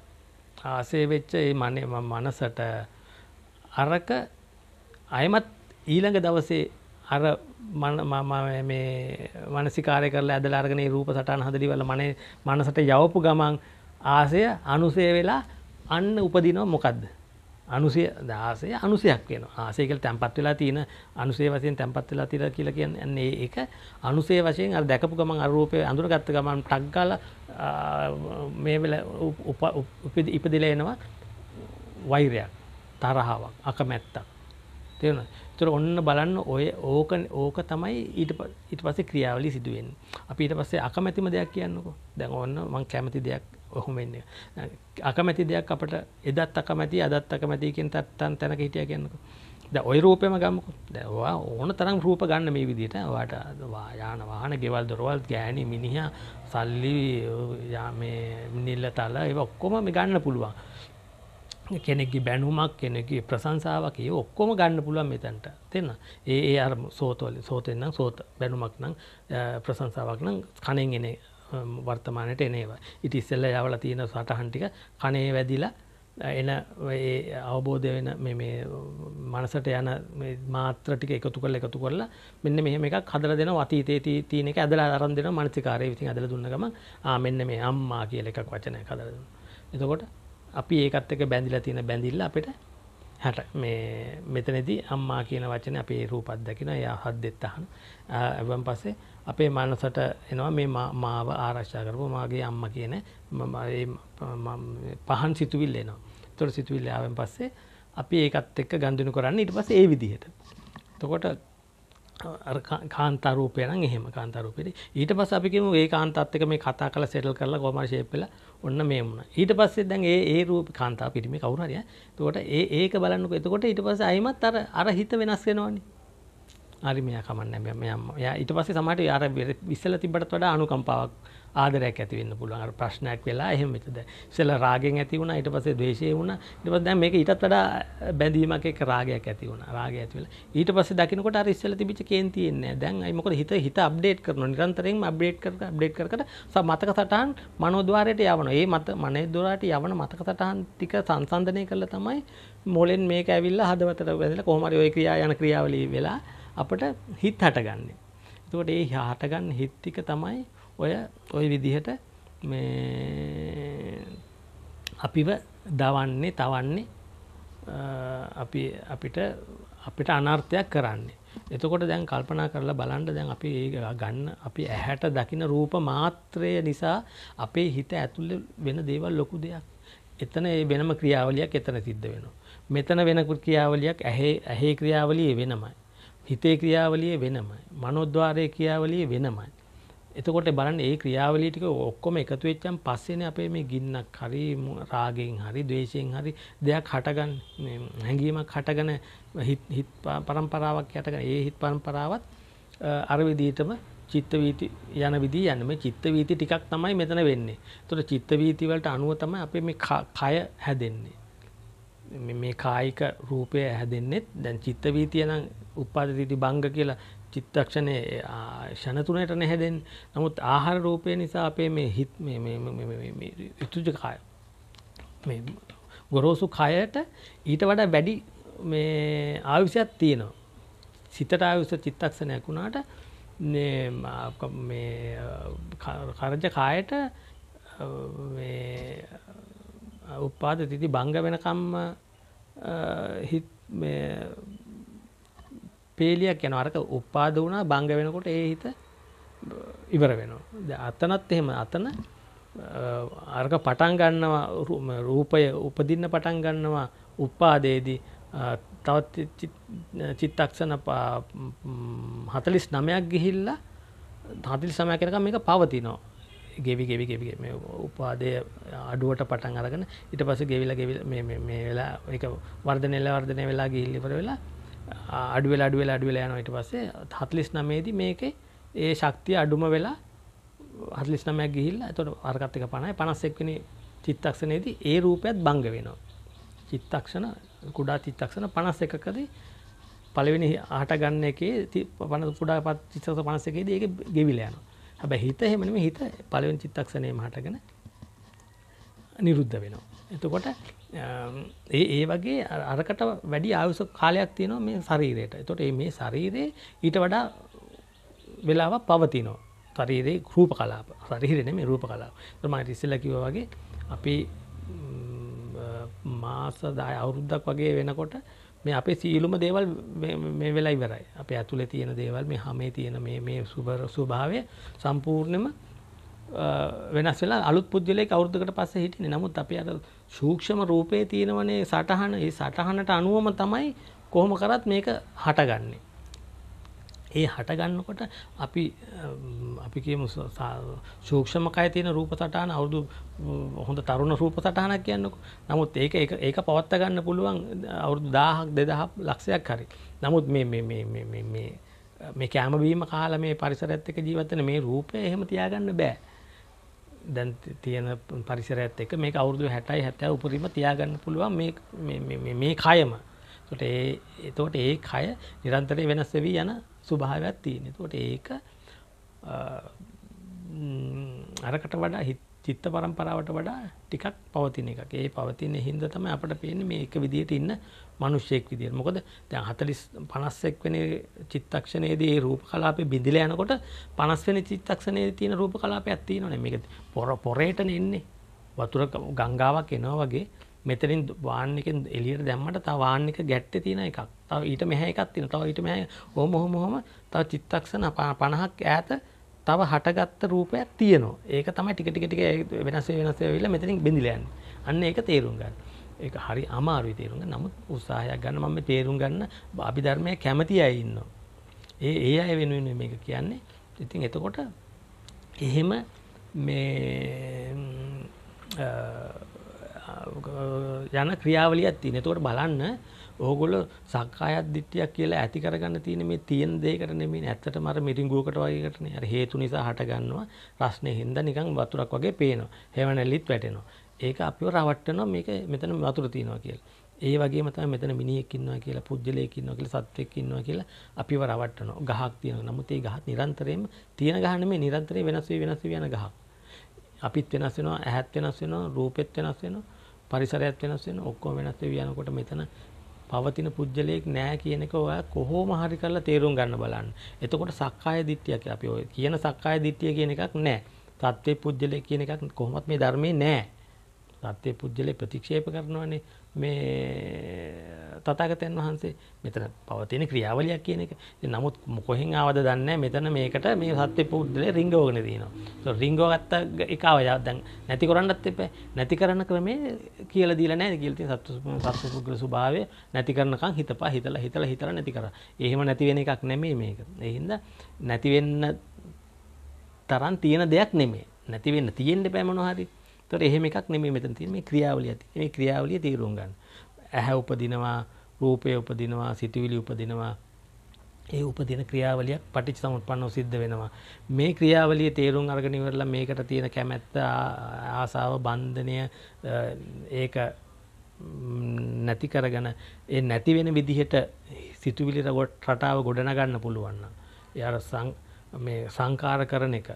ආසේ වෙච්ච ඒ මනේ මනසට අරක අයමත් ඊළඟ දවසේ අර මේ මනසිකාරය කරලා ඇදල අරගෙන රූප සටන් හදලිවල මනේ මනසට යවපු ගමන් ආසය අනුසය වෙලා අන්න උපදිනව මොකක්ද අනුසය දාසය අනුසයක් වෙන ආසේකල් තැන්පත් වෙලා තියෙන අනුසේ වසයෙන් තැන්පත් වෙලා තිර කියල කියන්නේ ඒක අනුසේ වශයෙන් අ දැකපු ගමන් අරූපය අඳුර ගත්ත ගමන් ටක්ගල මේ වෙල ඉපදිල එනවා වෛරයක් තරහාවක් අකමැත්තක් තියෙන තුර ඔන්න බලන්න ඔය ඕක ඕක තමයි ඊට ඉට පස ක්‍රියාවලි සිදුවෙන් අපි ඊට පස්සේ අකමැතිම දෙයක් කියන්නකෝ දැන් ඔන්න මං කැමති දෙයක් ඔහුම වෙන්න අකමැති දෙයක් අපට එදත් අකමැති අදත් අකමැතිකෙන් තත්තන් තැනක හිටිය කියන්නක ද ඔය රූපයම ගම්මක දැවා ඕන තරම් රූප ගන්න මේ විදිට වාට යාන වාහන ගෙවල් දොරවල් ගෑනි මිනිහ සල්ලි යාමේ නිල්ල තල ඒ ඔක්කොම මේ ගන්න පුළුවන් කෙනෙක්ගේ බැනුමක් කෙනෙකි ප්‍රසංසාාවක් ඒ ඔක්කොම ගන්න පුළුවන් මෙතැන්ට තිෙන්න ඒ ඒ අර සෝතෝල සෝතෙන්න්නම් සෝත බැනුමක් නම් ප්‍රසංසාවක් නම් කනෙන් එනේ වර්තමානයට එනේවා ඉට ඉස්සල්ල යවල තියෙන සටහන්ටික කනේ වැදිලා එන අවබෝධය වෙන මනසට යන මාත්‍ර ටික එකතු කල එකතු කරලා මෙන්න මෙහම එකක් හදර දෙන අතීතේ තියන එක ඇදලා අරන් දෙෙන මනසිකාරය විසින් ඇදල දුන්නගම මෙන්න මේ අම්මා කියල එකක් වචනය කදරදන්න. එතකොට අපි ඒකත් එක බැඳිලා තියෙන බැඳිල්ල අපිට හැට මේ මෙතනදී අම්මා කියන වචන අපේ රූපත් දකින යා හත් දෙත්තහන ඇවන් පස්සේ අපේ මනසට එනවා මේ මාව ආරක්ෂා කරපු මාගේ අම්ම කියන පහන් සිතුවිල්ල එනවා. තොට සිතුවිල්ල ආවෙන් පස්සේ අපි ඒකත් එක්ක ගන්දුණු කරන්න ඉට පස්සේ ඒ විදිහට. තකොට කාන්තරූපයන එහෙම කාන්තරූපෙට ඊට පස් අපිකම ඒ කාන්තත්ක මේ කතා කල සෙටල් කරලා ගොම ශේපල ඔන්න මේ වුණ ඊට පස්සේ දැන් ඒ ඒ රූප කාන්තාව පිටිමි කවුරරය තකොට ඒ ඒක බලන්නක එතකොට ඊට පස අයිමත් අර අර හිත වෙනස් වෙනවානේ හරි මෙයා කමන්න මෙයා ඊට පස්සේ සමහරට අර ඉස්සෙල්ලා තිබ්බටත් වඩා අනුකම්පාවක් ආදරයක් ඇති වෙන්න පුළුවන් අර ප්‍රශ්නයක් වෙලා එහෙම වෙතද ඉස්සෙල්ලා රාගෙන් ඇති වුණා ඊට පස්සේ ද්වේෂය වුණා ඊට පස්සේ දැන් මේක ඊටත් වඩා බැඳීමක් එක්ක රාගයක් ඇති වුණා රාගය ඇති වෙලා ඊට පස්සේ දකින්නකොට අර ඉස්සෙල්ලා තිබිච්ච කේන්ති එන්නේ නැහැ දැන් අයි මොකද හිත හිත අප්ඩේට් කරනවා නිරන්තරයෙන්ම අප්ඩේට් කර කර අප්ඩේට් කර කර මතක සටහන් මනෝද්වාරයට යවනවා ඒ මත මනෝද්වාරයට යවන මතක සටහන් ටික සංසන්දනය කළා තමයි මොලෙන් මේක ඇවිල්ලා හදවතට වැදලා කොහොම හරි ওই ක්‍රියා යන ක්‍රියාවලිය වෙලා අපට හිත් හටගන්නේ. එතකොට ඒ හටගන්න හිත්තික තමයි ඔය ඔය විදිහට අපිව දවන්නේ තවන්නේ අපි අපිට අපිට අනර්ථයක් කරන්නේ. එතකොට දැන් කල්පනා කරලා බලන්ඩ දැන් අපි ඒ ගන්න අපි ඇහැට දකින රූප මාත්‍රය නිසා අපේ හිත ඇතුළ වෙන දේවල් ලොකු දෙයක්. එතන ඒ වෙනම ක්‍රියාවලියක් එතන සිද්ධ වෙනවා. මෙතන වෙනකුත් ක්‍රියාවලියක් ඇහේ ඇහේ ක්‍රියාවලිය වෙනමයි. හිතේ ක්‍රියාවලිය වෙනම මනොද්වාරය ක්‍රියාවලිය වෙනමයි. එතකොට බලන්න ඒ ක්‍රියාවලිටික ඔක්කොම එකතු වෙච්චන් පස්සෙන අපේ මේ ගින්නක් හරි රාගෙන් හරි දේශයෙන් හරි දෙයක් හටගන් හැඟීමක් හටගන හිත් පරම්පරාවක් යටගන ඒ හිත් පරම්පරාවත් අරවිදිීටම චිත්තවීති යන විදි යනම චිත්තවීති ටිකක් තමයි මෙතන වෙන්නේ තොට චිත්තවීතිවලට අනුව තම අප මේ කය හැදෙන්නේ මේ කායික රූපය හැදෙන්නෙත් දැන් චිත්තවීතිය නම් උපාදදිති බංග කියලා චිත්තක්ෂණය ෂණතුනයට නැහැදෙන් නමුත් ආහාර රූපය නිසා අපේ මේ හිත් යුතුජ කාය ගොරෝසු කයට ඊට වඩා වැඩි මේ ආවිසයක් තියෙනවා සිතට ආයුස චිත්තක්ෂණයක් වුණාට කරජ කායට උපාද තිති බංග වෙනකම්ම හිත් පේලියක් යන අරක උපාද වුණා බංග වෙනකොට ඒ හිත ඉවර වෙනවා අතනත් එහෙම අතන අර්ක පටන් ගන්නවා රූපය උපදින්න පටන් ගන්නවා උප්පාදේදී තවත් චිත්තක්ෂණ හතලිස් නමයක් ගිහිල්ලා හතිල් සමයකනක මේක පවතිනවා ගෙවි ගෙවි ගෙවි උපාදය අඩුවට පටන් අරගෙන ඉට පස ගෙවිල ගෙවිල මේ වෙලා එක වර්ධනෙල්ල වර්ධනය වෙලා ගිල්ලිපර වෙලා අඩුවෙල අඩුවෙල අඩුවෙල යන ඉට පස්සේ හත්ලිස් නමේදී මේකේ ඒ ශක්තිය අඩුම වෙලා හත්ලිස් නමයක් ගිහිල්ල තොට අර්කත්තික පණයි පනස්සෙක්වෙන චිත්තක්ෂණයේදී ඒ රූපයත් බංග වෙනවා චිත්තක්ෂණ කුඩා චිත්තක්ෂණ පනස් එකකද පලවෙනි ආට ගන්න එකේ පන පුඩා පත් චිත්තක්ෂ පනස්සකේදී ඒ ගෙවිල යනවා හැබැ හිත හෙමනම හිත පලවෙන් චිත්තක්ෂණයම හටගෙන නිරුද්ධ වෙනවා. එතකොට ඒ ඒ වගේ අරකට වැඩි ආයුස කාලයක් තියනවා මේ ශරීරයට එතොට මේ ශරීරයේ ඊට වඩා වෙලාව පවතිනෝ තරයේ රූප කලාප රහිරෙන මේ රූප කලාව ම ඉස්සල කිව වගේ අපි මාස දාය අවුරුද්දක් වගේ වෙනකොට මේ අපේ සීලුම දේවල් මේ වෙලා ඉවරයි අප ඇතුළේ තියෙන දේවල් මේ හමේ තියෙන මේ සුබර ස්වභාවය සම්පූර්ණයම වෙනස් වෙලා අලුත් පුද්ගලයෙක් අවුරුද්දකට පස්සේ හිටින්නේ. නමුත් අපි අර සූක්ෂම රූපේ තියෙනවනේ සටහන. ඒ සටහනට අනුවම තමයි කොහොම කරත් මේක හටගන්නේ. ඒ හටගන්නකොට අපි අපි කියමු සූක්ෂමකය තියෙන රූප සටහන අවුදු හොඳ තරුණ රූප සටහනක් කියන්නක නමුත් ඒක ඒක පවත්ත ගන්න පුළුවන් අවුරුදු දාහක් දෙදහක් ලක්ෂයක් හරි නමුත් මේ කෑමබීම කාල මේ පරිසරඇත්තක ජීවතන මේ රූපය එහෙම තියාගන්න බෑ දැන් තියෙන පරිසරඇත් එක මේ අවුරදු හැටයි හැතැ උපරීම තියාගන්න පුළුවන් මේ කයම තොට ඒ එතෝට ඒ කය නිරන්තරය වෙනස්සවී යන ස්වභාවයක් තියෙන තුට ඒක අරකට වඩා හිත් චිත්ත පරම්පරාවට වඩා ටිකක් පවතින එක ඒ පවතින හින්ද තම අපට පේන මේ එක විදිහට ඉන්න මනුෂ්‍යයෙක් විදිර මොකද දැන් හතලිස් පනස්සෙක් වෙන චිත්තක්ෂණයේදී රූප කලාපේ බිඳිල යනකොට පනස් වෙන චිත්තක්ෂණයේ තියෙන රූප කලාපයක් තියෙනවනේ මේක පොර පොරේටන එන්නේ වතුර ගංගාවක් එනවා වගේ මෙතරින් වාන්නකෙන් එලියට දැම්මට තව වාන්නක ගැට්ට තියෙන එකක් තව ඊට මෙහැ එකක් තියෙන තව ඊට මෙහැ ඕම හොම හොම තව චිත්තක්ෂණ පණහක් ඈත තව හටගත්ත රූපයක් තියෙනවා ඒක තමයි ටික ටික ටික වෙනස්සේ වෙනස්සේ වෙවිලා මෙතනින් බෙඳිලා යන්නේ අන්න ඒක තේරුම් ගන්න ඒක හරි අමාරුයි තේරුම් ගන්න නමුත් උත්සාහයක් ගන්න මම මේ තේරුම් ගන්න අභිධර්මයේ කැමති අය ඉන්නවා ඒ ඒ අය වෙනුවෙන් මේක කියන්නේ ඉතින් එතකොට එහෙම මේ යන ක්‍රියාවලියක් තියෙන. එතකොට බලන්න ඕගොල්ලෝ සක්කායත් දිට්ඨියක් කියලා ඇති කරගන්න තියෙන මේ තියෙන දෙයකට නෙමෙයි. ඇත්තටම අර මිරිඟුවකට වගේකට නේ. අර හේතු නිසා හට ගන්නවා. රස්නේ හින්දා නිකන් වතුරක් වගේ පේනවා. හැවණැලිත් වැටෙනවා. ඒක අපිව රවට්ටනවා මේක මෙතන වතුර තියෙනවා කියලා. ඒ වගේම තමයි මෙතන මිනිහෙක් ඉන්නවා කියලා, පුජ්‍යලයක් ඉන්නවා කියලා, සත්වෙක් ඉන්නවා කියලා අපිව රවට්ටනවා. ගහක් තියෙනවා. නමුත් ඒ ගහ නිරන්තරයෙන්ම තියෙන ගහ නෙමෙයි නිරන්තරයෙන් වෙනස් වෙ වෙනස් වෙ යන ගහක්. අපිත් වෙනස් වෙනවා ඇහත් වෙනස් වෙනවා රූපෙත් වෙනස් වෙනවා පරිසරයත් වෙනස් වෙන ඔක්කොම වෙනස් වෙවි යනකොට මෙතන පවතින පුජ්‍යලයක් නෑ කියන එක ඔයා කොහොම හරි කරලා තේරුම් ගන්න බලන්න. එතකොට සක්කාය දිට්ඨිය කියලා අපි ඔය කියන සක්කාය දිට්ඨිය කියන එකක් නෑ. සත්‍යේ පුජ්‍යලේ කියන එකක් කොහොමත් මේ ධර්මයේ නෑ. සත්‍ය පුජ්‍යලේ ප්‍රතික්ෂේප කරනවානේ මේ තථාගතයන් වහන්සේ මෙතන පවතින ක්‍රියාවලියක් කියන එක. ඉතින් නමුත් කොහෙන් ආවද දන්නේ මෙතන මේකට මේ සත්‍ය පුද්දලේ රිංගවගෙන තියෙනවා. ඒක රිංගව ගත්ත එක ආව දැන් නැති කරන්නත් එපා. නැති කරන ක්‍රමේ කියලා දීලා නැහැ කියලා තියෙන සත්‍ය සත්‍ය පුද්දල ස්වභාවය නැති කරනකම් හිතපා හිතලා හිතලා හිතලා නැති කරා. එහෙම නැති වෙන එකක් නෙමෙයි මේක. ඒ හින්දා නැති වෙන්න තරම් තියෙන දෙයක් නෙමෙයි. නැති වෙන්න තියෙන්න බෑ මොනවා හරි. ඒතකොට එහෙම එකක් නෙමෙයි මෙතන තියෙන්නේ මේ ක්‍රියාවලිය. මේ ක්‍රියාවලිය තීරුම් ගන්න. ඇහැ උපදිනවා රූපය උපදිනවා සිතිවිලි උපදිනවා ඒ උපදින ක්‍රියාවලියක් පටිච් සමුපන්නව සිද්ධ වෙනවා මේ ක්‍රියාවලිය තේරුම් අරගෙන ඉවරලා මේකට තියෙන කැමැත්ත ආසාව බන්ධනය ඒක නැති කරගෙන ඒ නැති වෙන විදිහට සිතුවිලි රටාව ගොඩනගන්න පුළුවන් නම් එයාට සංකාර කරන එක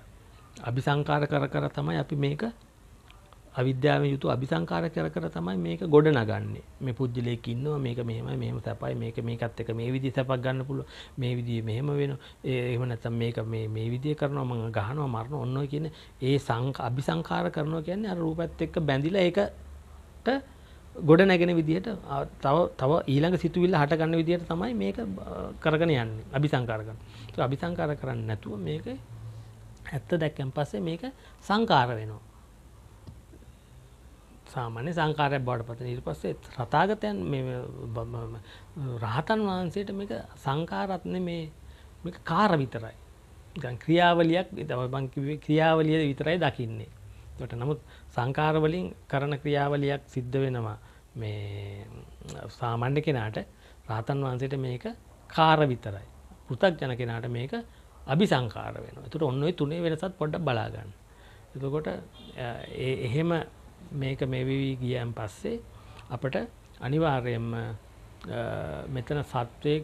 අபிසංකාර කර කර තමයි අපි මේක අවිද්‍යාව යුතු අභිසංකාර කර කර තමයි මේක ගොඩ නගන්නේ මේ පුද්ගලයෙක් ඉන්නවා මේක මෙහෙමයි මෙහෙම සැපයි මේක මේකත් එක මේ විදිහේ සැපක් ගන්න පුළුවන් මේ විදිහේ මෙහෙම වෙනවා එහෙම නැත්නම් මේක මේ මේ විදිහේ කරනවා මම ගහනවා මරනවා ඔන්න ඔය කියන ඒ සංක අභිසංකාර කරනවා කියන්නේ අර රූපත් එක්ක බැඳිලා ඒකට ගොඩ නැගෙන විදිහට තව තව ඊළඟ සිතුවිල්ල හට ගන්න විදිහට තමයි මේක කරගෙන යන්නේ අභිසංකාර කරන. අභිසංකාර කරන්නේ නැතුව මේක ඇත්ත දැක්කන් පස්සේ මේක සංකාර වෙනවා. සාමාන්‍ය සංකාරයක් බවට පත ඉට පස්සේ රතාගතයන් රහතන් වහන්සේට මේක සංකාරත්න මේ කාර විතරයි ක්‍රියාවලියක් බංකිවේ ක්‍රියාවලිය විතරයි දකින්නේ ට නමුත් සංකාරවලින් කරන ක්‍රියාවලියක් සිද්ධ වෙනවා මේ සාමණ්ඩ කෙනාට රාතන් වහන්සේට මේක කාර විතරයි පෘතක් ජන කෙනාට මේක අභි සංකාර වෙන තුට ඔන්න තුනේ වෙනසත් පොඩ්ඩ බලාගන්න එතකොට එහෙම මේක මෙවී ගියන් පස්සේ අපට අනිවාර්යෙන්ම මෙතන සත්වයෙක්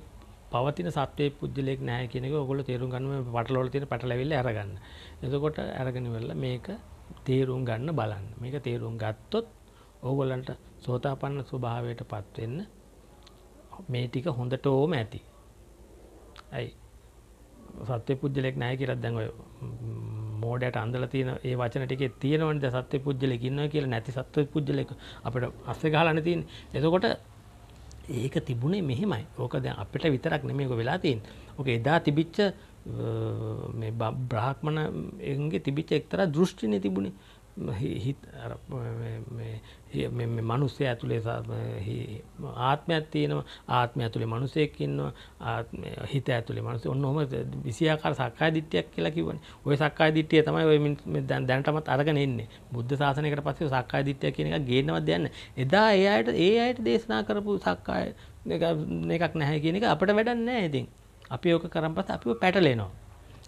පවතින සත්වය පුද්ලෙක් නෑ කියෙනෙක ඔගොල තේරුම් ගන්නම පටලොල තින පටලවෙල අරගන්න එතකොට අරගෙනවෙල්ල මේක තේරුම් ගන්න බලන්න මේක තේරුම් ගත්තොත් ඕගොලන්ට සෝතාපන්න ස්වභාවයට පත්වෙන්න මේ ටික හොඳට ඕම ඇති ඇයි සත්‍ය පුද්ලෙක් නෑ කියරත් දැන් මෝඩයට අන්දල තියෙන ඒ වචන ටිකේ තියෙනවනද සත්‍ය පුද්ගලෙක් ඉන්නවා කියලා නැති සත්ව පුද්ගලෙක් අපිට අස්සේ ගහලානේ තියෙන්නේ. එතකොට ඒක තිබුණේ මෙහෙමයි. ඕක දැන් අපිට විතරක් නෙමෙයි ඔක වෙලා තියෙන්නේ. ඕක එදා තිබිච්ච මේ බ්‍රාහ්මණයන්ගේ තිබිච්ච එක්තරා දෘෂ්ටිනේ තිබුණේ. මනුස්සය ඇතුළේ ආත්මයක් තියෙනවා ආත්ම ඇතුළේ මනුසයකින්නවා හිත ඇතුළේ මනුස ඔන්න හොම විසියාකාර සක්කා දිට්‍යයක් කියලා කිවන ඔය සක්කා දිට්ටිය තමයි දැනටමත් අරගෙන එන්නේ බුද්ධ ශාසනයකට පස්සේ සක්කා දිට්‍යය කියන එක ගේනවත් දෙයන්න එදා ඒ අයට ඒ අයට දේශනා කරපු සක්කාය එකක් නැහැ කියන එක අපට වැඩක් නැහැ ඉතින් අපි ඕක කරන් පස්සේ අපිව පැටලෙනවා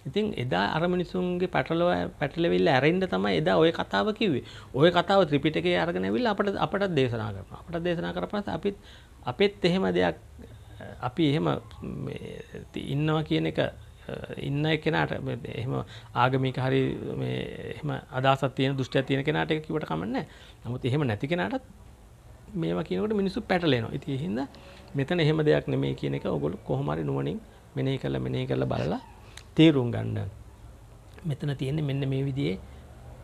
ඉතින් එදා අර මිනිසුන්ගේ පැටලව පැටලවිල්ල ඇරෙන්ඩ තමයි එදා ඔය කතාව කිවේ ඔය කතාව ත්‍රිපිටකේ අරගෙනවිල් අපට අපට දේශනා කරන අපට දේශනා කරපස් අපිත් අපිත් එහෙම දෙයක් අපි එහෙම ඉන්නවා කියන එක ඉන්න කෙනාට එහෙම ආගමික හරි එහම අදසත් තියෙන දුෂ්ට තියෙන කෙනාට එක කිවට කමන්න නමුත් එහෙම නැති කෙනටත් මේවා කියනකට මිනිස්සු පැටලේනවා ඉති හින්ද මෙතන එහෙම දෙයක් නෙමේ කියන එක ඔගොලු කොහොමරි නුවනින් මෙනේ කල මෙනේ කල බලලා තේරුම් ගන්න. මෙතන තියෙන මෙන්න මේ විදිේ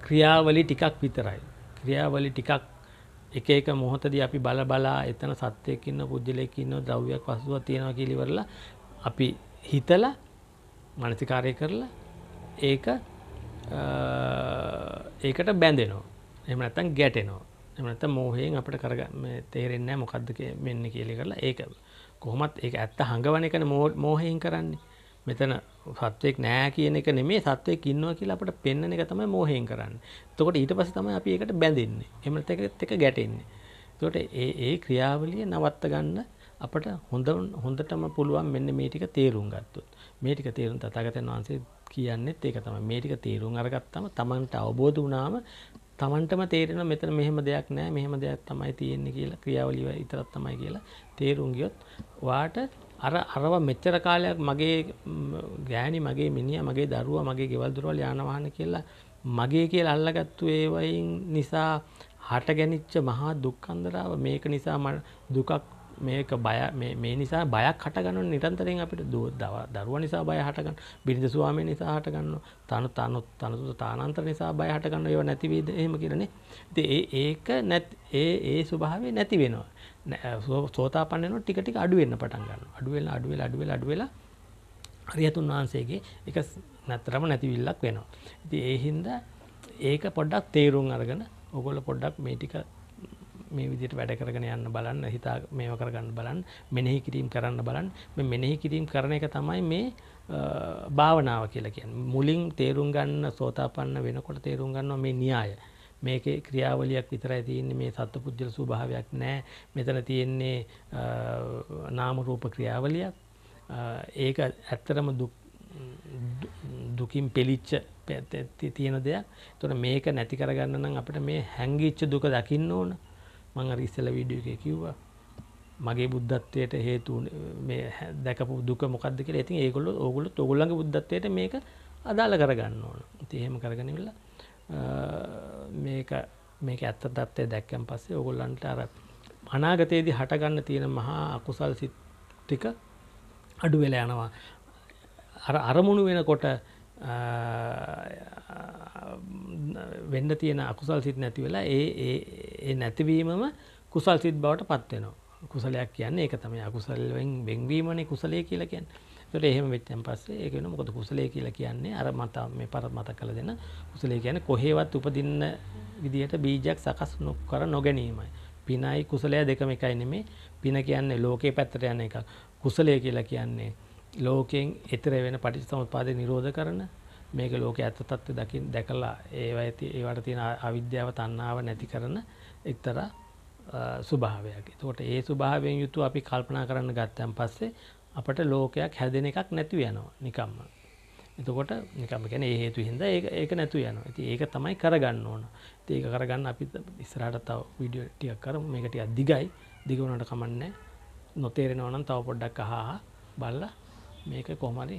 ක්‍රියාවලි ටිකක් විතරයි. ක්‍රියාවලි ටිකක් එක එක මොහොතද අපි බල බලා එතන සත්‍යයකින්න පුද්ජලයකින්න ද්‍රව්‍යයක් පසුව තියෙනවා කිලිවරලා අපි හිතල මනසිකාරය කරලා ඒක ඒකට බැඳෙනෝ එමනත්තන් ගැටෙනෝ එමනත මෝහයෙන් අපට කරග තේරෙන්නෑ මොකක්දක මෙන්න කියලි කරලා ඒක කොහොමත් ඒ ඇත්ත හඟවන එකන මෝහයෙන් කරන්නේ මෙතන සත්වයක් නෑ කියන එක නෙමේ සත්වයක් ඉන්නවා කියලා අපට පෙන්වන එක තමයි මෝහයෙන් කරන්නේ. එතකොට ඊට පස්සේ තමයි අපි ඒකට බැඳෙන්නේ. එහෙම නැත්නම් එක ගැටෙන්නේ. එතකොට ඒ ඒ ක්‍රියාවලිය නවත්ත ගන්න අපට හොඳ හොඳටම පුළුවන් මෙන්න මේ ටික තේරුම් ගත්තොත්. මේ ටික තේරුම් තථාගතයන් වහන්සේ කියන්නේත් ඒක තමයි. මේ ටික තේරුම් අරගත්තම Tamanට අවබෝධ වුණාම Tamanටම තේරෙනවා මෙතන මෙහෙම දෙයක් නෑ මෙහෙම දෙයක් තමයි තියෙන්නේ කියලා ක්‍රියාවලිය විතරක් තමයි කියලා තේරුම් ගියොත් වාට අර අරව මෙච්චර කාලයක් මගේ ගෑණි මගේ මිනිිය මගේ දරුවා මගේ ගෙවල්දුරවල් යානවාහන කියලා මගේ කියල අල්ලගත්තු ඒවයින් නිසා හට ගැනිච්ච මහා දුක්කන්දරාව මේක නිසා ම දුකක් මේක බය මේ නිසා බයක් හටගන්න නිරන්තරෙන් අපිට දුව දව දරුව නිසා බය හටගන්න බිරිඳ ස්වාමය නිසා හටගන්න තනු තනුත් තනතු තානන්තර නිසා බය හටගන්න ඒව නැතිවේද එහෙම කියරනේ ඒ ඒක නැත් ඒ ඒ ස්වභාවේ නැති වෙනවා සෝතා පන්නන ටික ටික අඩුවෙන්න්න පටන් ගන්න අඩුවෙල් අඩුවෙල් අඩුවෙල් අඩුවෙලා අරියතුන් වහන්සේගේ එක නැත්තරම නැතිවිල්ලක් වෙනවා. ඉති ඒහින්ද ඒක පොඩ්ඩක් තේරුම් අරගෙන ඔගොල පොඩ්ඩක් මේටික මේ විදිට වැඩ කරගෙන යන්න බලන්න හිතා මේ කරගන්න බලන් මෙනෙහි කිරීම් කරන්න බලන් මෙනෙහි කිරීම් කරන එක තමයි මේ භාවනාව කියලකෙන් මුලින් තේරුම් ගන්න සෝතාපන්න වෙනකොට තේරුම් ගන්නවා මේ නියාය මේකේ ක්‍රියාවලියක් විතරයි තියෙන්නේ මේ සත්ව පුද්ගල ස්වභාවයක් නෑ මෙතන තියෙන්නේ නාම රූප ක්‍රියාවලියක් ඒක ඇත්තරම දුක් දුකින් පෙලිච්ච තියෙන දෙයක් තොට මේක නැති කරගන්න නම් අපට මේ හැංගිච්ච දුක දකින්න ඕන මං අරිස්සල වීඩිය එක කිව්වා මගේ බුද්ධත්වයට හේතු දැකපු දුක මොකක්ද කියලා ඉතින් ඒගොල්ලෝ ඕගොල්ලෝ ඔගොල්ලන්ගේ බුද්ධත්වයට මේක අදාළ කරගන්න ඕන ඉතින් එහෙම කරගෙන ඉවිල්ලා මේක මේක ඇත්ත තත්ත්වය දැක්කන් පස්සේ ඔගොල්ලන්ට අර අනාගතයේදී හටගන්න තියෙන මහා අකුසල් සිත් ටික අඩු වෙලා යනවා අර අරමුණු වෙනකොට වෙන්න තියෙන අකුසල් සිත් නැති වෙලා ඒ ඒ නැතිවීමම කුසල් සිත් බවට පත්වෙනවා කුසලයක් කියන්නේ ඒක තමයි අකුසල්ෙන් බෙන්වීමනේ කුසලය කියලා කියන්නේ ඒකට එහෙම වෙච්චන් පස්සේ ඒක වෙන මොකද කුසලයේ කියලා කියන්නේ අර මත මේ පරත් මතක් කළ දෙන කුසලයේ කියන්නේ කොහෙවත් උපදින්න විදිහට බීජයක් සකස් නොකර නොගැනීමයි. පිනයි කුසලය දෙකම එකයි නෙමේ. පින කියන්නේ ලෝකේ පැත්තට යන එකක්. කුසලය කියලා කියන්නේ ලෝකයෙන් එතර වෙන පටිච්චසමුප්පාදේ නිරෝධ කරන මේක ලෝකයේ ඇත්ත తත්ත්වය දකින් දැකලා ඒවා ඇති ඒවට තියෙන අවිද්‍යාව තණ්හාව නැති කරන එක්තරා ස්වභාවයක්. එතකොට ඒ ස්වභාවයෙන් යුතුව අපි කල්පනා කරන්න ගත්තන් පස්සේ අපට ලෝකයක් හැදෙන එකක් නැතිව යනවා නිකම්ම. එතකොට නිකම ගැන හේතු හින්ද ඒක නැතු යන ඇති ඒක තමයි කරගන්න ඕන ඒක කරගන්න අපි ඉස්රට තව විඩියෝ ටියක් කර මේකට අධිගයි දිගුණට කමන්න නොතේරෙනවනම් තව පොඩ්ඩක් හා බල්ල මේක කොහමරි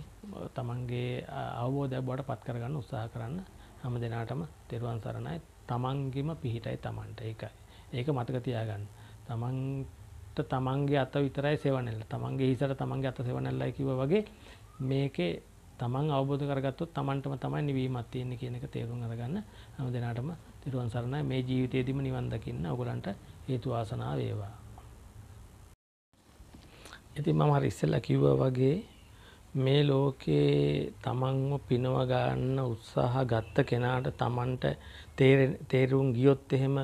තමන්ගේ අවබෝධය බොඩ පත් කරගන්න උත්සාහ කරන්න හම දෙනාටම තෙරුවන් සරණයි තමන්ගිම පිහිටයි තමන්ට ඒකයි ඒක මතක තියාගන්න තමන් තමන්ගේ අත විතරයි සෙවනෙල්ල තමන්ගේ හිසට තමන්ගේ අත සෙවනෙල්ලයි කිව වගේ මේකේ තමන් අවබෝධ කරගත්තොත් තමන්ටම තමයි නිවීමක් තියෙන්නේ කියන එක තේරුම් අරගන්න හැම දිනාටම තිරුවන් සරණයි මේ ජීවිතේදීම නිවන් දකින්න ඔයගලන්ට හේතු ආසනාව වේවා ඉතින් මම හරි ඉස්සෙල්ලා කිව්වා වගේ මේ ලෝකේ තමන්ව පිනව ගන්න උත්සාහ ගත්ත කෙනාට තමන්ට තේරුම් ගියොත් එහෙම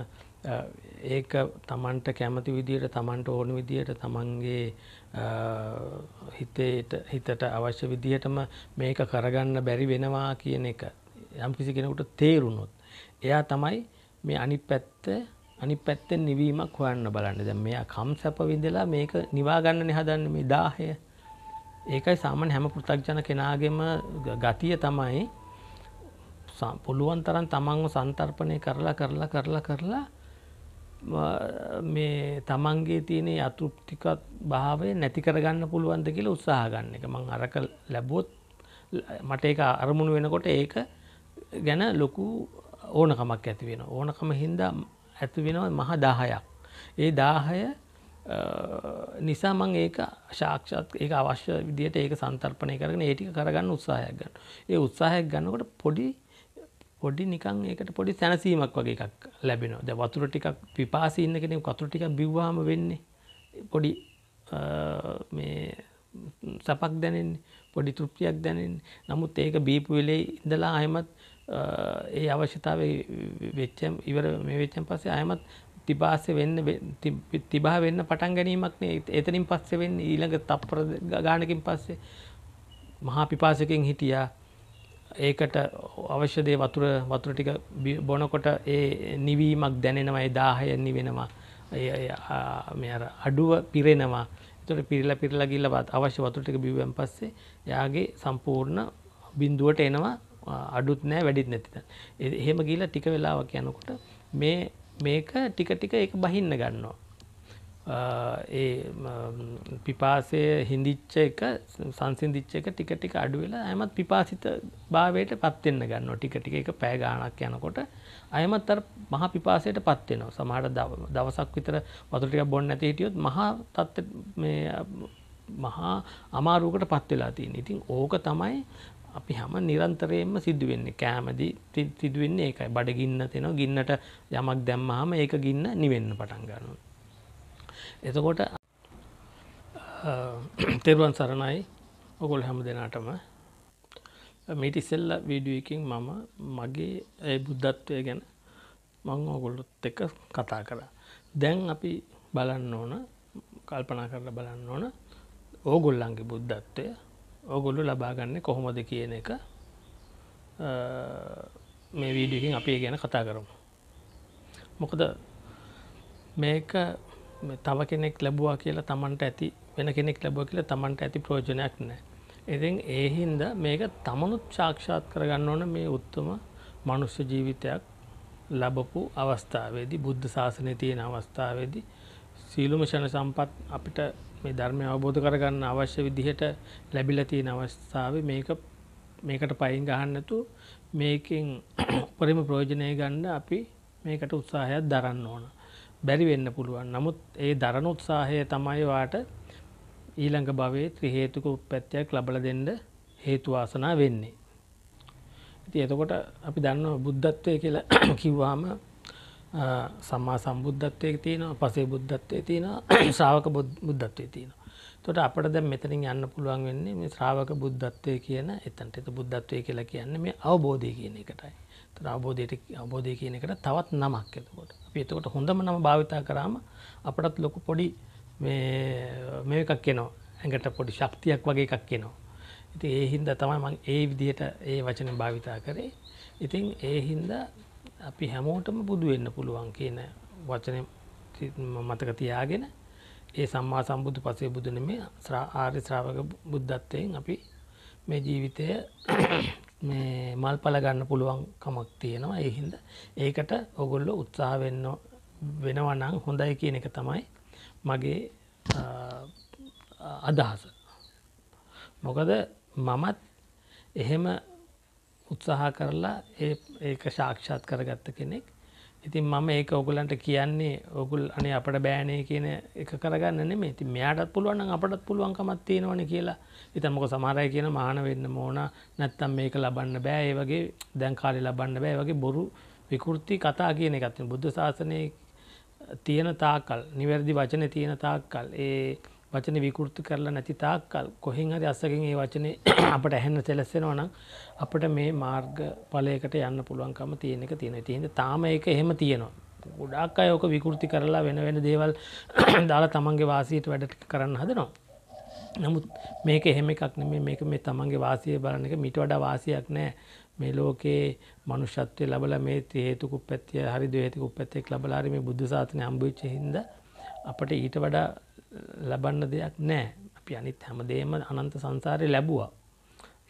ඒක තමන්ට කැමති විදියට තමන්ට ඕන විදියට තමන්ගේ හිතේට හිතට අවශ්‍ය විදිහටම මේක කරගන්න බැරි වෙනවා කියන එක යම් කිසි කෙනෙකුට තේරුණොත් එයා තමයි මේ අනි පැත්ත අනි පැත්තෙන් නිවීමක් හොයන්න බලන්න දැන් මෙයා කම් සැප විඳලා මේක නිවාගන්න හදන්න මේ දාහය ඒකයි සාමන් හැම පෘතක්ජන කෙනාගෙම ගතිය තමයි පුළුවන් තරන් තමන්ව සන්තර්පනය කරලා කරලා කරලා කරලා මේ තමන්ගේ තියනේ අතෘප්තිකත් භාවය නැති කරගන්න පුළුවන්ද කියලා උත්සාහ ගන්න එක මං අරක ලැබුවොත් මට ඒක අරමුණු වෙනකොට ඒක ගැන ලොකු ඕනකමක් ඇති වෙන ඕනකම හින්දා ඇති වෙනවා මහ දාහයක් ඒ දාහය නිසා මං ඒක ශාක්ෂත් ඒ අවශ්‍ය විදියට ඒක සන්තර්පනය කරන ඒටික කරගන්න උත්සාහයක් ගන්න ඒ උත්සාහයක් ගන්නකොට පොඩි පොඩි නිකන් ඒකට පොඩි සැනසීමක් වගේ එකක් ලැබෙනවා ද වතුර ටිකක් පිපාසින්න කෙනෙ කතුර ටික බිව්වාම වෙන්නේ පොඩි මේ සපක් දැනෙන්නේ පොඩි තෘප්තියක් දැනෙන් නමුත් ඒක බීපු වෙලේ ඉඳලා අයමත් ඒ අවශ්‍යතාව වෙච්චම් ඉවර මේ වෙච්චන් පස්සේ අයමත් තිබාස වෙන්න තිබා වෙන්න පටන් ගැනීමක්නේ එතනින් පස්සේ වෙන්න ඊළඟ තප්පර ගානකින් පස්සේ මහා පිපාසකෙන් හිටියා ඒකට අවශ්‍ය දේ වතුර වතුර ටික බොනකොට ඒ නිවීමක් දැනෙනවා ඒ දාහය නිවෙනවා මේ අර අඩුව පිරෙනවා. ඒතකොට පිරিলা පිරিলা ගිහිල්ලා අවශ්‍ය වතුර ටික බිව්වන් පස්සේ එයාගේ සම්පූර්ණ බිඳුවට එනවා අඩුත් නෑ වැඩිත් නැති තැන. එහෙම ගිහිල්ලා ටික වෙලාවක් යනකොට මේ මේක ටික ටික ඒක බහින්න ගන්නවා. ඒ පිපාසය හිදිච්ච එක සංසිදිච්ච එක ටික ටික අඩුවෙලා ඇමත් පිපාසිත භාවයට පත්වෙන්න ගන්න ටික ටික එක පෑගානක් යනකොට අයමත් අර මහ පිපාසයට පත්වෙනවා සමහට දවසක් විතර වතුටික බොන්න ඇති හිටියොත් මහා තත්ත මහා අමාරුකට පත්වෙලා තියෙන ඉතින් ඕක තමයි අපි හැම නිරන්තරයෙන්ම සිදුවෙන්නේ කෑමදී සිදුවෙන්නේ ඒකයි බඩගින්න තියෙනවා ගින්නට යමක් දැම්මහම ඒක ගින්න නිවෙන්න පටන් ගන්නවා එතකොට තෙරුවන් සරණයි ඔගොල් හැම දෙනාටම මිටිසෙල්ල වීඩියකින් මම මගේ ඒ බුද්ධත්වය ගැන මං ඔගොල්ලොත් එක කතා කර දැන් අපි බලන්න ඕන කල්පනා කරලා බලන්න ඕන ඕගොල්ලන්ගේ බුද්ධත්වය ඕගොල්ලු ලබාගන්නේ කොහොමද කියන එක මේ වීඩියකින් අපේ ගැන කතා කරමු මොකද මේක තව කෙනෙක් ලැබවා කියලා තමන්ට ඇති වෙන කෙනෙක් ලැබෝ කියලා තමන්ට ඇති ප්‍රෝජනයක් නෑ. ඉතින් ඒහින්ද මේක තමනුත් ශාක්ෂාත් කරගන්න ඕන මේ උත්තම මනුස්්‍ය ජීවිතයක් ලබපු අවස්ථාවේදී බුද්ධ ශාසනය තියෙන අවස්ථාවේදී සීලුම ෂණ සම්පත් අපිට මේ ධර්මය අවබෝධ කරගන්න අවශ්‍ය විදිහට ලැබිල තියෙන අවස්ථාව මේක මේකට පයින් ගහන්නතු මේකින් *clears throat* උපරිම ප්‍රෝජනය ගන්න අපි මේකට උත්සාහයක් දරන්න ඕන බැරි වෙන්න පුළුවන් නමුත් ඒ දරණ උත්සාහය තමයි වාට ඊළඟ භවයේ ත්‍රි හේතුක උත්පත්තියක් ලබල දෙන්න හේතු වාසනා වෙන්නේ. ඉතින් එතකොට අපි දන්නවා බුද්ධත්වය කියලා *coughs* කිව්වහම සම්මා සම්බුද්ධත්වයේ තියෙනවා පසේ බුද්ධත්වයේ තියෙනවා *coughs* ශ්‍රාවක බුද්ධත්වයේ තියෙනවා. එතකොට අපිට දැන් මෙතනින් යන්න පුළුවන් වෙන්නේ මේ ශ්‍රාවක බුද්ධත්වය කියන එතනට. ඒක බුද්ධත්වය කියලා කියන්නේ මේ අවබෝධය කියන එකටයි. ඒතර අවබෝධයට අවබෝධය කියන එකට තවත් නමක් එතකොට. අපි එතකොට හොඳම නම භාවිතා කරාම අපටත් ලොකු පොඩි මේ එකක් කියනවා ඇඟට පොඩි ශක්තියක් වගේ එකක් කියනවා. ඉති ඒ හින්ද තමයි මං ඒ විදිහට ඒ වචන භාවිතා කරේ ඉතින් ඒ හින්ද අපි හැමෝටම බුදු වෙන්න පුළුවන් කියන වචනය මතක තියාගෙන ඒ සම්මා සම්බුදු පසේ බුදුන මේ ආර්ය ශ්‍රාවක බුද්ධත්වයෙන් අපි මේ ජීවිතය මේ මල් පල ගන්න පුළුවන් කමක් තියෙනවා එහින්ද ඒකට ඔගොල්ලො උත්සාහ වෙන්න වෙනවනම් හොඳයි කියන එක තමයි මගේ අදහස මොකද මමත් එහෙම උත්සාහ කරලා ඒ ඒක ශාක්ෂාත් කරගත්ත කෙනෙක් ඉතින් මම ඒක ඔගුලන්ට කියන්නේ ඔගුල් අනේ අපට බෑනය කියන එක කරගන්න මේ ති මෙයාටත් පුළුවන් අපටත් පුළුවන්කමත් තියෙනවන කියලා ඉතන් මොක සමහරය කියන මහන වෙන්න මෝන නැත්තම් මේක ලබන්න බෑ ඒ වගේ දැන් කාලි ලබන්න බෑ වගේ බොරු විකෘති කතා කියන එකත්තින් බුද්ධ ශාසනය තියෙන තාකල් නිවැරදි වචන තියෙන තාක්කල් ඒ වචන විකෘති කරලා නැති තාක්කල් කොහෙන් හරි අස්සකින් ඒ වචනේ *clears throat* අපට ඇහෙන්න සැලස්සෙනවා නම් අපට මේ මාර්ග පලයකට යන්න පුළුවන්කම තියෙන එක තියෙන තියෙන තාම ඒක එහෙම තියෙනවා. ගොඩක් අය ඕක විකෘති කරලා වෙන වෙන දේවල් *clears throat* දාලා තමන්ගේ වාසියට වැඩ කරන්න හදනවා. නමුත් මේක එහෙම එකක් නෙමේ මේක මේ තමන්ගේ වාසිය බලන එක මිට වඩා වාසියක් නෑ මේ ලෝකේ මනුෂ්‍යත්වය ලබල මේ හේතුකු පැත්තිය හරි දේතුකු පැත්තෙක් ලබලාරම බුද්ධ සාතනය අම්භවිච්චහින්ද අපට ඊට වඩා ලබන්න දෙයක් නෑ අපි අනිත් හැමදේම අනන්ත සංසාරය ලැබවා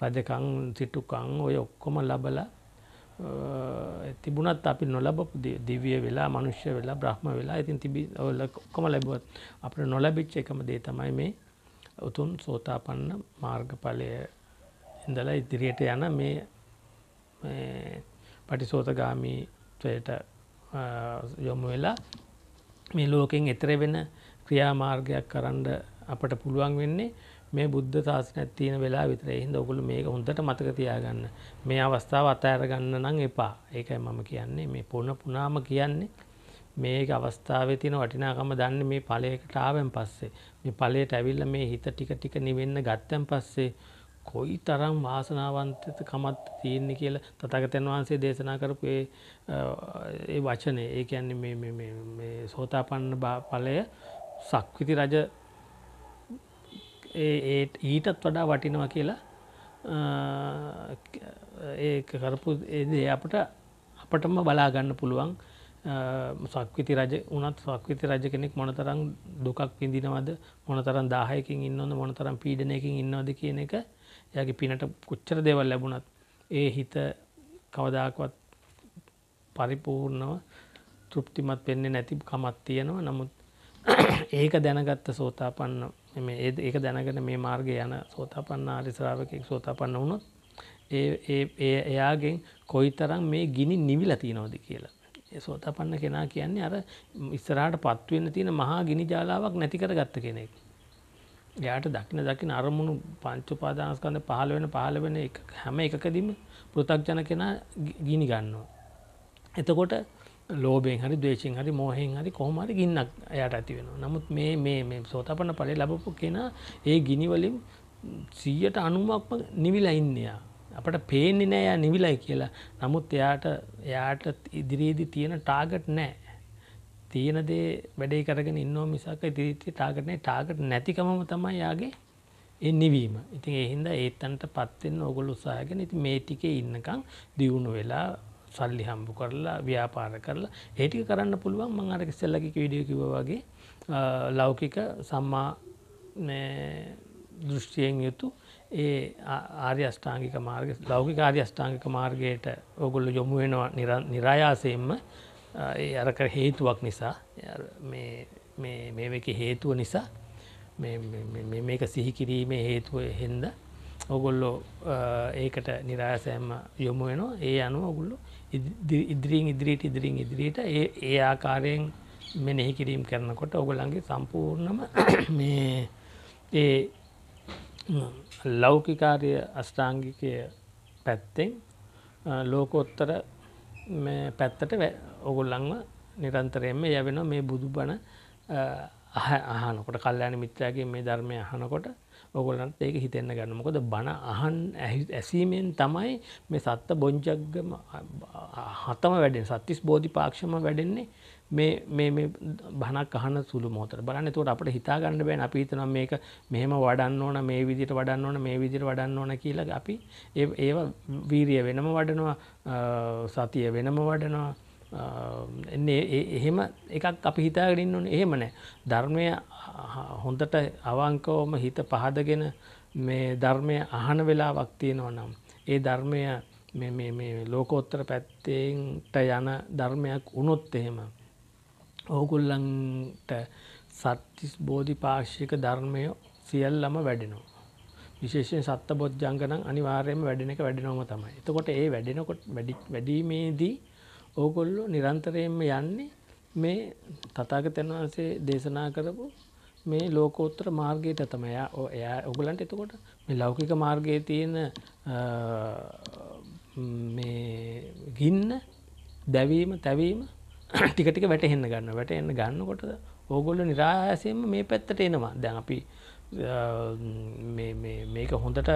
රජකං සිටුකං ඔය ඔක්කොම ලබල තිබුණත් අපි නොලබපු දිවිය වෙලා මනුෂ්‍ය වෙලා බ්‍රහ්ම වෙලා ඉතින් තිබි ඔක්කොම ලැබුවත් අපට නොලැබිච්ච එකම දේ තමයි මේ උතුන් සෝතාපන්න මාර්ගඵලය ඉඳලා ඉදිරියට යන මේ පටිසෝතගාමීත්වයට යොමු වෙලා මේ ලෝකෙන් එතර වෙන ක්‍රියාමාර්ගයක් කරන්න අපට පුළුවන් වෙන්නේ මේ බුද්ධ තාසනයක් තියෙන වෙලා විතර හින්ද ඔකුළු මේක හොඳට මතක තියාගන්න මේ අවස්ථාව අතඇරගන්න නම් එපා ඒකයි මම කියන්නේ මේ පොන පුනාම කියන්නේ මේ අවස්ථාව තින වටිනාකම දන්න මේ පලයකට ආවෙන් පස්සේ මේ පලයට ඇවිල්ල මේ හිත ටික ටික නිවෙන්න ගත්තැන් පස්සේ කොයි තරම් වාසනාවන්තත කමත් තියන්නේ කියලා තතගතන් වහන්සේ දේශනා කරපු ඒ වචනය ඒ ඇන්නේ සෝතා පන්න පලය සක්විති රජ ඊටත් වඩා වටිනවා කියලා ඒ කරපු දේ අපට අපටම බලාගන්න පුළුවන් සක්විති රජ උනත් සක්විති රජ කෙනෙක් මොනතරම් දුකක් විඳිනවද මොනතරම් දාහයකින් ඉන්නවද මොනතරම් පීඩනයකින් ඉන්නවද කියන එක යගේ පිනට කුච්චර දෙවල් ලැබුණත් ඒ හිත කවදාකවත් පරිපූර්ණව තෘප්තිමත් වෙන්නේ නැති කමත් තියෙනවා නමුත් ඒක දැනගත්ත සෝතාපන්න ඒ ඒක දැනගෙන මේ මාර්ග යන සෝතාපන්න ආරිසාාවකෙක් සෝතාපන්න වුණොත් ඒ එයාගෙන් කොයි තරම් මේ ගිනි නිවිලති නෝද කියලා. ඒ සෝතාපන්න කෙනා කියන්නේ අර ඉස්සරාට පත්වෙන්න තියෙන මහා ගිනි ජාලාවක් නැතිකර ගත්ත කෙනෙක්. යාට දක්න දකින අරමුණු පංචුපාදානස්කන්ද පහළ වෙන පහළ වෙන හැම එකකදීම පෘතක්ජන කෙනා ගිනි ගන්නවා. එතකොට ලෝබෙන් හරි දේශෙන් හරි මෝහෙන් හරි කොහමරි ගින්නක් එයට ඇති වෙන නමුත් මේ මේ සෝතපන පලේ ලබපු කෙනා ඒ ගිනිවලින් සීයට අනුමක්ම නිවිලයින්නයා අපට පේන්නේ නෑ නිවිලයි කියලා නමුත් එයාට එයාට ඉදිරියේදි තියෙන ටාගට් නෑ තියෙනදේ වැඩේ කරගෙන ඉන්න මිසාක ඉදිරිති ටාගටනේ ටාගට් නැතිකමම තමයි යාගේ එ නිවීම ඉතින් එහින්ද ඒත්තන්ට පත්වෙන් ඔගොල් උසාහගෙන ඉති මේ ටිකේ ඉන්නකං දියුණු වෙලා සල්ලි හම්බු කරලා ව්‍යාපාර කරලා ඒටික කරන්න පුළුවන් මං අරක සෙල්ලකික විඩියකිව වගේ ලෞකික සම්මා දෘෂ්ටියෙන් යුතු ඒ ආර්ය අෂ්ඨාංගික මාර්ග ලෞකික ආර්ය අෂ්ඨාංගික මාර්ගයට ඔගොල්ලො යොමු වෙනවා නිරායාසයෙන්ම ඒ අරක හේතුවක් නිසා මේවක හේතුව නිසා මේක සිහිකිරීමේ හේතුව හෙන්ද ඔගොල්ලෝ ඒකට නිරාසෑම යොමු වෙනවා ඒ අනුව ඔගුල්ලෝ ඉදිරිින් ඉදිරියට ඉදිරිින් ඉදිරියට ඒ ඒ ආකාරයෙන් මෙනෙහි කිරීම් කරනකොට ඔගොලන්ගේ සම්පූර්ණම *coughs* මේ ඒ ලෞකිකාරය අස්ටාංගිකය පැත්තෙන් ලෝකොත්තර පැත්තට ඔගොල්ලංව නිරන්තරයෙන්ම යැවෙන මේ බුදු බණ අහනකොට කල්ලෑන මිත්‍රයාගේ මේ ධර්මය අහනකොට ඔගොලන්ට ඒක හිතෙන්න්න ගන්න මොකද බණ අහන් ඇසීමෙන් තමයි මේ සත්ත බොංචක්ගම හතම වැඩෙන් සත්තිස් බෝධි පාක්ෂම වැඩෙන්නේ මේ බණක් අහන සුළු මෝත බලන්න තුවට අපට හිතාගන්න බෑන් අපි හිතන මේක මෙහෙම වඩන්න ඕන මේ විදිට වඩන්න ඕන මේ විදිර වඩන්න ඕන කියලා අපි ඒ වීරිය වෙනම වඩනවා සතිය වෙනම වඩනවා එන්නේ එහෙම එකක් අපි හිතාගරින්න ඕන එහෙමනෑ ධර්මය හොඳට අවංකවම හිත පහදගෙන මේ ධර්මය අහන වෙලාවක් තියෙනවා නම් ඒ ධර්මය ලෝකෝත්තර පැත්තෙන්ට යන ධර්මයක් උනොත් එහෙම ඕගුල්ලන්ට සත්තිස් බෝධි පාර්ශික ධර්මය සියල්ලම වැඩෙනවා. විශේෂෙන් සත්ත බොද්ජංගන අනිවාර්යම වැඩෙන එක වැඩෙනොම තමයි එතකොට ඒ වැඩෙනකොට වැඩීමේදී ඕගොල්ලො නිරන්තරයෙන්ම යන්නේ මේ තතාගතන් වහන්සේ දේශනා කරපු මේ ලෝකෝත්‍ර මාර්ගයට තමයා එයා ඔගලන්ට එතකොට මේ ලෞකික මාර්ගයේ තියෙන ගින්න දැවීම තැවීම ටිකටික *clears throat* වැටහෙන්න ගන්න වැට එන්න ගන්නකොට ඕගොල්ල නිරාහසයෙන්ම මේ පැත්තට එනවා දැන් අපි මේක හොඳට